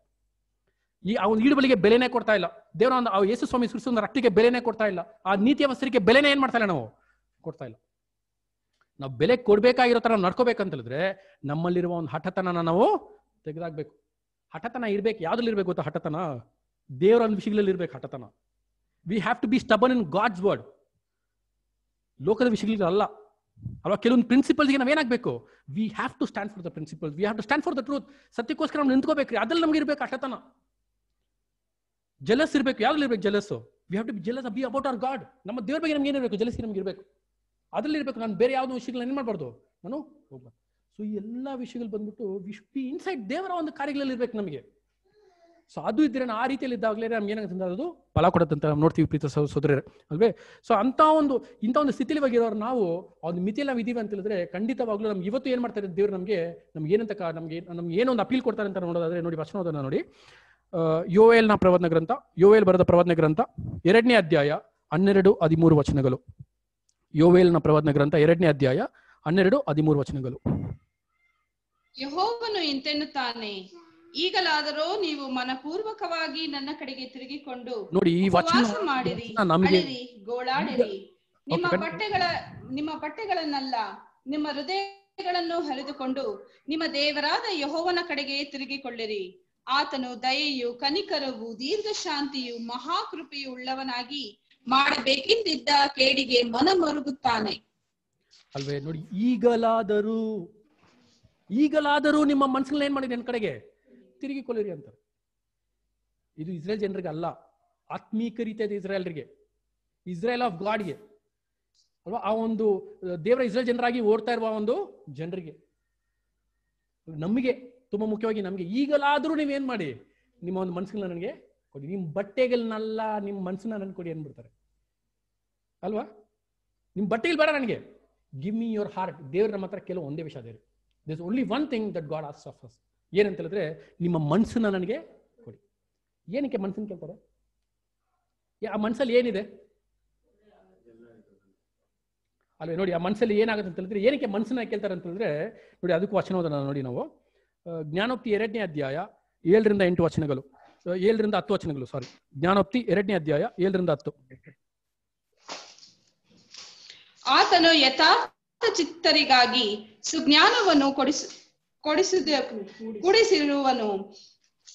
ಈ ಅವನ ಈಡುಬಲಿಗೆ ಬೆಲೆನೇ ಕೊಡ್ತಾ ಇಲ್ಲ ದೇವರ ಒಂದು ಯೇಸು ಸ್ವಾಮಿ ಸುರಿಸಿದ ರಕ್ತಿಗೆ ಬೆಲೆನೇ ಕೊಡ್ತಾ ಇಲ್ಲ ಆ ನೀತಿ ಅವಸ್ಥರಿಗೆ ಬೆಲೆನೇ ಏನ್ ಮಾಡ್ತಾ ಇಲ್ಲ ನಾವು ಕೊಡ್ತಾ ಇಲ್ಲ ನಾವು ಬೆಲೆ ಕೊಡ್ಬೇಕಾಗಿರೋ ತರ ನಡ್ಕೋಬೇಕಂತ ಹೇಳಿದ್ರೆ ನಮ್ಮಲ್ಲಿರುವ ಒಂದು ಹಠತನ ನಾವು ತೆಗೆದಾಗ್ಬೇಕು ಹಠತನ ಇರ್ಬೇಕು ಯಾವ್ದ್ರಲ್ಲಿ ಇರ್ಬೇಕು ಗೊತ್ತಾ ಹಠತನ ದೇವರ ಒಂದು ವಿಷಯಗಳಲ್ಲಿ ಇರ್ಬೇಕು ಹಠತನ we have to be stubborn in God's word ಲೋಕದ ವಿಷಯಗಳಿಗೆ ಅಲ್ಲ ಅಲ್ವಾ ಕೆಲವೊಂದು ಪ್ರಿನ್ಸಿಪಲ್ಸ್ಗೆ ನಾವೇನಾಗಬೇಕು we have to stand for the principle we have to stand for the truth ಸತ್ಯಕ್ಕೋಸ್ಕರ ನಾವು ನಿಂತ್ಕೋಬೇಕ್ರಿ ಅದ್ರಲ್ಲಿ ನಮ್ಗೆ ಇರ್ಬೇಕು ಹಠತನ ಜಲಸ್ ಇರ್ಬೇಕು ಯಾವ್ದಲ್ಲಿ ಇರ್ಬೇಕು jealous we have to be jealous be about our God ನಮ್ಮ ದೇವ್ರ ಬಗ್ಗೆ ನಮ್ಗೆ ಏನಿರಬೇಕು ಜಲಸಿ ನಮ್ಗೆ ಇರಬೇಕು ಅದರಲ್ಲಿ ಇರಬೇಕು ನಾನು ಬೇರೆ ಯಾವ್ದು ವಿಷಯಗಳನ್ನ ಏನು ಮಾಡಬಾರ್ದು ನಾನು ಹೋಗ್ಬಾರ್ದು ಸೊ ಈ ಎಲ್ಲ ವಿಷಯಗಳು ಬಂದ್ಬಿಟ್ಟು ವಿ ಶುಡ್ ಬಿ ಇನ್ಸೈಡ್ ದೇವರ ಒಂದು ಕಾರ್ಯಗಳಲ್ಲಿ ಇರ್ಬೇಕು ನಮಗೆ ಸೊ ಅದು ಇದ್ರೆ ಆ ರೀತಿಯಲ್ಲಿ ಇದ್ದಾಗಲೇ ನಮ್ಗೆ ಏನಾಗುತ್ತೆ ಅದು ಫಲ ಕೊಡುತ್ತಂತ ನಾವು ನೋಡ್ತೀವಿ ಪ್ರೀತ ಸೋದ್ರೆ ಅಲ್ವೇ ಸೊ ಅಂತ ಒಂದು ಇಂಥ ಒಂದು ಸ್ಥಿತಿಲಿ ಇರೋರು ನಾವು ಒಂದು ಮಿತಿಯಲ್ಲಿ ನಾವು ಇದೀವಿ ಅಂತ ಹೇಳಿದ್ರೆ ಖಂಡಿತವಾಗ್ಲೂ ನಮ್ಗೆ ಇವತ್ತು ಏನ್ ಮಾಡ್ತಾರೆ ದೇವ್ರು ನಮಗೆ ನಮ್ಗೆ ಏನಂತ ನಮಗೆ ನಮ್ಗೆ ಏನೊಂದು ಅಪೀಲ್ ಕೊಡ್ತಾರೆ ಅಂತ ನೋಡೋದಾದ್ರೆ ನೋಡಿ ಭಾಷಣ ನೋಡಿ ಯೋ ನ ಪ್ರವಚನ ಗ್ರಂಥ ಯೋವೇಲ್ ಬರೆದ ಪ್ರವಚನ ಗ್ರಂಥ ಎರಡನೇ ಅಧ್ಯಾಯ ಹನ್ನೆರಡು ಹದಿಮೂರು ವಚನಗಳು ನ ಪ್ರವಚನ ಗ್ರಂಥ ಎರಡನೇ ಅಧ್ಯಾಯ ಹನ್ನೆರಡು ಹದಿಮೂರು ವಚನಗಳು ಯಹೋವನು ಇಂತೆನ್ನುತ್ತಾನೆ ಈಗಲಾದರೂ ನೀವು ಮನಪೂರ್ವಕವಾಗಿ ನನ್ನ ಕಡೆಗೆ ತಿರುಗಿಕೊಂಡು ನೋಡಿ ಈ ವಚನ ಮಾಡಿರಿ ಗೋಳಾಡಿರಿ ನಿಮ್ಮ ಬಟ್ಟೆಗಳ ನಿಮ್ಮ ಬಟ್ಟೆಗಳನ್ನಲ್ಲ ನಿಮ್ಮ ಹೃದಯಗಳನ್ನು ಹರಿದುಕೊಂಡು ನಿಮ್ಮ ದೇವರಾದ ಯಹೋವನ ಕಡೆಗೆ ತಿರುಗಿಕೊಳ್ಳಿರಿ ಆತನು ದಯೆಯು ಕನಿಕರವು ದೀರ್ಘ ಶಾಂತಿಯು ಮಹಾಕೃಪೆಯು ಉಳ್ಳವನಾಗಿ ಮಾಡಬೇಕೆಂದಿದ್ದ ಕೇಡಿಗೆ ಮನಮರುಗುತ್ತಾನೆ ಅಲ್ವೇ ನೋಡಿ ಈಗಲಾದರೂ ಈಗಲಾದರೂ ನಿಮ್ಮ ಮನಸ್ಸಿನಲ್ಲಿ ಏನ್ ಮಾಡಿದೆ ನನ್ನ ಕಡೆಗೆ ತಿರುಗಿಕೊಳ್ಳಿರಿ ಅಂತ ಇದು ಇಸ್ರೇಲ್ ಜನರಿಗೆ ಅಲ್ಲ ಆತ್ಮೀಕ ರೀತಿಯ ಇಸ್ರೇಲ್ರಿಗೆ ಇಸ್ರೇಲ್ ಆಫ್ ಗಾಡ್ಗೆ ಅಲ್ವಾ ಆ ಒಂದು ದೇವರ ಇಸ್ರೇಲ್ ಜನರಾಗಿ ಓಡ್ತಾ ಇರುವ ಒಂದು ಜನರಿಗೆ ನಮಗೆ ತುಂಬಾ ಮುಖ್ಯವಾಗಿ ನಮಗೆ ಈಗಲಾದರೂ ನೀವೇನು ಮಾಡಿ ನಿಮ್ಮ ಒಂದು ಮನ್ಸನ್ನ ನನಗೆ ಕೊಡಿ ನಿಮ್ಮ ಬಟ್ಟೆಗಳನ್ನೆಲ್ಲ ನಿಮ್ಮ ಮನಸ್ಸನ್ನ ನನಗೆ ಕೊಡಿ ಅಂದ್ಬಿಡ್ತಾರೆ ಅಲ್ವಾ ನಿಮ್ಮ ಬಟ್ಟೆಗಳು ಬೇಡ ನನಗೆ ಗಿವ್ ಮಿ ಯುವರ್ ಹಾರ್ಟ್ ದೇವ್ರ ನಮ್ಮ ಹತ್ರ ಕೆಲವು ಒಂದೇ ವಿಷಯ ದೇವ್ರು this only one thing that God as of ಏನಂತ ಹೇಳಿದ್ರೆ ನಿಮ್ಮ ಮನ್ಸನ್ನ ನನಗೆ ಕೊಡಿ ಏನಕ್ಕೆ ಮನ್ಸನ್ನ ಕೇಳ್ತಾರೆ ಆ ಮನಸ್ಸಲ್ಲಿ ಏನಿದೆ ಅಲ್ವೇ ನೋಡಿ ಆ ಮನಸ್ಸಲ್ಲಿ ಏನಾಗುತ್ತೆ ಅಂತ ಹೇಳಿದ್ರೆ ಏನಕ್ಕೆ ಮನ್ಸನ್ನ ಕೇಳ್ತಾರೆ ಅಂತ ಹೇಳಿದ್ರೆ ನೋಡಿ ಅದಕ್ಕೂ ವಚನೋದನ ನೋಡಿ ನಾವು ಜ್ಞಾನೋಕ್ತಿ ಎರಡನೇ ಅಧ್ಯಾಯ ಏಳರಿಂದ ಎಂಟು ವಚನಗಳು ಏಳರಿಂದ ಹತ್ತು ವಚನಗಳು ಸಾರಿ ಜ್ಞಾನೋಕ್ತಿ ಎರಡನೇ ಅಧ್ಯಾಯ ಏಳರಿಂದ ಹತ್ತು ಆತನು ಯಥಾರ್ಥ ಚಿತ್ತರಿಗಾಗಿ ಸುಜ್ಞಾನವನ್ನು ಕೊಡಿಸು ಕೊಡಿಸಿರುವನು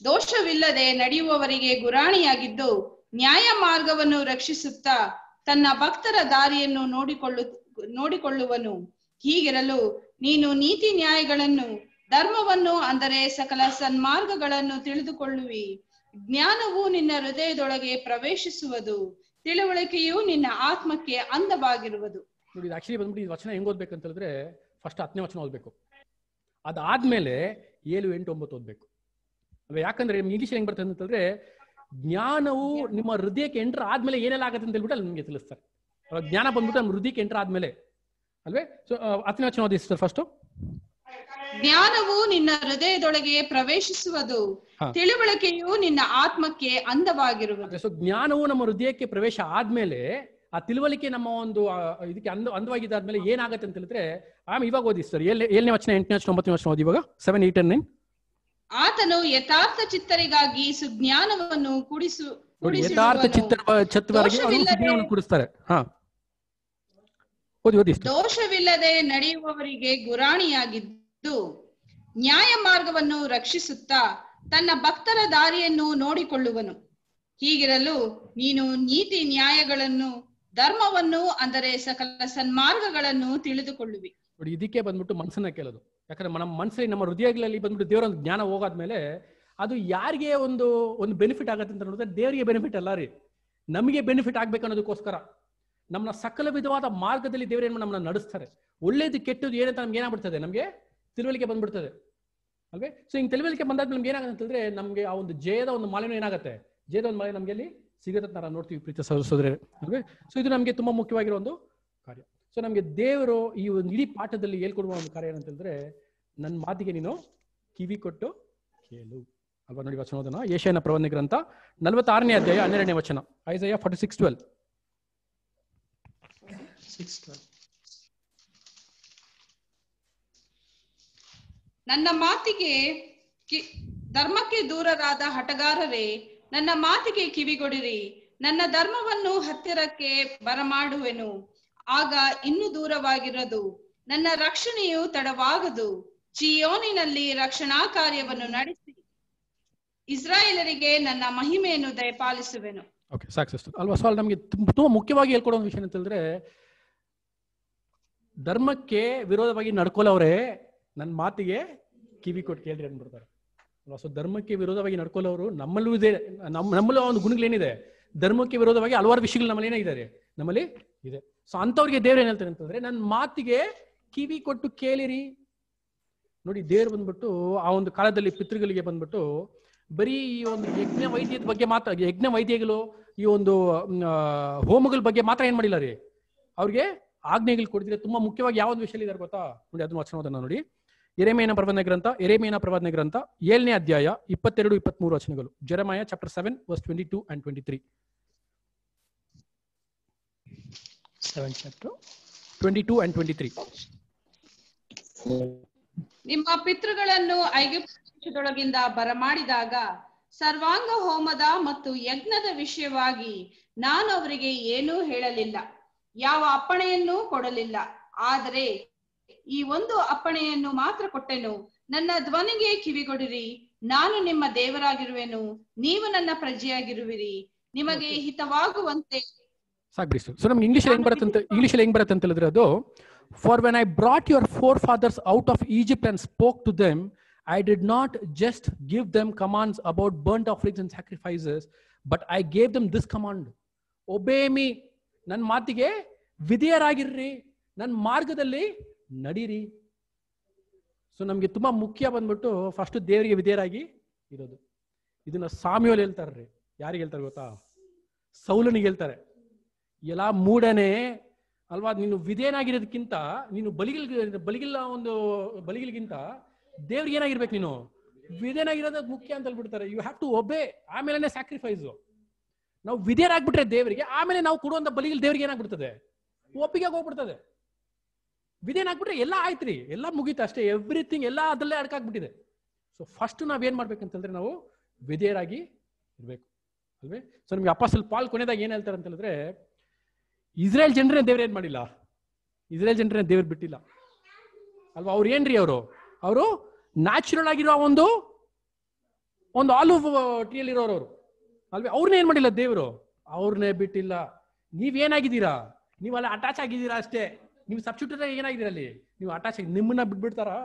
ದೋಷವಿಲ್ಲದೆ ನಡೆಯುವವರಿಗೆ ಗುರಾಣಿಯಾಗಿದ್ದು ನ್ಯಾಯ ಮಾರ್ಗವನ್ನು ರಕ್ಷಿಸುತ್ತಾ ತನ್ನ ಭಕ್ತರ ದಾರಿಯನ್ನು ನೋಡಿಕೊಳ್ಳು ನೋಡಿಕೊಳ್ಳುವನು ಹೀಗಿರಲು ನೀನು ನೀತಿ ನ್ಯಾಯಗಳನ್ನು ಧರ್ಮವನ್ನು ಅಂದರೆ ಸಕಲ ಸನ್ಮಾರ್ಗಗಳನ್ನು ತಿಳಿದುಕೊಳ್ಳುವಿ ಜ್ಞಾನವು ನಿನ್ನ ಹೃದಯದೊಳಗೆ ಪ್ರವೇಶಿಸುವುದು ತಿಳುವಳಿಕೆಯು ನಿನ್ನ ಆತ್ಮಕ್ಕೆ ಅಂದವಾಗಿರುವುದು ನೋಡಿ ಆಕ್ಚುಲಿ ಬಂದ್ಬಿಟ್ಟು ವಚನ ಹೆಂಗ್ ಓದ್ಬೇಕು ಅಂತ ಹೇಳಿದ್ರೆ ಫಸ್ಟ್ ಹತ್ತನೇ ವಚನ ಓದ್ಬೇಕು ಅದಾದ್ಮೇಲೆ ಏಳು ಎಂಟು ಒಂಬತ್ತು ಓದ್ಬೇಕು ಯಾಕಂದ್ರೆ ನಿಮ್ಗೆ ಇಂಗ್ಲೀಷ್ ಹೆಂಗ್ ಬರ್ತದೆ ಅಂತಂದ್ರೆ ಜ್ಞಾನವು ನಿಮ್ಮ ಹೃದಯಕ್ಕೆ ಎಂಟರ್ ಆದ್ಮೇಲೆ ಏನೆಲ್ಲ ಆಗುತ್ತೆ ಅಂತ ಹೇಳ್ಬಿಟ್ಟು ಅಲ್ಲಿ ನಿಮಗೆ ತಿಳಿಸ್ತಾರೆ ಜ್ಞಾನ ಬಂದ್ಬಿಟ್ಟು ನಮ್ಮ ಹೃದಯಕ್ಕೆ ಎಂಟ್ರ್ ಆದ್ಮೇಲೆ ಅಲ್ವೇ ಸೊ ಹತ್ತನೇ ವಚನ ಓದಿಸ್ತಾರೆ ಫಸ್ಟು ಜ್ಞಾನವು ನಿನ್ನ ಹೃದಯದೊಳಗೆ ಪ್ರವೇಶಿಸುವುದು ತಿಳುವಳಿಕೆಯು ನಿನ್ನ ಆತ್ಮಕ್ಕೆ ಅಂದವಾಗಿರುವುದು ಸೊ ಜ್ಞಾನವು ನಮ್ಮ ಹೃದಯಕ್ಕೆ ಪ್ರವೇಶ ಆದ್ಮೇಲೆ ಆ ತಿಳುವಳಿಕೆ ನಮ್ಮ ಒಂದು ಇದಕ್ಕೆ ಅಂದ ಅಂದವಾಗಿದ್ದಾದ್ಮೇಲೆ ಏನಾಗುತ್ತೆ ಅಂತ ಹೇಳಿದ್ರೆ ಆಮ್ ಇವಾಗ ಓದಿ ಸರ್ ಎಲ್ಲಿ ಏಳನೇ ವಚನ ಎಂಟನೇ ವಚನ ಒಂಬತ್ತನೇ ವಚನ ಓದಿ ಇವಾಗ ಸೆವೆನ್ ಏಟ್ ನೈನ್ ಆತನು ಯಥಾರ್ಥ ಚಿತ್ತರಿಗಾಗಿ ಸುಜ್ಞಾನವನ್ನು ಕುಡಿಸು ಯಥಾರ್ಥ ಚಿತ್ತ ಚಿತ್ತವರಿಗೆ ಕೂಡಿಸ್ತಾರೆ ಹಾ ದೋಷವಿಲ್ಲದೆ ನಡೆಯುವವರಿಗೆ ಗುರಾಣಿಯಾಗಿದ್ದು ನ್ಯಾಯ ಮಾರ್ಗವನ್ನು ರಕ್ಷಿಸುತ್ತಾ ತನ್ನ ಭಕ್ತರ ದಾರಿಯನ್ನು ನೋಡಿಕೊಳ್ಳುವನು ಹೀಗಿರಲು ನೀನು ನೀತಿ ನ್ಯಾಯಗಳನ್ನು ಧರ್ಮವನ್ನು ಅಂದರೆ ಸಕಲ ಸನ್ಮಾರ್ಗಗಳನ್ನು ತಿಳಿದುಕೊಳ್ಳುವಿ ನೋಡಿ ಇದಕ್ಕೆ ಬಂದ್ಬಿಟ್ಟು ಮನಸ್ಸನ್ನ ಕೇಳೋದು ಯಾಕಂದ್ರೆ ನಮ್ಮ ಮನಸ್ಸಲ್ಲಿ ನಮ್ಮ ಹೃದಯಗಳಲ್ಲಿ ಬಂದ್ಬಿಟ್ಟು ದೇವರ ಒಂದು ಜ್ಞಾನ ಹೋಗಾದ್ಮೇಲೆ ಅದು ಯಾರಿಗೆ ಒಂದು ಒಂದು ಬೆನಿಫಿಟ್ ಆಗತ್ತೆ ಅಂತ ನೋಡಿದ್ರೆ ದೇವರಿಗೆ ಬೆನಿಫಿಟ್ ಅಲ್ಲ ರೀ ನಮಗೆ ಬೆನಿಫಿಟ್ ಆಗ್ಬೇಕು ಅನ್ನೋದಕ್ಕೋಸ್ಕರ ನಮ್ಮನ್ನ ಸಕಲ ವಿಧವಾದ ಮಾರ್ಗದಲ್ಲಿ ದೇವರೇನು ನಮ್ಮನ್ನ ನಡೆಸ್ತಾರೆ ಒಳ್ಳೇದು ಕೆಟ್ಟದ್ದು ಏನಂತ ನಮ್ಗೆ ಏನಾಗ್ಬಿಡ್ತದೆ ನಮಗೆ ತಿಳುವಳಿಕೆ ಬಂದ್ಬಿಡ್ತದೆ ಅಲ್ವೇ ಸೊ ಹಿಂಗೆ ತಿಳುವಳಿಕೆ ಬಂದಾಗ ನಮ್ಗೆ ಏನಾಗುತ್ತೆ ಅಂತಂದ್ರೆ ನಮಗೆ ಆ ಒಂದು ಜಯದ ಒಂದು ಮಾಲಿನ್ಯ ಏನಾಗುತ್ತೆ ಜಯದ ಒಂದು ಮಾಲೆ ನಮಗೆ ಅಲ್ಲಿ ಸಿಗುತ್ತೆ ನಾವು ನೋಡ್ತೀವಿ ಪ್ರೀತಿ ಸದಸ್ಯರೇ ಅಲ್ವೇ ಸೊ ಇದು ನಮಗೆ ತುಂಬಾ ಮುಖ್ಯವಾಗಿರೋ ಒಂದು ಕಾರ್ಯ ಸೊ ನಮಗೆ ದೇವರು ಈ ಒಂದು ಇಡೀ ಪಾಠದಲ್ಲಿ ಹೇಳ್ಕೊಡುವ ಒಂದು ಕಾರ್ಯ ಏನಂತಂದ್ರೆ ನನ್ನ ಮಾತಿಗೆ ನೀನು ಕಿವಿ ಕೊಟ್ಟು ಕೇಳು ಅಲ್ವಾ ನೋಡಿ ವಚನೋದನ ಏಷ್ಯಾನ ಪ್ರಬಂಧ ಗ್ರಂಥ ನಲವತ್ತಾರನೇ ಅಧ್ಯಾಯ ಹನ್ನೆರಡನೇ ವಚನ ಐಸಯ್ಯ ಫಾರ್ಟಿ ಸಿಕ್ಸ್ ಟ್ವೆಲ್ ನನ್ನ ಮಾತಿಗೆ ಧರ್ಮಕ್ಕೆ ದೂರರಾದ ಹಟಗಾರರೇ ನನ್ನ ಮಾತಿಗೆ ಕಿವಿಗೊಡಿರಿ ನನ್ನ ಧರ್ಮವನ್ನು ಹತ್ತಿರಕ್ಕೆ ಬರಮಾಡುವೆನು ಆಗ ಇನ್ನು ದೂರವಾಗಿರದು ನನ್ನ ರಕ್ಷಣೆಯು ತಡವಾಗದು ಜಿಯೋನಿನಲ್ಲಿ ರಕ್ಷಣಾ ಕಾರ್ಯವನ್ನು ನಡೆಸಿ ಇಸ್ರಾಯೇಲರಿಗೆ ನನ್ನ ಮಹಿಮೆಯನ್ನು ದಯಪಾಲಿಸುವೆನು ಓಕೆ ಅಲ್ವಾ ಸಾಲ್ ನಮಗೆ ತುಂಬಾ ಮುಖ್ಯವಾಗಿ ಹೇಳ್ಕೊಡೋ ವಿಷಯ ಅಂತಂದ್ರೆ ಧರ್ಮಕ್ಕೆ ವಿರೋಧವಾಗಿ ನಡ್ಕೊಲವ್ರೆ ನನ್ನ ಮಾತಿಗೆ ಕಿವಿ ಕೊಟ್ಟು ಕೇಳ್ರಿ ಅನ್ಬಿಡ್ತಾರೆ ಸೊ ಧರ್ಮಕ್ಕೆ ವಿರೋಧವಾಗಿ ನಡ್ಕೊಳ್ಳೋರು ನಮ್ಮಲ್ಲೂ ಇದೆ ನಮ್ಮ ನಮ್ಮಲ್ಲೂ ಒಂದು ಗುಣಗಳೇನಿದೆ ಧರ್ಮಕ್ಕೆ ವಿರೋಧವಾಗಿ ಹಲವಾರು ವಿಷಯಗಳು ನಮ್ಮಲ್ಲಿ ಏನೇ ನಮ್ಮಲ್ಲಿ ಇದೆ ಸೊ ಅಂತವ್ರಿಗೆ ದೇವ್ರು ಏನ್ ಹೇಳ್ತಾರೆ ಅಂತಂದ್ರೆ ನನ್ನ ಮಾತಿಗೆ ಕಿವಿ ಕೊಟ್ಟು ಕೇಳಿರಿ ನೋಡಿ ದೇವ್ರು ಬಂದ್ಬಿಟ್ಟು ಆ ಒಂದು ಕಾಲದಲ್ಲಿ ಪಿತೃಗಳಿಗೆ ಬಂದ್ಬಿಟ್ಟು ಬರೀ ಈ ಒಂದು ಯಜ್ಞ ವೈದ್ಯದ ಬಗ್ಗೆ ಮಾತ್ರ ಯಜ್ಞ ವೈದ್ಯಗಳು ಈ ಒಂದು ಹೋಮಗಳ ಬಗ್ಗೆ ಮಾತ್ರ ಏನ್ ಮಾಡಿಲ್ಲ ರೀ ಅವ್ರಿಗೆ ಆಜ್ಞೆಗಳು ಕೊಡಿದ್ರೆ ತುಂಬಾ ಮುಖ್ಯವಾಗಿ ಯಾವ್ದು ವಿಷಯ ಇದಾರೆ ಗೊತ್ತಾ ನೋಡಿ ಅದನ್ನ ವಚನೋದನ್ನ ನೋಡಿ ಎರೆಮೇನ ಪ್ರವಾದನೆ ಗ್ರಂಥ ಎರೆಮೇನ ಪ್ರವಾದನೆ ಗ್ರಂಥ ಏಳನೇ ಅಧ್ಯಾಯ ಇಪ್ಪತ್ತೆರಡು ಇಪ್ಪತ್ಮೂರು ವಚನಗಳು Jeremiah chapter seven verse twenty two and twenty three twenty and twenty three ನಿಮ್ಮ ಪಿತೃಗಳನ್ನು ಐಗುಪ್ತದೊಳಗಿಂದ ಬರಮಾಡಿದಾಗ ಸರ್ವಾಂಗ ಹೋಮದ ಮತ್ತು ಯಜ್ಞದ ವಿಷಯವಾಗಿ ನಾನು ಅವರಿಗೆ ಏನೂ ಹೇಳಲಿಲ್ಲ ಯಾವ ಅಪ್ಪಣೆಯನ್ನೂ ಕೊಡಲಿಲ್ಲ ಆದರೆ ಈ ಒಂದು ಅಪ್ಪಣೆಯನ್ನು ಮಾತ್ರ ಕೊಟ್ಟೆನು ನನ್ನ ಧ್ವನಿಗೆ ಕಿವಿಗೊಡಿರಿ ನಾನು ನಿಮ್ಮ ದೇವರಾಗಿರುವೆನು ನೀವು ನನ್ನ ಪ್ರಜೆಯಾಗಿರುವಿರಿ ನಿಮಗೆ ಹಿತವಾಗುವಂತೆ ಇಂಗ್ಲಿಷ್ ಹೆಂಗ್ ಬರುತ್ತೆ ಅಂತ ಹೇಳಿದ್ರೆ ಅದು for when I brought your forefathers out of Egypt and spoke to them I did not just give them commands about burn of and sacrifices but I gave them this command obey me ನನ್ನ ಮಾತಿಗೆ ವಿಧೇಯರಾಗಿರ್ರಿ ನನ್ನ ಮಾರ್ಗದಲ್ಲಿ ನಡೀರಿ so ನಮಗೆ ತುಂಬಾ ಮುಖ್ಯ ಬಂದ್ಬಿಟ್ಟು first ದೇವರಿಗೆ ವಿಧೇಯರಾಗಿ ಇರೋದು ಇದನ್ನ ಸಾಮ್ಯೋಲ್ ಹೇಳ್ತಾರ್ರಿ ಯಾರಿಗೆ ಹೇಳ್ತಾರೆ ಗೊತ್ತಾ ಸೌಲನಿಗೆ ಹೇಳ್ತಾರೆ ಎಲ್ಲ ಮೂಡನೆ ಅಲ್ವಾ ನೀನು ವಿಧೇಯನಾಗಿರೋದಕ್ಕಿಂತ ನೀನು ಬಲಿಗಿಲ್ ಬಲಿಗಿಲ್ಲ ಒಂದು ಬಲಿಗಿಲ್ಗಿಂತ ದೇವ್ರಿಗೆ ಏನಾಗಿರ್ಬೇಕು ನೀನು ವಿಧೇನಾಗಿರೋದ್ ಮುಖ್ಯ ಅಂತ ಹೇಳ್ಬಿಡ್ತಾರೆ ಯು ಹ್ಯಾವ್ ಟು ಒಬೆ ಆಮೇಲೆ ಸ್ಯಾಕ್ರಿಫೈಸು ನಾವು ವಿಧೇಯರಾಗ್ಬಿಟ್ರೆ ದೇವರಿಗೆ ಆಮೇಲೆ ನಾವು ಕೊಡುವಂತ ಬಲಿಗಳು ದೇವರಿಗೆ ಏನಾಗ್ಬಿಡ್ತದೆ ಒಪ್ಪಿಗೆ ಹೋಗ್ಬಿಡ್ತದೆ ವಿಧೇಯನಾಗ್ಬಿಟ್ರೆ ಎಲ್ಲ ಆಯ್ತ್ರಿ ಎಲ್ಲ ಮುಗೀತು ಅಷ್ಟೇ ಎವ್ರಿಥಿಂಗ್ ಎಲ್ಲ ಅದರಲ್ಲೇ ಅಡ್ಕಾಗ್ಬಿಟ್ಟಿದೆ ಸೊ ಫಸ್ಟ್ ನಾವ್ ಏನ್ ಮಾಡ್ಬೇಕಂತಂದ್ರೆ ನಾವು ವಿಧೇಯರಾಗಿ ಇರ್ಬೇಕು ಅಲ್ವೇ ಸೊ ನಿಮ್ಗೆ ಸ್ವಲ್ಪ ಪಾಲ್ ಕೊನೆದಾಗ ಏನ್ ಹೇಳ್ತಾರೆ ಅಂತ ಹೇಳಿದ್ರೆ ಇಸ್ರೇಲ್ ಜನರೇ ದೇವ್ರ ಏನ್ ಮಾಡಿಲ್ಲ ಇಸ್ರೇಲ್ ಜನರೇ ದೇವ್ರ ಬಿಟ್ಟಿಲ್ಲ ಅಲ್ವಾ ಅವ್ರು ಏನ್ರಿ ಅವರು ಅವರು ನ್ಯಾಚುರಲ್ ಆಗಿರೋ ಒಂದು ಒಂದು ಆಲೂ ಟ್ರೀಯಲ್ಲಿ ಇರೋರು ಅವರು ಅಲ್ವೇ ಅವ್ರನ್ನ ಏನ್ ಮಾಡಿಲ್ಲ ದೇವರು ಅವ್ರನ್ನೇ ಬಿಟ್ಟಿಲ್ಲ ನೀವೇನಾಗಿದ್ದೀರಾ ನೀವು ಅಲ್ಲ ಅಟ್ಯಾಚ್ ಆಗಿದ್ದೀರಾ ಅಷ್ಟೇ ನೀವು ಸಬ್ಸ್ಟಿಟ್ಯೂಟ್ ಏನಾಗಿದ್ದೀರಾ ಅಲ್ಲಿ ನೀವು ಅಟ್ಯಾಚ್ ಆಗಿ ನಿಮ್ಮನ್ನ ಬಿಟ್ಬಿಡ್ತಾರಾ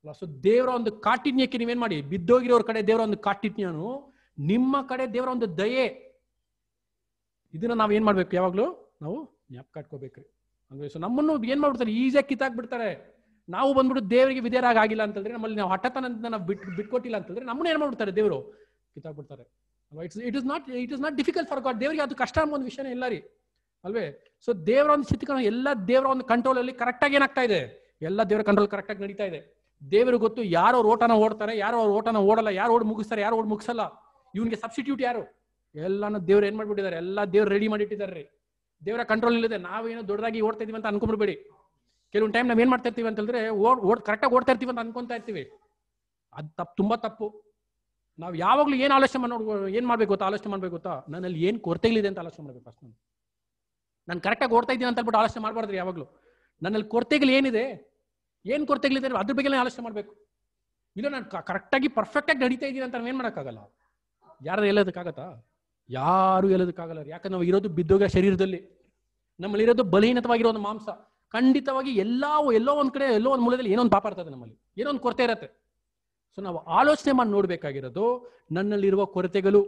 ಅಲ್ಲ ಸೊ ದೇವರ ಒಂದು ಕಾಠಿಣ್ಯಕ್ಕೆ ನೀವೇನ್ ಮಾಡಿ ಬಿದ್ದೋಗಿರೋರ್ ಕಡೆ ದೇವರ ಒಂದು ಕಾಠಿಣ್ಯನು ನಿಮ್ಮ ಕಡೆ ದೇವರ ಒಂದು ದಯೆ ಇದನ್ನ ನಾವ್ ಏನ್ ಮಾಡ್ಬೇಕು ಯಾವಾಗ್ಲೂ ನಾವು ಜ್ಞಾಪಕ ಇಟ್ಕೋಬೇಕು ಅಂದ್ರೆ ಸೊ ನಮ್ಮನ್ನು ಏನ್ ಮಾಡ್ಬಿಡ್ತಾರೆ ಈಸಿಯಾಗಿ ಬಿಡ್ತಾರೆ ನಾವು ಬಂದ್ಬಿಟ್ಟು ದೇವರಿಗೆ ವಿಧೇರಾಗಿಲ್ಲ ಆಗಿಲ್ಲ ಅಂತಂದ್ರೆ ನಮ್ಮಲ್ಲಿ ನಾವು ಹಠತನ ನಾವು ಬಿಟ್ ಬಿಟ್ಕೊಟ್ಟಿಲ್ಲ ಅಂತಂದ್ರೆ ನಮ್ಮನ್ನ ಏನ್ ಮಾಡ್ಬಿಡ್ತಾರೆ ದೇವರು ಕಿತ್ತಾಕ್ಬಿಡ್ತಾರೆ ಅಲ್ವಾ it's it is not it is not difficult for God ದೇವರಿಗೆ ಅದು ಕಷ್ಟ ಅನ್ನೋ ಒಂದು ವಿಷಯನೇ ಇಲ್ಲ ರೀ ಅಲ್ವೇ ಸೊ ದೇವರ ಒಂದು ಸ್ಥಿತಿಗಳನ್ನು ಎಲ್ಲ ದೇವರ ಒಂದು ಕರೆಕ್ಟ್ ಕರೆಕ್ಟಾಗಿ ಏನಾಗ್ತಾ ಇದೆ ಎಲ್ಲ ದೇವರ ಕಂಟ್ರೋಲ್ ಕರೆಕ್ಟಾಗಿ ನಡೀತಾ ಇದೆ ದೇವರು ಗೊತ್ತು ಯಾರೋ ಓಟನ ಓಡ್ತಾರೆ ಯಾರು ಅವ್ರ ಓಟನ ಓಡಲ್ಲ ಯಾರು ಓಡ್ ಮುಗಿಸ್ತಾರೆ ಯಾರು ಓಡ್ ಮುಗಿಸಲ್ಲ ಇವನಿಗೆ ಸಬ್ಸ್ಟಿಟ್ಯೂಟ್ ಯಾರು ಎಲ್ಲಾನು ದೇವ್ರು ಏನ್ ಮಾಡ್ಬಿಟ್ಟಿದ್ದಾರೆ ಎಲ್ಲ ದೇವ್ರು ರೆಡಿ ಮಾಡಿಟ್ಟಿದ್ದಾರೆ ರೀ ದೇವರ ಕಂಟ್ರೋಲ್ ಇಲ್ಲದೆ ನಾವೇನೋ ದೊಡ್ಡದಾಗಿ ಓಡ್ತಾ ಇದೀವಿ ಅಂತ ಅನ್ಕೊಂಡ್ಬಿಡ್ಬೇಡಿ ಕೆಲವೊಂದು ಟೈಮ್ ನಾವ್ ಏನ್ ಮಾಡ್ತಾ ಇರ್ತೀವಿ ಅಂತಂದ್ರೆ ಓಡ್ ಓಡ್ ಕರೆಕ್ಟಾಗಿ ಓಡ್ತಾ ಇರ್ತೀವಿ ಅಂತ ಅನ್ಕೊಂತ ಇರ್ತೀವಿ ಅದು ತಪ್ಪು ತುಂಬಾ ತಪ್ಪು ನಾವು ಯಾವಾಗಲೂ ಏನು ಆಲೋಚನೆ ಮಾಡಿ ಏನು ಮಾಡ್ಬೇಕು ಗೊತ್ತಾ ಆಲೋಚನೆ ಮಾಡ್ಬೇಕು ಗೊತ್ತಾ ನನ್ನಲ್ಲಿ ಏನು ಕೊರತೆ ಅಂತ ಆಲೋಚನೆ ಮಾಡ್ಬೇಕು ಫಸ್ಟ್ ನಾನು ನಾನು ಕರೆಕ್ಟಾಗಿ ಓಡ್ತಾ ಇದ್ದೀನಿ ಅಂತ ಹೇಳ್ಬಿಟ್ಟು ಆಲೋಚನೆ ಮಾಡಬಾರ್ದು ಯಾವಾಗಲೂ ನನ್ನಲ್ಲಿ ಕೊರತೆಗಳು ಏನಿದೆ ಏನು ಕೊರತೆಗಳಿದೆ ಅದ್ರ ಬಗ್ಗೆ ಆಲೋಚನೆ ಮಾಡಬೇಕು ಇಲ್ಲ ನಾನು ಕರೆಕ್ಟಾಗಿ ಪರ್ಫೆಕ್ಟಾಗಿ ನಡೀತಾ ಇದ್ದೀನಿ ಅಂತ ಏನು ಮಾಡೋಕ್ಕಾಗಲ್ಲ ಯಾರು ಹೇಳೋದಕ್ಕಾಗತ್ತಾ ಯಾರು ಎಲ್ಲದಕ್ಕಾಗಲ್ಲ ಯಾಕಂದ್ರೆ ನಾವು ಇರೋದು ಬಿದ್ದೋಗ ಶರೀರದಲ್ಲಿ ನಮ್ಮಲ್ಲಿರೋದು ಬಲಹೀನತವಾಗಿರೋ ಒಂದು ಮಾಂಸ ಖಂಡಿತವಾಗಿ ಎಲ್ಲ ಎಲ್ಲೋ ಒಂದು ಕಡೆ ಎಲ್ಲೋ ಒಂದು ಮೂಲದಲ್ಲಿ ಏನೋ ಒಂದು ಪಾಪ ಇರ್ತದೆ ನಮ್ಮಲ್ಲಿ ಏನೋ ಒಂದು ಕೊರತೆ ಇರತ್ತೆ ಸೊ ನಾವು ಆಲೋಚನೆ ಮಾಡಿ ನೋಡಬೇಕಾಗಿರೋದು ನನ್ನಲ್ಲಿರುವ ಕೊರತೆಗಳು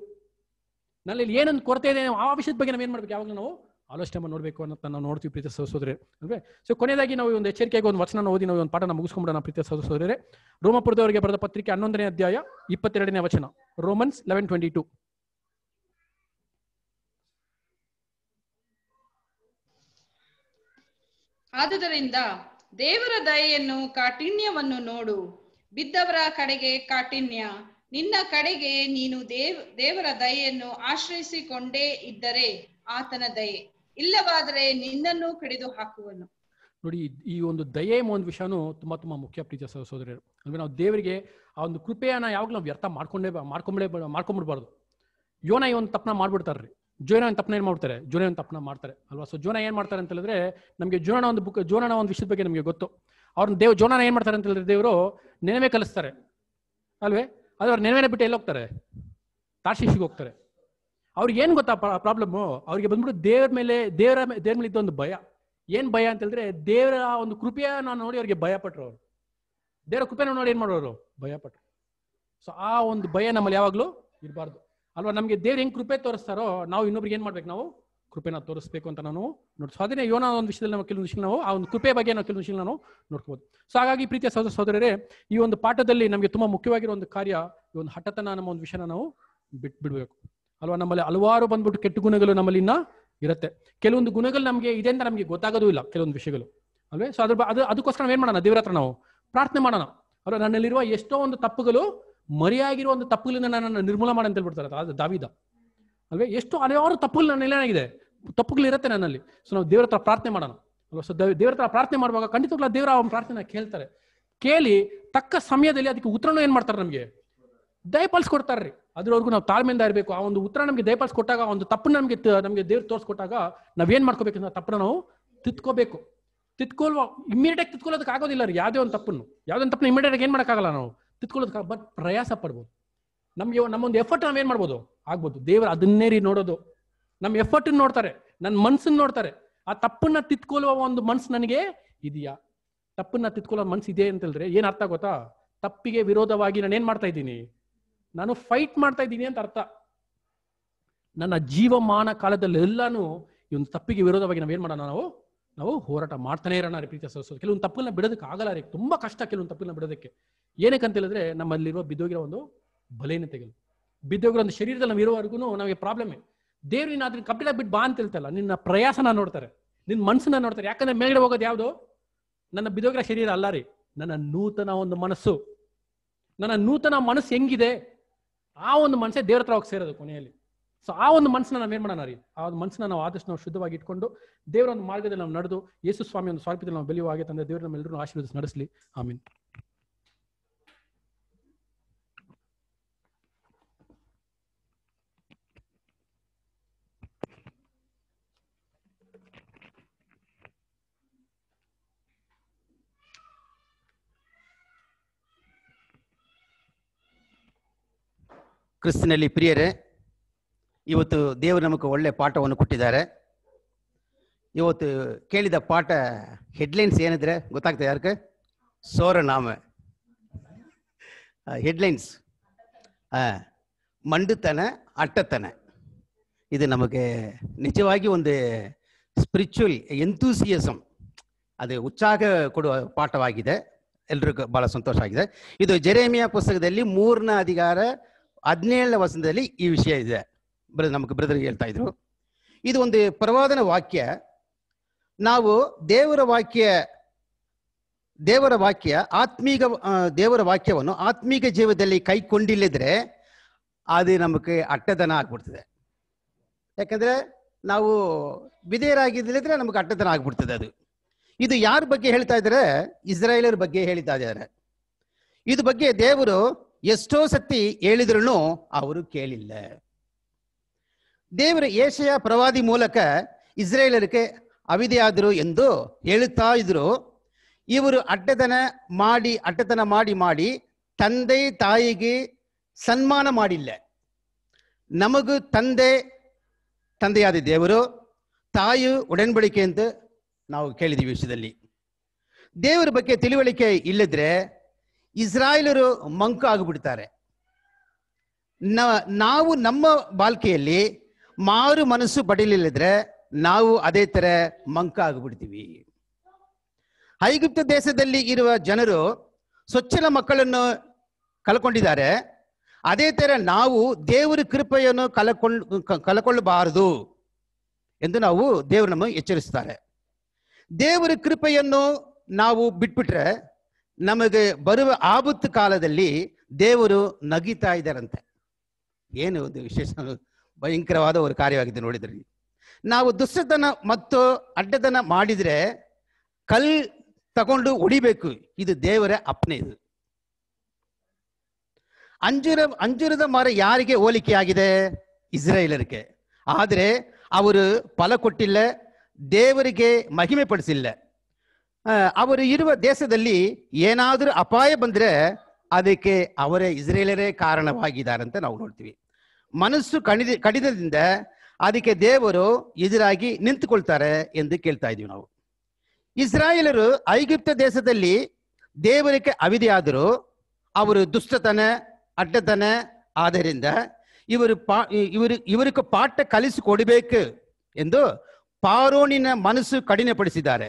ನನ್ನಲ್ಲಿ ಏನೊಂದು ಕೊರತೆ ಇದೆ ಆ ವಿಷಯದ ಬಗ್ಗೆ ನಾವು ಏನು ಮಾಡ್ಬೇಕು ಯಾವಾಗಲೂ ನಾವು ಆಲೋಚನೆ ಮಾಡಿ ನೋಡಬೇಕು ನಾವು ನೋಡ್ತೀವಿ ಪ್ರೀತಿ ಸಹಸೋದ್ರೆ ಓಕೆ ಸೊ ಕೊನೆಯದಾಗಿ ನಾವು ಒಂದು ಎಚ್ಚರಿಕೆಗೆ ಒಂದು ವಚನ ಓದಿ ನಾವು ಒಂದು ಪಾಠನ ನಾವು ಪ್ರೀತಿ ಸಹಸೋದ್ರೆ ರೋಮಪುರದವರಿಗೆ ಬರೆದ ಪತ್ರಿಕೆ ಹನ್ನೊಂದನೇ ಅಧ್ಯಾಯ ಇಪ್ಪತ್ತೆರಡನೇ ವಚನ ರೋಮನ್ಸ್ ಲೆವೆನ್ ಟ್ವೆಂಟಿ ಟು ಆದುದರಿಂದ ದೇವರ ದಯೆಯನ್ನು ಕಾಠಿಣ್ಯವನ್ನು ನೋಡು ಬಿದ್ದವರ ಕಡೆಗೆ ಕಾಠಿಣ್ಯ ನಿನ್ನ ಕಡೆಗೆ ನೀನು ದೇವ್ ದೇವರ ದಯೆಯನ್ನು ಆಶ್ರಯಿಸಿಕೊಂಡೇ ಇದ್ದರೆ ಆತನ ದಯೆ ಇಲ್ಲವಾದರೆ ನಿನ್ನನ್ನು ಕಡಿದು ಹಾಕುವನು ನೋಡಿ ಈ ಒಂದು ದಯೆ ಎಂಬ ಒಂದು ವಿಷಯನೂ ತುಂಬಾ ತುಂಬಾ ಮುಖ್ಯ ಪ್ರೀತಿಯ ಸಹೋದರರು ಅಂದ್ರೆ ನಾವು ದೇವರಿಗೆ ಆ ಒಂದು ಕೃಪೆಯನ್ನ ಯಾವಾಗಲೂ ನಾವು ವ್ಯರ್ಥ ಮಾಡ್ಕೊಂಡೇ ಮಾಡ್ಕೊಂಬಿಡೇ ಮಾಡ್ಕೊಂಬಿಡ್ಬಾರ್ದು ಯೋನ ಒಂದು ತಪ್ಪನ ಮಾಡ್ಬಿಡ್ತಾರ್ರಿ ಜೋನ ಒಂದು ತಪ್ಪನ ಏನ್ ಮಾಡ್ತಾರೆ ಜೋನ ಒಂದು ತಪ್ಪನ ಮಾಡ್ತಾರೆ ಅಲ್ವಾ ಸೊ ಜೋನ ಏನ್ ಮಾಡ್ತಾರೆ ಅಂತ ಹೇಳಿದ್ರೆ ನಮಗೆ ಜೋನ ಒಂದು ಬುಕ್ ಜೋನ ಒಂದು ವಿಷಯದ ಬಗ್ಗೆ ನಮಗೆ ಗೊತ್ತು ಅವ್ರನ್ನ ದೇವ್ ಜೋನನ ಏನು ಮಾಡ್ತಾರೆ ಅಂತ ಹೇಳಿದ್ರೆ ದೇವರು ನೆನವೆ ಕಲಿಸ್ತಾರೆ ಅಲ್ವೇ ಅದು ಅವ್ರು ಬಿಟ್ಟು ಎಲ್ಲಿ ಹೋಗ್ತಾರೆ ತಾರ್ಶಿಷಿಗೆ ಹೋಗ್ತಾರೆ ಅವ್ರಿಗೆ ಏನು ಗೊತ್ತಾ ಪ್ರಾಬ್ಲಮ್ಮು ಅವ್ರಿಗೆ ಬಂದ್ಬಿಟ್ಟು ದೇವ್ರ ಮೇಲೆ ದೇವರ ದೇವ್ರ ಮೇಲೆ ಇದ್ದೊಂದು ಭಯ ಏನು ಭಯ ಅಂತ ಹೇಳಿದ್ರೆ ದೇವರ ಒಂದು ಕೃಪೆಯ ನಾನು ನೋಡಿ ಅವ್ರಿಗೆ ಭಯ ಅವರು ದೇವರ ಕೃಪೆನ ನೋಡಿ ಏನು ಮಾಡೋರು ಭಯ ಪಟ್ರು ಸೊ ಆ ಒಂದು ಭಯ ನಮ್ಮಲ್ಲಿ ಯಾವಾಗಲೂ ಇರಬಾರ್ದು ಅಲ್ವಾ ನಮಗೆ ದೇವ್ರು ಹೆಂಗೆ ಕೃಪೆ ತೋರಿಸ್ತಾರೋ ನಾವು ಇನ್ನೊಬ್ರಿಗೆ ಏನು ಮಾಡ್ಬೇಕು ನಾವು ಕೃಪೆನ ತೋರಿಸ್ಬೇಕು ಅಂತ ನಾನು ನೋಡ್ತೀವಿ ಅದನ್ನೇ ಯೋನ ಒಂದು ವಿಷಯದಲ್ಲಿ ನಾವು ಕೆಲವೊಂದು ವಿಷಯ ನಾವು ಆ ಒಂದು ಕೃಪೆ ಬಗ್ಗೆ ನಾವು ಕೆಲವೊಂದು ವಿಷಯ ನಾವು ನೋಡ್ಕೋಬಹುದು ಸೊ ಹಾಗಾಗಿ ಪ್ರೀತಿಯ ಸಹೋದರ ಸಹೋದರರೇ ಈ ಒಂದು ಪಾಠದಲ್ಲಿ ನಮಗೆ ತುಂಬಾ ಮುಖ್ಯವಾಗಿರೋ ಒಂದು ಕಾರ್ಯ ಈ ಒಂದು ಹಠತನ ನಮ್ಮ ಒಂದು ವಿಷಯನ ನಾವು ಬಿಟ್ ಬಿಡಬೇಕು ಅಲ್ವಾ ನಮ್ಮಲ್ಲಿ ಹಲವಾರು ಬಂದ್ಬಿಟ್ಟು ಕೆಟ್ಟ ಗುಣಗಳು ನಮ್ಮಲ್ಲಿ ಇನ್ನ ಇರುತ್ತೆ ಕೆಲವೊಂದು ಗುಣಗಳು ನಮಗೆ ಇದೆ ಅಂತ ನಮಗೆ ಗೊತ್ತಾಗೋದು ಇಲ್ಲ ಕೆಲವೊಂದು ವಿಷಯಗಳು ಅಲ್ವೇ ಸೊ ಅದ್ರ ಅದು ಅದಕ್ಕೋಸ್ಕರ ನಾವು ಏನ್ ಮಾಡೋಣ ದೇವರ ಹತ್ರ ನಾವು ಪ್ರಾರ್ಥನೆ ಮಾಡೋಣ ಅಲ್ವಾ ನನ್ನಲ್ಲಿರುವ ಎಷ್ಟೋ ಒಂದು ತಪ್ಪುಗಳು ಮರಿಯಾಗಿರುವ ಒಂದು ತಪ್ಪುಗಳಿಂದ ನನ್ನನ್ನು ನಿರ್ಮೂಲ ಮಾಡಿ ಅಂತ ಹೇಳ್ಬಿಡ್ತಾರೆ ಅದು ದಾವಿದ ಅಲ್ವೇ ಎಷ್ಟು ಹಲವಾರು ತಪ್ಪುಗಳು ನನ್ನ ಏನಾಗಿದೆ ತಪ್ಪುಗಳು ಇರುತ್ತೆ ನನ್ನಲ್ಲಿ ಸೊ ನಾವು ದೇವ್ರ ಹತ್ರ ಪ್ರಾರ್ಥನೆ ಮಾಡೋಣ ಅಲ್ವಾ ಸೊ ದೇವ್ರ ಹತ್ರ ಪ್ರಾರ್ಥನೆ ಮಾಡುವಾಗ ಖಂಡಿತವಾಗ್ಲ ದೇವ್ರ ಅವನ ಪ್ರಾರ್ಥನೆ ಕೇಳ್ತಾರೆ ಕೇಳಿ ತಕ್ಕ ಸಮಯದಲ್ಲಿ ಅದಕ್ಕೆ ಉತ್ತರನೂ ಏನ್ ಮಾಡ್ತಾರೆ ನಮಗೆ ದಯಪಾಲ್ಸ್ ಕೊಡ್ತಾರ್ರಿ ಅದ್ರವರೆಗೂ ನಾವು ತಾಳ್ಮೆಯಿಂದ ಇರಬೇಕು ಆ ಒಂದು ಉತ್ತರ ನಮಗೆ ದಯಪಾಲ್ಸ್ ಕೊಟ್ಟಾಗ ಒಂದು ತಪ್ಪು ನಮಗೆ ನಮಗೆ ದೇವ್ರು ತೋರಿಸ್ಕೊಟ್ಟಾಗ ನಾವೇನ್ ಮಾಡ್ಕೋಬೇಕು ತಪ್ಪನ್ನ ನಾವು ತಿತ್ಕೋಬೇಕು ತಿತ್ಕೊಳ್ವ ಇಮಿಡಿಯೇಟ್ ಆಗಿ ತಿತ್ಕೊಳ್ಳೋದಕ್ಕೆ ಆಗೋದಿಲ್ಲ ರೀ ಯಾವುದೇ ಒಂದು ತಪ್ಪನ್ನು ಯಾವುದೇ ಒಂದು ತಪ್ಪನ್ನು ಇಮಿಡಿಯೇಟ್ ಆಗಿ ಏನ್ ಮಾಡೋಕ್ಕಾಗಲ್ಲ ನಾವು ತಿತ್ಕೊಳ್ಳೋದಕ್ಕೆ ಬಟ್ ಪ್ರಯಾಸ ಪಡ್ಬೋದು ನಮ್ಗೆ ನಮ್ಮೊಂದು ಎಫರ್ಟ್ ನಾವೇನ್ ಮಾಡ್ಬೋದು ಆಗ್ಬೋದು ದೇವ್ರ ಅದನ್ನೇ ರೀ ನೋಡೋದು ನಮ್ಮ ಎಫರ್ಟ್ ನೋಡ್ತಾರೆ ನನ್ನ ಮನ್ಸನ್ನ ನೋಡ್ತಾರೆ ಆ ತಪ್ಪನ್ನ ತಿತ್ಕೊಳ್ಳುವ ಒಂದು ಮನ್ಸು ನನಗೆ ಇದೆಯಾ ತಪ್ಪನ್ನ ತಿತ್ಕೊಳ್ಳೋ ಮನ್ಸು ಇದೆ ಅಂತ ಹೇಳಿದ್ರೆ ಏನ್ ಅರ್ಥ ಗೊತ್ತಾ ತಪ್ಪಿಗೆ ವಿರೋಧವಾಗಿ ನಾನು ಏನ್ ಮಾಡ್ತಾ ಇದ್ದೀನಿ ನಾನು ಫೈಟ್ ಮಾಡ್ತಾ ಇದ್ದೀನಿ ಅಂತ ಅರ್ಥ ನನ್ನ ಜೀವಮಾನ ಕಾಲದಲ್ಲಿ ಎಲ್ಲಾನು ಈ ಒಂದು ತಪ್ಪಿಗೆ ವಿರೋಧವಾಗಿ ನಾವೇನ್ ಮಾಡೋಣ ನಾವು ನಾವು ಹೋರಾಟ ಮಾಡ್ತಾನೆ ಇರೋಣ ರೀ ಪ್ರೀತಿ ಕೆಲವೊಂದು ತಪ್ಪನ್ನ ಬಿಡೋದಕ್ಕೆ ಆಗಲ್ಲ ರೀ ತುಂಬಾ ಕಷ್ಟ ಕೆಲವೊಂದು ತಪ್ಪನ್ನ ಬಿಡೋದಕ್ಕೆ ಏನಕ್ಕೆ ಅಂತ ಹೇಳಿದ್ರೆ ನಮ್ಮಲ್ಲಿರುವ ಬಿದ್ದೋಗಿರೋ ಒಂದು ಬಲೇನೆ ತೆಗೆದು ಬಿದ್ದೋಗಿರೋ ಒಂದು ಶರೀರದಲ್ಲಿ ನಾವು ಇರೋವರೆಗೂ ನಮಗೆ ಪ್ರಾಬ್ಲಮ್ ದೇವ್ರು ನೀನು ಅದ್ರ ಕಬ್ಬಿಣ ಬಿಟ್ಟು ಬಾ ಅಂತ ಹೇಳ್ತಲ್ಲ ನಿನ್ನ ಪ್ರಯಾಸನ ನೋಡ್ತಾರೆ ನಿನ್ನ ಮನಸ್ಸನ್ನ ನೋಡ್ತಾರೆ ಯಾಕಂದ್ರೆ ಮೇಲ್ಗಡೆ ಹೋಗೋದು ಯಾವುದು ನನ್ನ ಬಿದೋಗ್ರ ಶರೀರ ಅಲ್ಲ ರೀ ನನ್ನ ನೂತನ ಒಂದು ಮನಸ್ಸು ನನ್ನ ನೂತನ ಮನಸ್ಸು ಹೆಂಗಿದೆ ಆ ಒಂದು ಮನಸ್ಸೇ ದೇವ್ರ ಹತ್ರ ಹೋಗಿ ಸೇರೋದು ಕೊನೆಯಲ್ಲಿ ಸೊ ಆ ಒಂದು ಮನಸ್ಸನ್ನ ನಾವು ಏನು ಮಾಡೋಣ ರೀ ಆ ಒಂದು ಮನಸ್ಸನ್ನ ನಾವು ಆದಷ್ಟು ನಾವು ಶುದ್ಧವಾಗಿ ಇಟ್ಕೊಂಡು ದೇವರ ಒಂದು ಮಾರ್ಗದಲ್ಲಿ ನಾವು ನಡೆದು ಯೇಸು ಸ್ವಾಮಿ ಒಂದು ಸ್ವಲ್ಪದಲ್ಲಿ ನಾವು ಬೆಳೆಯುವ ತಂದೆ ದೇವರ ನಮ್ಮೆಲ್ಲರೂ ಆಶೀರ್ವದಿಸಿ ನಡೆಸಲಿ ಆಮೀನ್ ಕ್ರಿಸ್ತನಲ್ಲಿ ಪ್ರಿಯರೇ ಇವತ್ತು ದೇವರು ನಮಗೆ ಒಳ್ಳೆ ಪಾಠವನ್ನು ಕೊಟ್ಟಿದ್ದಾರೆ ಇವತ್ತು ಕೇಳಿದ ಪಾಠ ಹೆಡ್ಲೈನ್ಸ್ ಏನಿದ್ರೆ ಗೊತ್ತಾಗ್ತದೆ ಯಾರಕ್ಕೆ ನಾಮ ಹೆಡ್ಲೈನ್ಸ್ ಮಂಡುತನ ಅಟ್ಟತನ ಇದು ನಮಗೆ ನಿಜವಾಗಿ ಒಂದು ಸ್ಪಿರಿಚುವಲ್ ಎಂತೂಸಿಯಸಮ್ ಅದು ಉತ್ಸಾಹ ಕೊಡುವ ಪಾಠವಾಗಿದೆ ಎಲ್ರಿಗೂ ಭಾಳ ಸಂತೋಷ ಆಗಿದೆ ಇದು ಜೆರೇಮಿಯಾ ಪುಸ್ತಕದಲ್ಲಿ ಮೂರನೇ ಅಧಿಕಾರ ಹದಿನೇಳನೇ ವಸಂತದಲ್ಲಿ ಈ ವಿಷಯ ಇದೆ ಬ್ರ ನಮಗೆ ಬ್ರದರ್ಗೆ ಹೇಳ್ತಾ ಇದ್ರು ಇದು ಒಂದು ಪ್ರವಾದನ ವಾಕ್ಯ ನಾವು ದೇವರ ವಾಕ್ಯ ದೇವರ ವಾಕ್ಯ ಆತ್ಮೀಗ ದೇವರ ವಾಕ್ಯವನ್ನು ಆತ್ಮೀಕ ಜೀವದಲ್ಲಿ ಕೈಕೊಂಡಿಲ್ಲದ್ರೆ ಅದು ನಮಗೆ ಅಟ್ಟತನ ಆಗ್ಬಿಡ್ತದೆ ಯಾಕಂದ್ರೆ ನಾವು ವಿಧೇಯರಾಗಿದ್ದಲಿದ್ರೆ ನಮಗೆ ಅಟ್ಟತನ ಆಗ್ಬಿಡ್ತದೆ ಅದು ಇದು ಯಾರ ಬಗ್ಗೆ ಹೇಳ್ತಾ ಇದ್ದಾರೆ ಇಸ್ರಾಯೇಲರ ಬಗ್ಗೆ ಹೇಳ್ತಾ ಇದ್ದಾರೆ ಇದು ಬಗ್ಗೆ ದೇವರು ಎಷ್ಟೋ ಸತಿ ಹೇಳಿದ್ರು ಅವರು ಕೇಳಿಲ್ಲ ದೇವರ ಏಷಯ ಪ್ರವಾದಿ ಮೂಲಕ ಇಸ್ರೇಲರಿಗೆ ಅವಿದೆಯಾದರು ಎಂದು ಹೇಳುತ್ತಾ ಇದ್ರು ಇವರು ಅಡ್ಡತನ ಮಾಡಿ ಅಡ್ಡತನ ಮಾಡಿ ಮಾಡಿ ತಂದೆ ತಾಯಿಗೆ ಸನ್ಮಾನ ಮಾಡಿಲ್ಲ ನಮಗೂ ತಂದೆ ತಂದೆಯಾದ ದೇವರು ತಾಯಿ ಒಡನ್ಬಡಿಕೆ ಅಂತ ನಾವು ಕೇಳಿದ್ವಿ ವಿಷಯದಲ್ಲಿ ದೇವರ ಬಗ್ಗೆ ತಿಳುವಳಿಕೆ ಇಲ್ಲದ್ರೆ ಇಸ್ರಾಯೇಲರು ಮಂಕ ಆಗಿಬಿಡ್ತಾರೆ ನಾವು ನಮ್ಮ ಬಾಲ್ಕೆಯಲ್ಲಿ ಮಾರು ಮನಸ್ಸು ಪಡೀಲಿಲ್ಲದ್ರೆ ನಾವು ಅದೇ ತರ ಮಂಕ ಆಗಿಬಿಡ್ತೀವಿ ಐಗುಪ್ತ ದೇಶದಲ್ಲಿ ಇರುವ ಜನರು ಸ್ವಚ್ಛಲ ಮಕ್ಕಳನ್ನು ಕಲ್ಕೊಂಡಿದ್ದಾರೆ ಅದೇ ತರ ನಾವು ದೇವರ ಕೃಪೆಯನ್ನು ಕಲಕೊಂಡು ಕಲಕೊಳ್ಳಬಾರದು ಎಂದು ನಾವು ದೇವರನ್ನು ನಮ್ಮ ಎಚ್ಚರಿಸ್ತಾರೆ ದೇವರ ಕೃಪೆಯನ್ನು ನಾವು ಬಿಟ್ಬಿಟ್ರೆ ನಮಗೆ ಬರುವ ಆಪತ್ತು ಕಾಲದಲ್ಲಿ ದೇವರು ನಗಿತಾ ಇದ್ದಾರಂತೆ ಏನು ಒಂದು ವಿಶೇಷ ಭಯಂಕರವಾದ ಒಂದು ಕಾರ್ಯವಾಗಿದೆ ನೋಡಿದ್ರಿ ನಾವು ದುಷ್ಟತನ ಮತ್ತು ಅಡ್ಡತನ ಮಾಡಿದರೆ ಕಲ್ ತಗೊಂಡು ಉಡಿಬೇಕು ಇದು ದೇವರ ಅಪ್ನೆ ಇದು ಅಂಜುರ ಅಂಜುರದ ಮರ ಯಾರಿಗೆ ಹೋಲಿಕೆ ಆಗಿದೆ ಇಸ್ರೇಲರಿಗೆ ಆದರೆ ಅವರು ಫಲ ಕೊಟ್ಟಿಲ್ಲ ದೇವರಿಗೆ ಮಹಿಮೆ ಪಡಿಸಿಲ್ಲ ಅವರು ಇರುವ ದೇಶದಲ್ಲಿ ಏನಾದರೂ ಅಪಾಯ ಬಂದರೆ ಅದಕ್ಕೆ ಅವರೇ ಇಸ್ರೇಲರೇ ಅಂತ ನಾವು ನೋಡ್ತೀವಿ ಮನಸ್ಸು ಕಣಿದ ಕಡಿತದಿಂದ ಅದಕ್ಕೆ ದೇವರು ಎದುರಾಗಿ ನಿಂತುಕೊಳ್ತಾರೆ ಎಂದು ಕೇಳ್ತಾ ಇದ್ದೀವಿ ನಾವು ಇಸ್ರಾಯೇಲರು ಐಗುಪ್ತ ದೇಶದಲ್ಲಿ ದೇವರಿಗೆ ಅವಿದೆಯಾದರೂ ಅವರು ದುಷ್ಟತನ ಅಡ್ಡತನ ಆದ್ದರಿಂದ ಇವರು ಪಾ ಇವರು ಇವರಿಗೆ ಪಾಠ ಕಲಿಸಿಕೊಡಬೇಕು ಎಂದು ಪಾರೋಣಿನ ಮನಸ್ಸು ಕಡಿಮೆಪಡಿಸಿದ್ದಾರೆ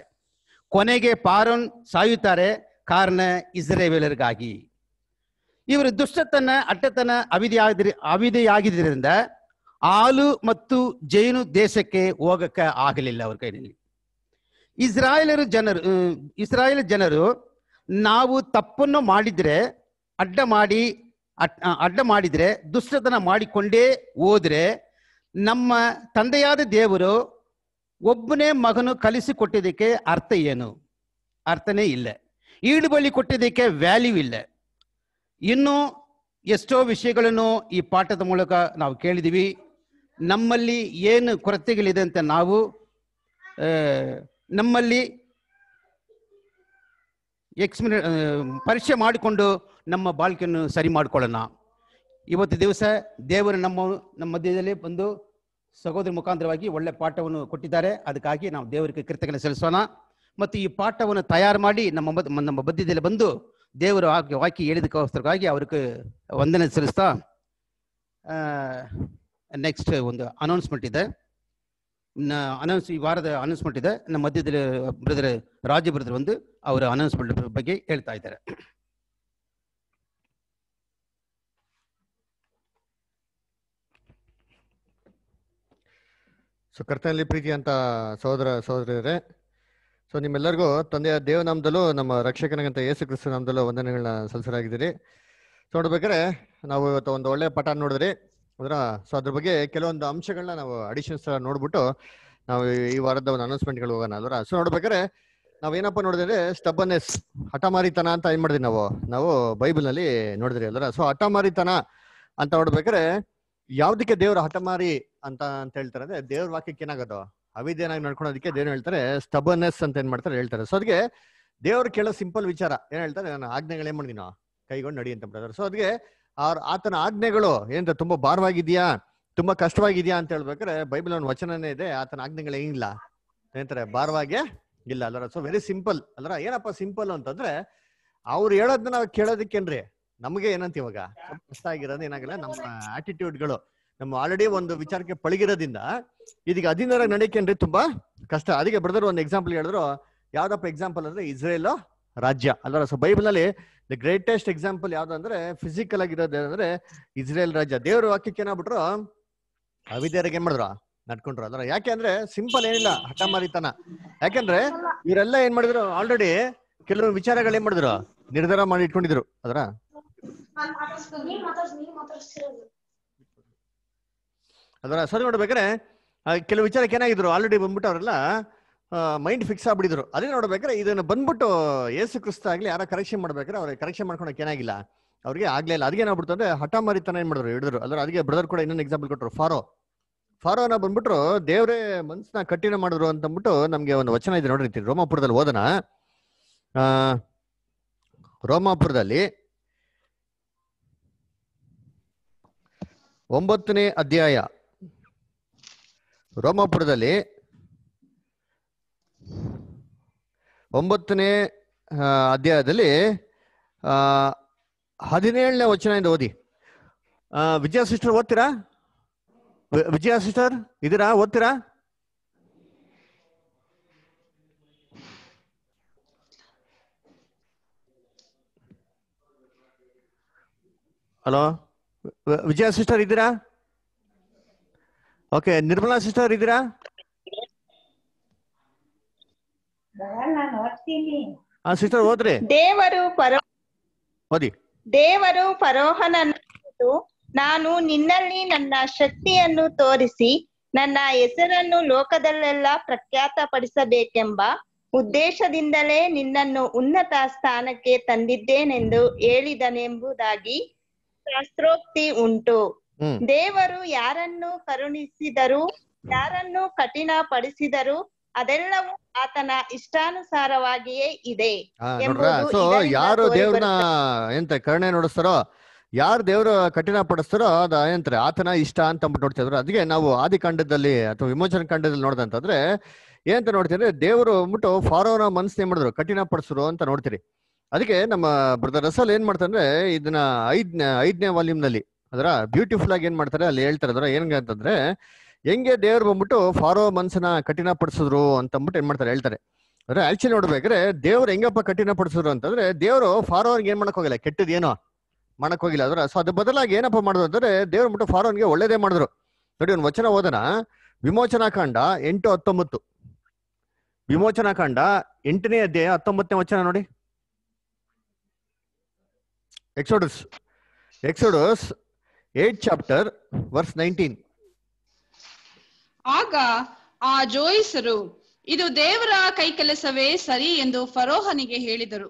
ಕೊನೆಗೆ ಪಾರೋನ್ ಸಾಯುತ್ತಾರೆ ಕಾರಣ ಇಸ್ರೇವೇಲರಿಗಾಗಿ ಇವರು ದುಷ್ಟತನ ಅಟ್ಟತನ ಅವಿದೆಯಾಗಿದ್ರಿ ಅವಿದೆಯಾಗಿದ್ದರಿಂದ ಹಾಲು ಮತ್ತು ಜೈನು ದೇಶಕ್ಕೆ ಹೋಗಕ್ಕೆ ಆಗಲಿಲ್ಲ ಅವ್ರ ಕೈನಲ್ಲಿ ಇಸ್ರಾಯೇಲರು ಜನರು ಇಸ್ರಾಯೇಲ್ ಜನರು ನಾವು ತಪ್ಪನ್ನು ಮಾಡಿದರೆ ಅಡ್ಡ ಮಾಡಿ ಅಡ್ಡ ಮಾಡಿದರೆ ದುಷ್ಟತನ ಮಾಡಿಕೊಂಡೇ ಹೋದ್ರೆ ನಮ್ಮ ತಂದೆಯಾದ ದೇವರು ಒಬ್ಬನೇ ಮಗನು ಕಲಿಸಿಕೊಟ್ಟಿದ್ದಕ್ಕೆ ಅರ್ಥ ಏನು ಅರ್ಥನೇ ಇಲ್ಲ ಈಡು ಕೊಟ್ಟಿದ್ದಕ್ಕೆ ವ್ಯಾಲ್ಯೂ ಇಲ್ಲ ಇನ್ನೂ ಎಷ್ಟೋ ವಿಷಯಗಳನ್ನು ಈ ಪಾಠದ ಮೂಲಕ ನಾವು ಕೇಳಿದೀವಿ ನಮ್ಮಲ್ಲಿ ಏನು ಕೊರತೆಗಳಿದೆ ಅಂತ ನಾವು ನಮ್ಮಲ್ಲಿ ಎಕ್ಸ್ಮಿ ಪರೀಕ್ಷೆ ಮಾಡಿಕೊಂಡು ನಮ್ಮ ಬಾಳ್ಕೆಯನ್ನು ಸರಿ ಮಾಡಿಕೊಳ್ಳೋಣ ಇವತ್ತು ದಿವಸ ದೇವರು ನಮ್ಮ ನಮ್ಮ ಮಧ್ಯದಲ್ಲಿ ಬಂದು ಸಹೋದರ ಮುಖಾಂತರವಾಗಿ ಒಳ್ಳೆ ಪಾಠವನ್ನು ಕೊಟ್ಟಿದ್ದಾರೆ ಅದಕ್ಕಾಗಿ ನಾವು ದೇವರಿಗೆ ಕೃತಜ್ಞತೆ ಸಲ್ಲಿಸೋಣ ಮತ್ತು ಈ ಪಾಠವನ್ನು ತಯಾರು ಮಾಡಿ ನಮ್ಮ ನಮ್ಮ ಬದ್ಧದಲ್ಲಿ ಬಂದು ದೇವರು ಹಾಕಿ ಹಾಕಿ ಅವ್ರಿಗೆ ವಂದನೆ ಸಲ್ಲಿಸ್ತಾ ನೆಕ್ಸ್ಟ್ ಒಂದು ಅನೌನ್ಸ್ಮೆಂಟ್ ಇದೆ ಅನೌನ್ಸ್ ಈ ವಾರದ ಅನೌನ್ಸ್ಮೆಂಟ್ ಇದೆ ನಮ್ಮ ಮಧ್ಯದಲ್ಲಿ ಬ್ರದರ್ ರಾಜ ಬ್ರದರ್ ಒಂದು ಅವರ ಅನೌನ್ಸ್ಮೆಂಟ್ ಬಗ್ಗೆ ಹೇಳ್ತಾ ಇದ್ದಾರೆ ಸೊ ಕರ್ತನಲ್ಲಿ ಪ್ರೀತಿ ಅಂತ ಸಹೋದರ ಸಹೋದರರೇ ಸೊ ನಿಮ್ಮೆಲ್ಲರಿಗೂ ತಂದೆಯ ನಮ್ದಲ್ಲೂ ನಮ್ಮ ರಕ್ಷಕನಿಗಂತ ಯೇಸು ಕ್ರಿಸ್ತ ನಾಮದಲ್ಲೂ ವಂದನೆಗಳನ್ನ ಸಲ್ಲಿಸಲಾಗಿದ್ದೀರಿ ಸೊ ನೋಡ್ಬೇಕಾದ್ರೆ ನಾವು ಇವತ್ತು ಒಂದು ಒಳ್ಳೆ ಪಾಠ ನೋಡಿದ್ರಿ ಅದರ ಸೊ ಅದ್ರ ಬಗ್ಗೆ ಕೆಲವೊಂದು ಅಂಶಗಳನ್ನ ನಾವು ಅಡಿಷನ್ಸ್ ನೋಡ್ಬಿಟ್ಟು ನಾವು ಈ ವಾರದ ಒಂದು ಅನೌನ್ಸ್ಮೆಂಟ್ಗಳು ಹೋಗೋಣ ಅಲ್ವರ ಸೊ ನೋಡ್ಬೇಕಾದ್ರೆ ನಾವೇನಪ್ಪ ನೋಡಿದ್ರೆ ಸ್ಟಬ್ಬನೆಸ್ ಹಠಮಾರಿತನ ಅಂತ ಏನ್ ಮಾಡಿದ್ವಿ ನಾವು ನಾವು ಬೈಬಲ್ನಲ್ಲಿ ನೋಡಿದ್ರಿ ಅಲ್ವರ ಸೊ ಹಠಮಾರಿತನ ಅಂತ ನೋಡ್ಬೇಕಾರೆ ಯಾವ್ದಕ್ಕೆ ದೇವರ ಹಠಮಾರಿ ಅಂತ ಅಂತ ಹೇಳ್ತಾರೆ ಅಂದ್ರೆ ದೇವ್ರ ವಾಕ್ಯಕ್ಕೆ ಏನಾಗೋದು ಅವಿದ್ಯನಾಗಿ ನಡ್ಕೊಳೋದಕ್ಕೆ ಏನ್ ಹೇಳ್ತಾರೆ ಸ್ಟಬರ್ನೆಸ್ ಅಂತ ಏನ್ ಮಾಡ್ತಾರೆ ಹೇಳ್ತಾರೆ ಸೊ ಅದಕ್ಕೆ ದೇವ್ರು ಕೇಳೋ ಸಿಂಪಲ್ ವಿಚಾರ ಏನ್ ಹೇಳ್ತಾರೆ ನಾನು ಆಜ್ಞೆಗಳು ಏನ್ ಮಾಡಿದೀನೋ ಕೈಗೊಂಡು ನಡಿ ಅಂತ ಮಾಡ್ತಾರೆ ಸೊ ಅದಕ್ಕೆ ಅವ್ರ ಆತನ ಆಜ್ಞೆಗಳು ಏನಂತ ತುಂಬಾ ಭಾರವಾಗಿದೆಯಾ ತುಂಬಾ ಕಷ್ಟವಾಗಿದೆಯಾ ಅಂತ ಹೇಳ್ಬೇಕಾದ್ರೆ ಬೈಬಲ್ ಒಂದು ವಚನನೇ ಇದೆ ಆತನ ಆಜ್ಞೆಗಳು ಏನಿಲ್ಲ ಏನಂತಾರೆ ಭಾರವಾಗೆ ಇಲ್ಲ ಅಲ್ಲರ ಸೊ ವೆರಿ ಸಿಂಪಲ್ ಅಲ್ಲರ ಏನಪ್ಪ ಸಿಂಪಲ್ ಅಂತಂದ್ರೆ ಅವ್ರು ಹೇಳೋದನ್ನ ನಾವು ಏನ್ರಿ ನಮಗೆ ಏನಂತ ಇವಾಗ ಕಷ್ಟ ಆಗಿರೋದು ಏನಾಗಲ್ಲ ನಮ್ಮ ಆಟಿಟ್ಯೂಡ್ಗಳು ನಮ್ಮ ಆಲ್ರೆಡಿ ಒಂದು ವಿಚಾರಕ್ಕೆ ಪಳಗಿರೋದ್ರಿಂದ ಇದೀಗ ಹದಿನಾರ ನಡೀಕೆನ್ರಿ ತುಂಬಾ ಕಷ್ಟ ಅದಕ್ಕೆ ಬರೆದ್ರು ಒಂದು ಎಕ್ಸಾಂಪಲ್ ಹೇಳಿದ್ರು ಯಾವ್ದಪ್ಪ ಎಕ್ಸಾಂಪಲ್ ಅಂದ್ರೆ ಇಸ್ರೇಲ್ ರಾಜ್ಯ ಅದರ ಸೊ ಬೈಬಲ್ ನಲ್ಲಿ ದ ಗ್ರೇಟೆಸ್ಟ್ ಎಕ್ಸಾಂಪಲ್ ಅಂದ್ರೆ ಫಿಸಿಕಲ್ ಆಗಿರೋದು ಅಂದ್ರೆ ಇಸ್ರೇಲ್ ರಾಜ್ಯ ದೇವರು ವಾಕ್ಯಕ್ಕೆ ಏನಾಗ್ಬಿಟ್ರು ಅವಿದ್ಯಾರಿಗೆ ಏನ್ ಮಾಡಿದ್ರು ನಡ್ಕೊಂಡ್ರು ಅದರ ಯಾಕೆ ಅಂದ್ರೆ ಸಿಂಪಲ್ ಏನಿಲ್ಲ ಮಾರಿತನ ಯಾಕಂದ್ರೆ ಇವರೆಲ್ಲ ಏನ್ ಮಾಡಿದ್ರು ಆಲ್ರೆಡಿ ಕೆಲವೊಂದು ವಿಚಾರಗಳು ಏನ್ ಮಾಡಿದ್ರು ನಿರ್ಧಾರ ಮಾಡಿ ಇಟ್ಕೊಂಡಿದ್ರು ಅದರ ಅದರ ಸರಿ ನೋಡ್ಬೇಕಾದ್ರೆ ಕೆಲವು ವಿಚಾರಕ್ಕೆ ಏನಾಗಿದ್ರು ಆಲ್ರೆಡಿ ಬಂದ್ಬಿಟ್ಟು ಅವರೆಲ್ಲ ಮೈಂಡ್ ಫಿಕ್ಸ್ ಆಗ್ಬಿಟ್ಟಿದ್ರು ಅದೇ ನೋಡ್ಬೇಕಾದ್ರೆ ಇದನ್ನ ಬಂದ್ಬಿಟ್ಟು ಏಸು ಕ್ರಿಸ್ತ ಆಗ್ಲಿ ಯಾರೋ ಕರೆಕ್ಷನ್ ಮಾಡ್ಬೇಕಾದ್ರೆ ಅವ್ರಿಗೆ ಕರೆಕ್ಷನ್ ಮಾಡ್ಕೊಳಕ್ ಏನಾಗಿಲ್ಲ ಅವ್ರಿಗೆ ಆಗ್ಲಿಲ್ಲ ಅದಕ್ಕೆ ಏನಾಗ್ಬಿಡ್ತು ಅಂದ್ರೆ ಹಠ ಮರಿತನ ಏನ್ ಮಾಡಿದ್ರು ಹಿಡಿದ್ರು ಅದ್ರ ಅದಕ್ಕೆ ಬ್ರದರ್ ಕೂಡ ಇನ್ನೊಂದು ಎಕ್ಸಾಂಪಲ್ ಕೊಟ್ಟರು ಫಾರೋ ಫಾರೋನ ಬಂದ್ಬಿಟ್ರು ದೇವರೇ ಮನ್ಸನ್ನ ಕಠಿಣ ಮಾಡಿದ್ರು ಅಂತ ಅಂದ್ಬಿಟ್ಟು ನಮ್ಗೆ ಒಂದು ವಚನ ಇದೆ ನೋಡ್ರಿ ರೋಮಾಪುರದಲ್ಲಿ ಓದನ ರೋಮಾಪುರದಲ್ಲಿ ಒಂಬತ್ತನೇ ಅಧ್ಯಾಯ ರೋಮಾಪುರದಲ್ಲಿ ಒಂಬತ್ತನೇ ಅಧ್ಯಾಯದಲ್ಲಿ ಹದಿನೇಳನೇ ವಚನದಿಂದ ಓದಿ ವಿಜಯ ಸಿಸ್ಟರ್ ಓದ್ತೀರಾ ವಿಜಯ ಸಿಸ್ಟರ್ ಇದೀರಾ ಓದ್ತೀರಾ ಹಲೋ ವಿಜಯ ಸಿಸ್ಟರ್ ಇದ್ದೀರಾ ಓಕೆ ನಿರ್ಮಲಾ ಸಿಸ್ಟರ್ ಇದ್ದೀರಾ ಸಿಸ್ಟರ್ ದೇವರು ಓದಿ ನಾನು ನಿನ್ನಲ್ಲಿ ನನ್ನ ಶಕ್ತಿಯನ್ನು ತೋರಿಸಿ ನನ್ನ ಹೆಸರನ್ನು ಲೋಕದಲ್ಲೆಲ್ಲ ಪ್ರಖ್ಯಾತಪಡಿಸಬೇಕೆಂಬ ಉದ್ದೇಶದಿಂದಲೇ ನಿನ್ನನ್ನು ಉನ್ನತ ಸ್ಥಾನಕ್ಕೆ ತಂದಿದ್ದೇನೆಂದು ಹೇಳಿದನೆಂಬುದಾಗಿ ಶಾಸ್ತ್ರೋಕ್ತಿ ಉಂಟು ದೇವರು ಯಾರನ್ನು ಕರುಣಿಸಿದರು ಯಾರನ್ನು ಕಠಿಣ ಪಡಿಸಿದರು ಅದೆಲ್ಲವೂ ಆತನ ಇಷ್ಟಾನುಸಾರವಾಗಿಯೇ ಇದೆ ಯಾರು ದೇವ್ರನ್ನ ಎಂತ ಕರುಣೆ ನೋಡಿಸ್ತಾರೋ ಯಾರು ದೇವರು ಕಠಿಣ ಪಡಿಸ್ತಾರೋ ಅದ ಏನಂತಾರೆ ಆತನ ಇಷ್ಟ ಅಂತ ಅಂದ್ಬಿಟ್ಟು ನೋಡ್ತಿದ್ರು ಅದಕ್ಕೆ ನಾವು ಆದಿಕಾಂಡದಲ್ಲಿ ಅಥವಾ ವಿಮೋಚನ ಕಾಂಡದಲ್ಲಿ ನೋಡಿದಂತಂದ್ರೆ ಏನಂತ ಅಂದ್ರೆ ದೇವರು ಅಂದ್ಬಿಟ್ಟು ಫಾರೋನ ಮನಸ್ಸು ಮಾಡಿದ್ರು ಕಠಿಣ ಪಡಿಸ್ರು ಅಂತ ನೋಡ್ತೀರಿ ಅದಕ್ಕೆ ನಮ್ಮ ಬ್ರದರ್ ರಸಲ್ ಏನ್ ಮಾಡ್ತಂದ್ರೆ ಇದನ್ನ ಐದ್ ಐದನೇ ನಲ್ಲಿ ಅದರ ಬ್ಯೂಟಿಫುಲ್ ಆಗಿ ಏನ್ ಮಾಡ್ತಾರೆ ಅಲ್ಲಿ ಹೇಳ್ತಾರೆ ಅದರ ಏನ್ಗೆ ಅಂತಂದ್ರೆ ಹೆಂಗೆ ದೇವ್ರು ಬಂದ್ಬಿಟ್ಟು ಫಾರೋ ಮನ್ಸನ್ನ ಕಠಿಣ ಪಡಿಸಿದ್ರು ಅಂತ ಅಂದ್ಬಿಟ್ಟು ಏನ್ ಮಾಡ್ತಾರೆ ಹೇಳ್ತಾರೆ ಅಂದ್ರೆ ಆಕ್ಚುಲಿ ನೋಡ್ಬೇಕ್ರೆ ದೇವ್ರು ಹೆಂಗಪ್ಪ ಕಠಿಣ ಪಡಿಸಿದ್ರು ಅಂತಂದ್ರೆ ದೇವರು ಫಾರೋನ್ಗೆ ಏನ್ ಮಾಡಕ್ ಹೋಗಿಲ್ಲ ಕೆಟ್ಟದ್ ಏನೋ ಮಾಡಕ್ ಹೋಗಿಲ್ಲ ಅದ್ರ ಸೊ ಅದ್ರ ಬದಲಾಗಿ ಏನಪ್ಪ ಮಾಡಿದ್ರು ಅಂದ್ರೆ ದೇವ್ರು ಬಿಟ್ಟು ಫಾರೋನ್ಗೆ ಒಳ್ಳೇದೇ ಮಾಡಿದ್ರು ನೋಡಿ ಒಂದು ವಚನ ಓದನ ಕಾಂಡ ಎಂಟು ಹತ್ತೊಂಬತ್ತು ವಿಮೋಚನಾ ಕಾಂಡ ಎಂಟನೇ ಅಧ್ಯಾಯ ಹತ್ತೊಂಬತ್ತನೇ ವಚನ ನೋಡಿ Exodus Exodus eight chapter verse nineteen ಆಗ ಆ ಜೋಯಿಸರು ಇದು ದೇವರ ಕೆಲಸವೇ ಸರಿ ಎಂದು ಫರೋಹನಿಗೆ ಹೇಳಿದರು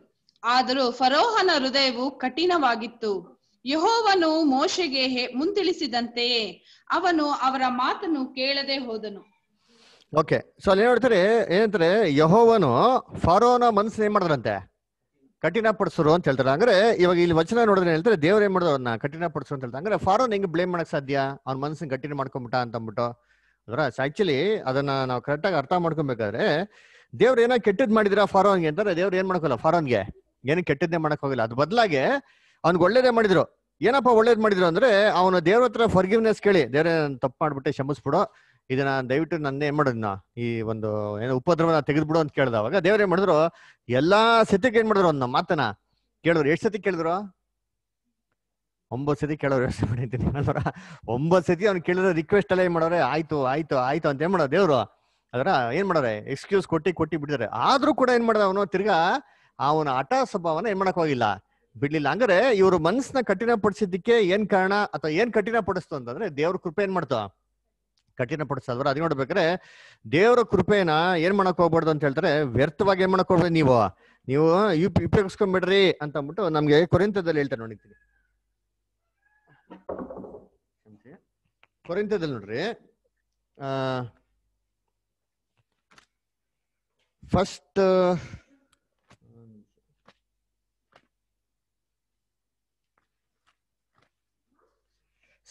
ಆದರೂ ಫರೋಹನ ಹೃದಯವು ಕಠಿಣವಾಗಿತ್ತು ಯಹೋವನು ಮೋಶೆಗೆ ಮುಂತಿಳಿಸಿದಂತೆಯೇ ಅವನು ಅವರ ಮಾತನ್ನು ಕೇಳದೆ ಹೋದನು ಓಕೆ ಸೊ ಅಲ್ಲಿ ನೋಡ್ತಾರೆ ಏನಂತಾರೆ ಯಹೋವನು ಫರೋನ ಮನಸ್ಸು ಏನ್ ಮಾಡಿದ್ರಂತೆ ಕಠಿಣ ಪಡಿಸೋರು ಅಂತ ಹೇಳ್ತಾರೆ ಅಂದ್ರೆ ಇವಾಗ ಇಲ್ಲಿ ವಚನ ನೋಡಿದ್ರೆ ಹೇಳ್ತಾರೆ ದೇವ್ರ ಏನ್ ಮಾಡೋದು ಕಠಿಣ ಪಡಿಸು ಅಂತ ಹೇಳ್ತಾರೆ ಅಂದ್ರೆ ಫಾರೋನ್ ಹೆಂಗ್ ಬ್ಲೇಮ್ ಮಾಡಕ್ ಸಾಧ್ಯ ಅವ್ನ ಮನಸ್ಸನ್ನ ಕಠಿಣ ಮಾಡ್ಕೊಂಬಿಟ್ಟ ಅಂತ ಅಂದ್ಬಿಟ್ಟು ಅದರ ಆಕ್ಚುಲಿ ಅದನ್ನ ನಾವು ಕರೆಕ್ಟ್ ಆಗಿ ಅರ್ಥ ಮಾಡ್ಕೊಬೇಕಾದ್ರೆ ದೇವ್ರ ಏನೋ ಕೆಟ್ಟದ್ ಮಾಡಿದಿರಾ ಫಾರೋನ್ಗೆ ಅಂತಾರೆ ದೇವ್ರು ಏನ್ ಮಾಡ್ಕೋಲ್ಲ ಫಾರೋನ್ಗೆ ಏನ್ ಕೆಟ್ಟದ್ದೇ ಮಾಡಕ್ ಹೋಗಿಲ್ಲ ಅದ್ ಬದಲಾಗಿ ಅವ್ನ್ಗೆ ಒಳ್ಳೇದೇ ಮಾಡಿದ್ರು ಏನಪ್ಪ ಒಳ್ಳೇದ್ ಮಾಡಿದ್ರು ಅಂದ್ರೆ ಅವನು ದೇವ್ರ ಹತ್ರ ಫರ್ಗಿವ್ನೆಸ್ ಕೇಳಿ ದೇವ್ರ ತಪ್ಪು ಮಾಡ್ಬಿಟ್ಟು ಕ್ಷಮಿಸ್ಬಿಡು ಇದನ್ನ ದಯವಿಟ್ಟು ನನ್ನ ಏನ್ ಮಾಡೋದನ್ನ ಈ ಒಂದು ಏನೋ ಉಪದ್ರವನ ತೆಗೆದ್ಬಿಡು ಅಂತ ಅವಾಗ ದೇವ್ರ ಏನ್ ಮಾಡಿದ್ರು ಎಲ್ಲಾ ಸತಿ ಏನ್ ಮಾಡಿದ್ರು ಅವ್ನ ಮಾತನ ಕೇಳಿದ್ರು ಎಷ್ಟು ಸತಿ ಕೇಳಿದ್ರು ಒಂಬತ್ ಸತಿ ಕೇಳೋರು ಎಷ್ಟು ಮಾಡಿದ್ದೀನಿ ಅಂದ್ರ ಒಂಬತ್ತು ಸತಿ ಅವ್ನು ಕೇಳಿದ್ರೆ ರಿಕ್ವೆಸ್ಟ್ ಎಲ್ಲ ಏನ್ ಮಾಡೋರೆ ಆಯ್ತು ಆಯ್ತು ಆಯ್ತು ಅಂತ ಏನ್ ಮಾಡೋ ದೇವ್ರು ಅದರ ಏನ್ ಮಾಡೋರೆ ಎಕ್ಸ್ಕ್ಯೂಸ್ ಕೊಟ್ಟಿ ಕೊಟ್ಟಿ ಬಿಟ್ಟಿದ್ದಾರೆ ಆದ್ರೂ ಕೂಡ ಏನ್ ಮಾಡ್ದ ಅವನು ತಿರ್ಗಾ ಅವನ ಹಠ ಸ್ವಭಾವನ ಏನ್ ಮಾಡಕ್ ಹೋಗಿಲ್ಲ ಬಿಡ್ಲಿಲ್ಲ ಅಂದ್ರೆ ಇವ್ರ ಮನಸ್ಸನ್ನ ಕಠಿಣ ಪಡಿಸಿದ್ದಕ್ಕೆ ಏನ್ ಕಾರಣ ಅಥವಾ ಏನ್ ಕಠಿಣ ಪಡಿಸ್ತು ಅಂತಂದ್ರೆ ದೇವ್ರ ಕೃಪೆ ಏನ್ ಮಾಡ್ತಾವ ಕಠಿಣಪಡಿಸಲ್ವರ ಅದ್ ನೋಡ್ಬೇಕಾದ್ರೆ ದೇವರ ಕೃಪೆನ ಏನ್ ಮಾಡಕ್ ಹೋಗ್ಬಾರ್ದು ಅಂತ ಹೇಳ್ತಾರೆ ವ್ಯರ್ಥವಾಗಿ ಏನ್ ಮಾಡಕ್ ನೀವು ನೀವು ನೀವು ಉಪಯೋಗಿಸ್ಕೊಂಡ್ಬಿಡ್ರಿ ಅಂತ ಅಂದ್ಬಿಟ್ಟು ನಮ್ಗೆ ಕೊರಿಂತದಲ್ಲಿ ಹೇಳ್ತಾರೆ ನೋಡಿದ್ರಿ ಕೊರಿಂತದಲ್ಲಿ ನೋಡ್ರಿ first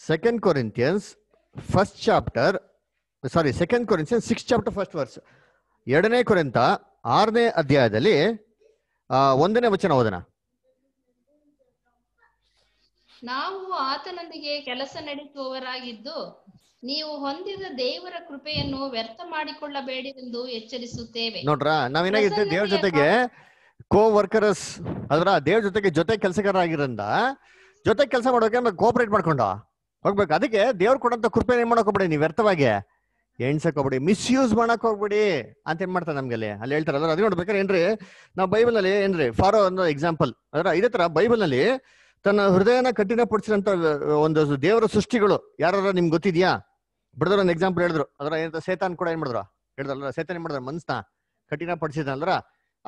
second Corinthians first chapter sorry second Corinthian six chapter first verse ಎರಡನೇ ಕೊರೆಂತ ಆರನೇ ಅಧ್ಯಾಯದಲ್ಲಿ ಒಂದನೇ ವಚನ ಓದನ ನಾವು ಆತನೊಂದಿಗೆ ಕೆಲಸ ನಡೆಸುವವರಾಗಿದ್ದು ನೀವು ಹೊಂದಿದ ದೇವರ ಕೃಪೆಯನ್ನು ವ್ಯರ್ಥ ಮಾಡಿಕೊಳ್ಳಬೇಡಿ ಎಂದು ಎಚ್ಚರಿಸುತ್ತೇವೆ ನೋಡ್ರಾ ನಾವೇನಾಗಿರ್ತೇವೆ ದೇವ್ರ ಜೊತೆಗೆ ಕೋ ವರ್ಕರ್ಸ್ ಅದ್ರ ದೇವ್ರ ಜೊತೆಗೆ ಜೊತೆ ಕೆಲಸಗಾರ ಆಗಿರೋದ್ರಿಂದ ಜೊತೆ ಕೆಲಸ ಮಾಡೋಕೆ ಕೋಪರೇಟ್ ಮಾಡ್ಕೊಂಡ ಹೋಗ್ಬೇಕು ಅದಕ್ಕೆ ದೇವ್ರು ಕೊಡಂತ ಕೃಪೆ ಏನ್ ಮಾಡಕ್ ಹೋಗ್ಬೇಡಿ ನೀವು ವ್ಯರ್ಥವಾಗಿ ಎಣ್ಸಕ್ ಹೋಗ್ಬೇಡಿ ಮಿಸ್ಯೂಸ್ ಮಾಡಕ್ ಹೋಗ್ಬೇಡಿ ಅಂತ ಏನ್ ಮಾಡ್ತಾರೆ ನಮ್ಗೆ ಅಲ್ಲಿ ಅಲ್ಲಿ ಹೇಳ್ತಾರೆ ಅದ್ರ ಅದೇ ನೋಡ್ಬೇಕಾದ್ರೆ ಏನ್ರಿ ನಾವು ಬೈಬಲ್ ನಲ್ಲಿ ಏನ್ರಿ ಫಾರೋ ಅನ್ನೋ ಎಕ್ಸಾಂಪಲ್ ಅದ್ರ ಇದೇ ತರ ಬೈಬಲ್ ನಲ್ಲಿ ತನ್ನ ಹೃದಯನ ಕಠಿಣ ಪಡಿಸಿದಂತ ಒಂದು ದೇವರ ಸೃಷ್ಟಿಗಳು ಯಾರು ನಿಮ್ಗೆ ಗೊತ್ತಿದ್ಯಾ ಬಿಡದ್ರ ಒಂದು ಎಕ್ಸಾಂಪಲ್ ಹೇಳಿದ್ರು ಅದ್ರ ಏನಂತ ಸೇತಾನ್ ಕೂಡ ಏನ್ ಮಾಡಿದ್ರು ಹೇಳಿದ್ರಲ್ಲ ಸೇತಾನ್ ಏನ್ ಮಾಡಿದ್ರ ಮನ್ಸ್ನ ಕಠಿಣ ಪಡಿಸಿದ್ರ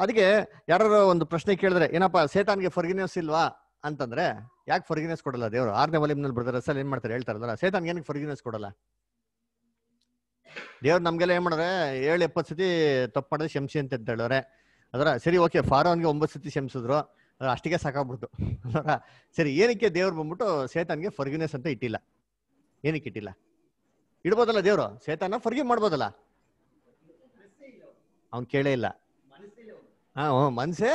ಅದಕ್ಕೆ ಯಾರು ಒಂದು ಪ್ರಶ್ನೆ ಕೇಳಿದ್ರೆ ಏನಪ್ಪಾ ಸೇತಾನ್ಗೆ ಫರ್ಗಿನೆಸ್ ಇಲ್ವಾ ಅಂತಂದ್ರೆ ಯಾಕೆ ಫರ್ಗಿನೆಸ್ ಕೊಡಲ್ಲ ದೇವರು ಆರನೇ ವಲಿಮ್ನಲ್ಲಿ ಬರ್ತಾರೆ ಅಸಲ್ ಏನ್ ಮಾಡ್ತಾರೆ ಹೇಳ್ತಾರಲ್ಲ ಸೇತಾನ್ ಏನಕ್ಕೆ ಫರ್ಗಿನೆಸ್ ಕೊಡಲ್ಲ ದೇವ್ರು ನಮ್ಗೆಲ್ಲ ಏನ್ ಮಾಡ್ರೆ ಏಳು ಎಪ್ಪತ್ತು ಸತಿ ತಪ್ಪು ಮಾಡಿದ್ರೆ ಶಂಸಿ ಅಂತ ಹೇಳೋರೆ ಅದರ ಸರಿ ಓಕೆ ಫಾರೋನ್ಗೆ ಒಂಬತ್ತು ಸತಿ ಶಂಸಿದ್ರು ಅಷ್ಟಿಗೆ ಸಾಕಾಗ್ಬಿಡ್ತು ಅದರ ಸರಿ ಏನಕ್ಕೆ ದೇವ್ರು ಬಂದ್ಬಿಟ್ಟು ಸೇತಾನ್ಗೆ ಫರ್ಗಿನೆಸ್ ಅಂತ ಇಟ್ಟಿಲ್ಲ ಏನಕ್ಕೆ ಇಟ್ಟಿಲ್ಲ ಇಡ್ಬೋದಲ್ಲ ದೇವ್ರು ಸೇತಾನ ಫರ್ಗಿ ಮಾಡ್ಬೋದಲ್ಲ ಅವ್ನು ಕೇಳೇ ಇಲ್ಲ ಹಾ ಮನ್ಸೇ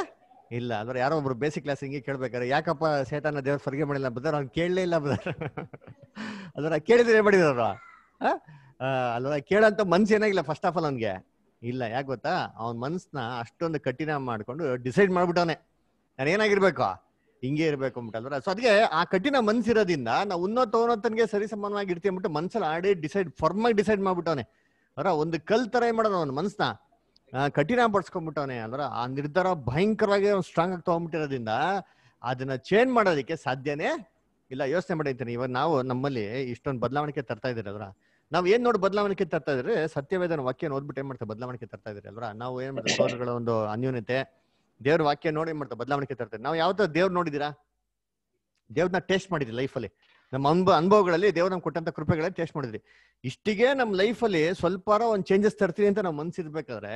ಇಲ್ಲ ಅಂದ್ರೆ ಯಾರೋ ಒಬ್ರು ಬೇಸಿಕ್ ಕ್ಲಾಸ್ ಹಿಂಗೆ ಕೇಳ್ಬೇಕಾರೆ ಯಾಕಪ್ಪ ಸೇತಾನ ದೇವ್ರ ಫರ್ಗೆ ಮಾಡಿಲ್ಲ ಬದರ್ ಅವ್ನು ಕೇಳಲೇ ಇಲ್ಲ ಬದರ್ ಅದರ ಕೇಳಿದ್ರೆ ಮಾಡಿದಾರ ಅಲ್ವಾ ಕೇಳಂತ ಮನ್ಸು ಏನಾಗಿಲ್ಲ ಫಸ್ಟ್ ಆಫ್ ಆಲ್ ಅವನಿಗೆ ಇಲ್ಲ ಯಾಕೆ ಗೊತ್ತಾ ಅವನ ಮನ್ಸ್ನ ಅಷ್ಟೊಂದು ಕಠಿಣ ಮಾಡ್ಕೊಂಡು ಡಿಸೈಡ್ ಮಾಡ್ಬಿಟ್ಟವನೆ ನಾನು ಏನಾಗಿರ್ಬೇಕು ಹಿಂಗೆ ಇರ್ಬೇಕು ಅಲ್ವಾ ಸೊ ಅದಕ್ಕೆ ಆ ಕಠಿಣ ಮನ್ಸಿರೋದ್ರಿಂದ ನಾವು ಉನ್ನತ ಉನ್ನತನಿಗೆ ಸರಿ ಸಮಾನವಾಗಿ ಇರ್ತೀವಿ ಅಂದ್ಬಿಟ್ಟು ಮನ್ಸಲ್ಲಿ ಆಡಿ ಡಿಸೈಡ್ ಫರ್ಮಾಗಿ ಡಿಸೈಡ್ ಮಾಡ್ಬಿಟ್ಟವನೆ ಅವರ ಒಂದು ಕಲ್ ತರ ಏನ್ ಮಾಡೋದು ಅವನ ಮನ್ಸನ್ನ ಕಠಿಣ ಪಡಿಸ್ಕೊಂಡ್ಬಿಟ್ಟವನೇ ಅಂದ್ರೆ ಆ ನಿರ್ಧಾರ ಭಯಂಕರವಾಗಿ ಸ್ಟ್ರಾಂಗ್ ಆಗಿ ತಗೊಂಡ್ಬಿಟ್ಟಿರೋದ್ರಿಂದ ಅದನ್ನ ಚೇಂಜ್ ಮಾಡೋದಕ್ಕೆ ಸಾಧ್ಯನೇ ಇಲ್ಲ ಯೋಚನೆ ಅಂತೀನಿ ಇವಾಗ ನಾವು ನಮ್ಮಲ್ಲಿ ಇಷ್ಟೊಂದು ಬದಲಾವಣೆಗೆ ತರ್ತಾ ಇದ್ದೀರಿ ಅಲ್ವಾ ನಾವು ಏನ್ ನೋಡಿ ಬದಲಾವಣೆಗೆ ತರ್ತಾ ಇದ್ರೆ ಸತ್ಯವೇದನ ವಾಕ್ಯ ಓದ್ಬಿಟ್ಟು ಏನ್ ಮಾಡ್ತಾರೆ ಬದಲಾವಣೆ ತರ್ತಾ ಇದ್ರಿ ಅಲ್ವಾ ನಾವು ಏನ್ ಮಾಡ್ತೀವಿ ಒಂದು ಅನ್ಯೂನ್ಯತೆ ದೇವ್ರ ವಾಕ್ಯ ನೋಡಿ ಏನ್ ಮಾಡ್ತಾರೆ ಬದಲಾವಣೆ ತರ್ತಾರೆ ನಾವು ಯಾವ್ದಾದ್ರು ದೇವ್ರು ನೋಡಿದಿರಾ ದೇವ್ರನ್ನ ಟೇಸ್ಟ್ ಮಾಡಿದ್ರಿ ಲೈಫಲ್ಲಿ ನಮ್ಮ ಅನ್ಭ ಅನುಭವಗಳಲ್ಲಿ ದೇವ್ರ ನಮ್ಗೆ ಕೊಟ್ಟಂತ ಕೃಪೆಗಳನ್ನ ಟೇಸ್ಟ್ ಮಾಡಿದ್ರಿ ಇಷ್ಟಿಗೆ ನಮ್ಮ ಲೈಫಲ್ಲಿ ಸ್ವಲ್ಪ ಒಂದು ಚೇಂಜಸ್ ತರ್ತೀನಿ ಅಂತ ನಾವು ಮನ್ಸಿರ್ಬೇಕಾದ್ರೆ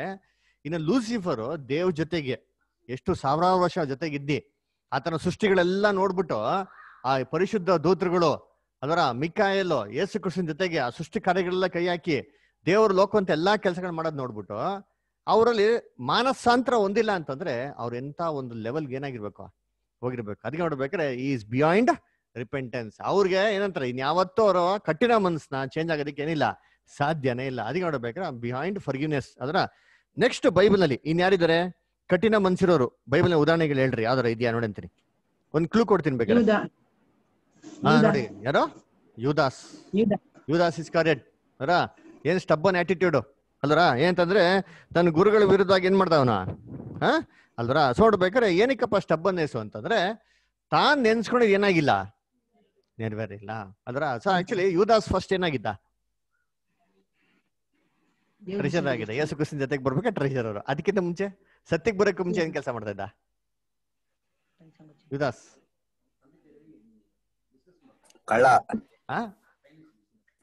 ಇನ್ನು ಲೂಸಿಫರ್ ದೇವ್ ಜೊತೆಗೆ ಎಷ್ಟು ಸಾವಿರಾರು ವರ್ಷ ಜೊತೆಗಿದ್ದಿ ಆತನ ಸೃಷ್ಟಿಗಳೆಲ್ಲ ನೋಡ್ಬಿಟ್ಟು ಆ ಪರಿಶುದ್ಧ ದೂತರುಗಳು ಅದರ ಮಿಕ್ಕಾಯಲ್ಲೋ ಯೇಸು ಕೃಷ್ಣನ್ ಜೊತೆಗೆ ಆ ಸೃಷ್ಟಿ ಕಾರ್ಯಗಳೆಲ್ಲ ಕೈ ಹಾಕಿ ದೇವ್ರ ಲೋಕವಂತ ಎಲ್ಲಾ ಕೆಲಸಗಳನ್ನ ಮಾಡೋದ್ ನೋಡ್ಬಿಟ್ಟು ಅವರಲ್ಲಿ ಮಾನಸಾಂತರ ಹೊಂದಿಲ್ಲ ಅಂತಂದ್ರೆ ಅವ್ರ ಎಂತ ಒಂದು ಲೆವೆಲ್ಗೆ ಏನಾಗಿರ್ಬೇಕು ಹೋಗಿರ್ಬೇಕು ಅದಕ್ಕೆ ನೋಡ್ಬೇಕಾದ್ರೆ ಈಸ್ ಬಿಯಾಂಡ್ ರಿಪೆಂಟೆನ್ಸ್ ಅವ್ರಿಗೆ ಏನಂತಾರೆ ಇನ್ಯಾವತ್ತೂ ಅವರು ಕಠಿಣ ಮನಸ್ಸನ್ನ ಚೇಂಜ್ ಆಗೋದಕ್ಕೆ ಏನಿಲ್ಲ ಸಾಧ್ಯನೇ ಇಲ್ಲ ಅದಕ್ಕೆ ನೋಡ್ಬೇಕಾದ್ರೆ ಬಿಹೈಂಡ್ ಫರ್ಗಿವ್ನೆಸ್ ಅದರ ನೆಕ್ಸ್ಟ್ ಬೈಬಲ್ ನಲ್ಲಿ ಇನ್ಯಾರಿದ್ದಾರೆ ಕಠಿಣ ಮನ್ಸಿರೋರು ಬೈಬಲ್ ನ ಉದಾಹರಣೆಗಳು ಹೇಳ್ರಿ ಯಾವ್ದಾರ ಇದೆಯಾ ನೋಡಿ ಅಂತೀನಿ ಒಂದ್ ಕ್ಲೂ ಕೊಡ್ತೀನಿ ಬೇಕಾದ್ರೆ ಹಾ ನೋಡಿ ಯಾರೋ ಯುದಾಸ್ ಯುದಾಸ್ ಇಸ್ ಕರೆಕ್ಟ್ ಏನ್ ಸ್ಟಬ್ಬನ್ ಆಟಿಟ್ಯೂಡ್ ಅಲ್ರ ಏನಂತಂದ್ರೆ ತನ್ನ ಗುರುಗಳ ವಿರುದ್ಧ ಏನ್ ಮಾಡ್ದವನ ಹ ಅಲ್ರ ಸೊ ನೋಡ್ಬೇಕಾದ್ರೆ ಏನಕ್ಕಪ್ಪ ಸ್ಟಬ್ಬನ್ ಏಸು ಅಂತಂದ್ರೆ ತಾನ್ ನೆನ್ಸ್ಕೊಂಡಿದ್ ಏನಾಗಿಲ್ಲ ನೆರವೇರಿಲ್ಲ ಅದರ ಸರ್ ಆಕ್ಚುಲಿ ಯುವದಾಸ್ ಫಸ್ಟ್ ಏನಾಗಿದ್ದ ಟ್ರೆಷರ್ ಆಗಿದೆ ಯೇಸು ಕ್ರಿಸ್ತನ್ ಜೊತೆಗೆ ಬರ್ಬೇಕಾ ಟ್ರೆಷರ್ ಅವರು ಅದಕ್ಕಿಂತ ಮುಂಚೆ ಸತ್ಯಕ್ಕೆ ಬರೋಕೆ ಮುಂಚೆ ಏನ್ ಕೆಲಸ ಮಾಡ್ತಾ ಇದ್ದ ಯುದಾಸ್ ಕಳ್ಳ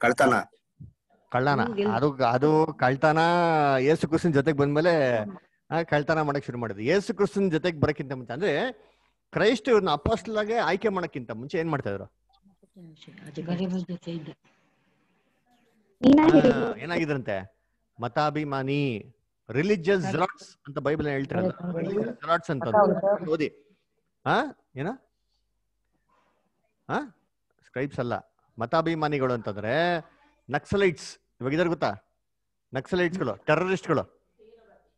ಕಳ್ತನ ಕಳ್ಳನ ಅದು ಅದು ಕಳ್ತನ ಯೇಸು ಕ್ರಿಸ್ತನ್ ಜೊತೆಗೆ ಬಂದ್ಮೇಲೆ ಕಳ್ತನ ಮಾಡಕ್ ಶುರು ಮಾಡಿದ್ರು ಯೇಸು ಕ್ರಿಸ್ತನ್ ಜೊತೆಗೆ ಬರಕ್ಕಿಂತ ಮುಂಚೆ ಅಂದ್ರೆ ಕ್ರೈಸ್ಟ್ ಇವ್ರನ್ನ ಅಪೋಸ್ಟಲ್ ಆಯ್ಕೆ ಮಾಡಕ್ಕಿಂತ ಮುಂಚೆ ಏನ್ ಮಾಡ್ತಾ ಇದ್ರು ಏನಾಗಿದ್ರಂತೆ ಮತಾಭಿಮಾನಿ ರಿಲಿಜಿಯಸ್ ಜೆರಾಕ್ಸ್ ಅಂತ ಬೈಬಲ್ ಹೇಳ್ತಾರಲ್ಲ ಜೆರಾಟ್ಸ್ ಅಂತ ಓದಿ ಹಾ ಏನ ಹಾ ಸ್ಕ್ರೈಬ್ಸ್ ಅಲ್ಲ ಮತಾಭಿಮಾನಿಗಳು ಅಂತಂದ್ರೆ ನಕ್ಸಲೈಟ್ಸ್ ಇವಾಗ ಇದಾರೆ ಗೊತ್ತಾ ನಕ್ಸಲೈಟ್ಸ್ಗಳು ಗಳು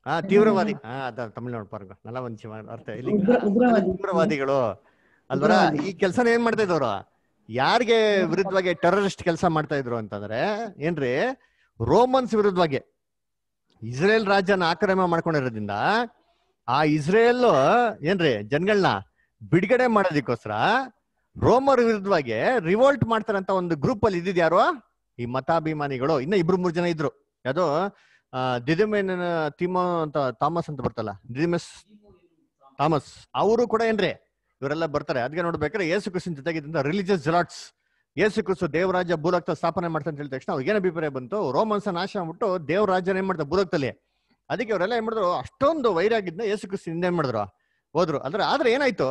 ಹಾ ತೀವ್ರವಾದಿ ಹಾ ಅದ ತಮಿಳ್ನಾಡು ಪಾರ್ಕ್ ನಲವಂಚ ಅರ್ಥ ಇಲ್ಲಿ ತೀವ್ರವಾದಿಗಳು ಅಲ್ವರ ಈ ಕೆಲಸನ ಏನ್ ಮಾಡ್ತಾ ಇದ್ದವ್ರು ಯಾರಿಗೆ ವಿರುದ್ಧವಾಗಿ ಟೆರರಿಸ್ಟ್ ಕೆಲಸ ಮಾಡ್ತಾ ಇದ್ರು ಅಂತಂದ್ರೆ ಏನ್ರಿ ರೋಮನ್ಸ್ ವಿರುದ್ಧವಾಗಿ ಇಸ್ರೇಲ್ ರಾಜ್ಯನ ಆಕ್ರಮ ಮಾಡ್ಕೊಂಡಿರೋದ್ರಿಂದ ಆ ಇಸ್ರೇಲ್ ಏನ್ರಿ ಜನಗಳನ್ನ ಬಿಡುಗಡೆ ಮಾಡೋದಕ್ಕೋಸ್ಕರ ರೋಮರ್ ವಿರುದ್ಧವಾಗಿ ರಿವೋಲ್ಟ್ ಮಾಡ್ತಾರಂತ ಒಂದು ಗ್ರೂಪ್ ಅಲ್ಲಿ ಇದ್ದಿದ್ ಯಾರು ಈ ಮತಾಭಿಮಾನಿಗಳು ಇನ್ನ ಇಬ್ರು ಮೂರು ಜನ ಇದ್ರು ಯಾವುದು ದಿದಿಮೇನ್ ತಿಮ್ಮ ಅಂತ ಥಾಮಸ್ ಅಂತ ಬರ್ತಲ್ಲ ದಿದಿಮಸ್ ಥಾಮಸ್ ಅವರು ಕೂಡ ಏನ್ರಿ ಇವರೆಲ್ಲ ಬರ್ತಾರೆ ಅದಕ್ಕೆ ನೋಡ್ಬೇಕಾದ್ರೆ ಯೇಸು ಕ್ರಿಸ್ತನ್ ಇದ್ದಂತ ರಿಲಿಜಿಯಸ್ ಜಲಾಟ್ಸ್ ಯೇಸು ಕ್ರಿಸ್ತು ದೇವರಾಜ ಭೂರಕ್ತ ಸ್ಥಾಪನೆ ಮಾಡ್ತಾ ಅಂತ ಹೇಳಿದ ತಕ್ಷಣ ಅವ್ರಿಗೆ ಏನು ಅಭಿಪ್ರಾಯ ಬಂತು ರೋಮನ್ಸ್ ನಾಶ ಆಗ್ಬಿಟ್ಟು ದೇವರಾಜನ ಏನ್ ಮಾಡ್ತಾರೆ ಭೂರಕ್ತಲ್ಲಿ ಅದಕ್ಕೆ ಇವರೆಲ್ಲ ಏನ್ ಮಾಡಿದ್ರು ಅಷ್ಟೊಂದು ವೈರಾಗಿದ್ನ ಯೇಸು ಕ್ರಿಸ್ತು ಹಿಂದೆ ಏನ್ ಮಾಡಿದ್ರು ಹೋದ್ರು ಅಂದ್ರೆ ಆದ್ರೆ ಏನಾಯ್ತು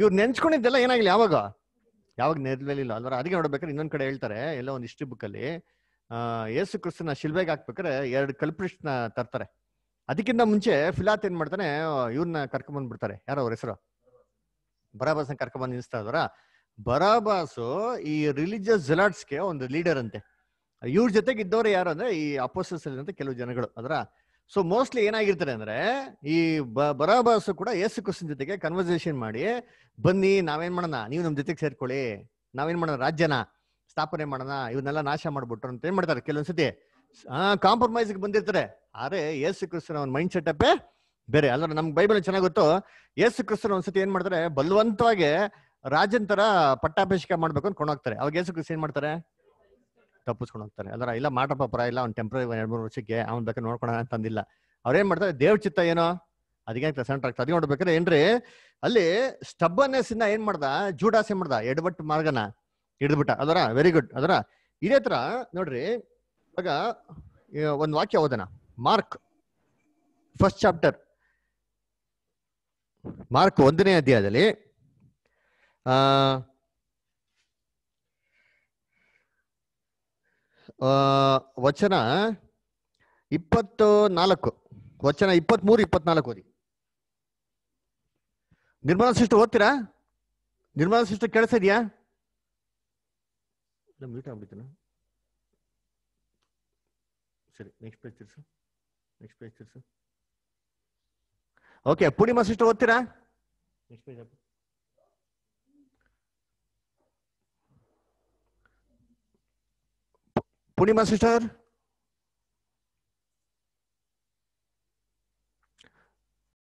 ಇವ್ರು ನೆನ್ಸ್ಕೊಂಡಿದ್ದೆಲ್ಲ ಏನಾಗಿಲ್ಲ ಯಾವಾಗ ಯಾವಾಗ ನೆರ್ಲಿಲ್ಲ ಅಂದ್ರೆ ಅದಕ್ಕೆ ನೋಡ್ಬೇಕಾದ್ರೆ ಇನ್ನೊಂದ್ ಕಡೆ ಹೇಳ್ತಾರೆ ಎಲ್ಲ ಒಂದು ಹಿಸ್ಟ್ರಿ ಬುಕ್ ಅಲ್ಲಿ ಯೇಸು ಕ್ರಿಸ್ತನ ಶಿಲ್ಬೆಗೆ ಹಾಕ್ಬೇಕಾರೆ ಎರಡು ಕಲ್ಪೃಷ್ಣ ತರ್ತಾರೆ ಅದಕ್ಕಿಂತ ಮುಂಚೆ ಫಿಲಾತ್ ಏನ್ ಮಾಡ್ತಾನೆ ಇವ್ರನ್ನ ಕರ್ಕೊಂಡ್ ಬಂದ್ಬಿಡ್ತಾರೆ ಯಾರೋ ಅವ್ರ ಹೆಸರು ಬರಾಬಾಸ್ ಕರ್ಕೊಂಡ್ ಬಂದು ನಿಲ್ಲಿಸ್ತಾ ಇದಾರ ಬರಾಬಾಸು ಈ ರಿಲಿಜಿಯಸ್ ಗೆ ಒಂದು ಲೀಡರ್ ಅಂತೆ ಇವ್ರ ಜೊತೆಗೆ ಇದ್ದವ್ರು ಯಾರು ಅಂದ್ರೆ ಈ ಅಪೋಸಸ್ ಅಂತ ಕೆಲವು ಜನಗಳು ಅದರ ಸೊ ಮೋಸ್ಟ್ಲಿ ಏನಾಗಿರ್ತಾರೆ ಅಂದ್ರೆ ಈ ಬರಾಬಾಸು ಕೂಡ ಯೇಸು ಕ್ರಿಸ್ತನ್ ಜೊತೆಗೆ ಕನ್ವರ್ಸೇಷನ್ ಮಾಡಿ ಬನ್ನಿ ನಾವೇನ್ ಮಾಡೋಣ ನೀವು ನಮ್ ಜೊತೆಗೆ ಸೇರ್ಕೊಳ್ಳಿ ನಾವೇನ್ ಮಾಡೋಣ ರಾಜ್ಯನ ಸ್ಥಾಪನೆ ಮಾಡೋಣ ಇವನ್ನೆಲ್ಲ ನಾಶ ಮಾಡ್ಬಿಟ್ರು ಅಂತ ಏನ್ ಮಾಡ್ತಾರೆ ಕೆಲವೊಂದ್ಸತಿ ಕಾಂಪ್ರಮೈಸ್ ಕಾಂಪ್ರಮೈಸ್ಗೆ ಬಂದಿರ್ತಾರೆ ಆದ್ರೆ ಯೇಸು ಕ್ರಿಸ್ತನ ಒಂದು ಮೈಂಡ್ ಅಪ್ಪೇ ಬೇರೆ ಅಲ್ಲ ನಮ್ಗೆ ಬೈಬಲ್ ಚೆನ್ನಾಗಿ ಗೊತ್ತು ಯೇಸು ಕ್ರಿಸ್ತನ್ ಒಂದ್ಸತಿ ಏನ್ ಮಾಡ್ತಾರೆ ಬಲವಂತವಾಗಿ ರಾಜನ್ ತರ ಪಟ್ಟಾಭಿಷೇಕ ಮಾಡ್ಬೇಕು ಅಂತ ಕೊಂಡೋಗ್ತಾರೆ ಅವಾಗ ಯೇಸು ಕ್ರಿಸ್ತ ಏನ್ ಮಾಡ್ತಾರೆ ತಪ್ಪಿಸ್ಕೊಂಡು ಹೋಗ್ತಾರೆ ಅದರ ಇಲ್ಲ ಮಾಡಪ್ಪ ಪರ ಇಲ್ಲ ಅವ್ನು ಟೆಂಪ್ರರಿ ಎರಡು ಮೂರು ವರ್ಷಕ್ಕೆ ಅವ್ನ ಬೇಕಾದ್ರೆ ನೋಡ್ಕೊಳ ಅಂತಂದಿಲ್ಲ ಅವ್ರೇನ್ ಮಾಡ್ತಾರೆ ದೇವ್ ಚಿತ್ತ ಏನೋ ಅದಕ್ಕೆ ಪ್ರೆಸೆಂಟ್ ಆಗ್ತದೆ ಅದೇ ನೋಡ್ಬೇಕಾದ್ರೆ ಏನ್ರಿ ಅಲ್ಲಿ ಸ್ಟಬ್ಬನ್ನೆಸ್ ಇಂದ ಏನ್ ಮಾಡ್ದ ಜೂಡಾಸ್ ಏನ್ ಮಾಡ್ದ ಎಡಬಟ್ಟು ಮಾರ್ಗನ ಹಿಡಿದ್ಬಿಟ್ಟ ಅದರ ವೆರಿ ಗುಡ್ ಅದರ ಇದೇ ತರ ನೋಡ್ರಿ ಇವಾಗ ಒಂದ್ ವಾಕ್ಯ ಓದನ ಮಾರ್ಕ್ ಫಸ್ಟ್ ಚಾಪ್ಟರ್ ಮಾರ್ಕ್ ಒಂದನೇ ಅಧ್ಯಾಯದಲ್ಲಿ ವಚನ ಇಪ್ಪತ್ತು ನಾಲ್ಕು ವಚನ ಇಪ್ಪತ್ತ್ಮೂರು ಇಪ್ಪತ್ನಾಲ್ಕು ಓದಿ ನಿರ್ಮಲಾ ಸಿಸ್ಟರ್ ಓದ್ತೀರಾ ನಿರ್ಮಲ ಸಿಸ್ಟರ್ ಕೇಳಿಸ್ತಾ ಇದೆಯಾ ಮ್ಯೂಟ್ ಆಗ್ಬಿಡ್ತೀನ ಸರಿ ನೆಕ್ಸ್ಟ್ ಪೇಜ್ ತಿರ್ಸು ನೆಕ್ಸ್ಟ್ ಪೇಜ್ ತಿರ್ಸು ಓಕೆ ಪೂರ್ಣಿಮಾ ಸಿಸ್ಟರ್ ಓದ್ತೀರಾ ಪೂರ್ಣಿಮಾ ಸಿಸ್ಟರ್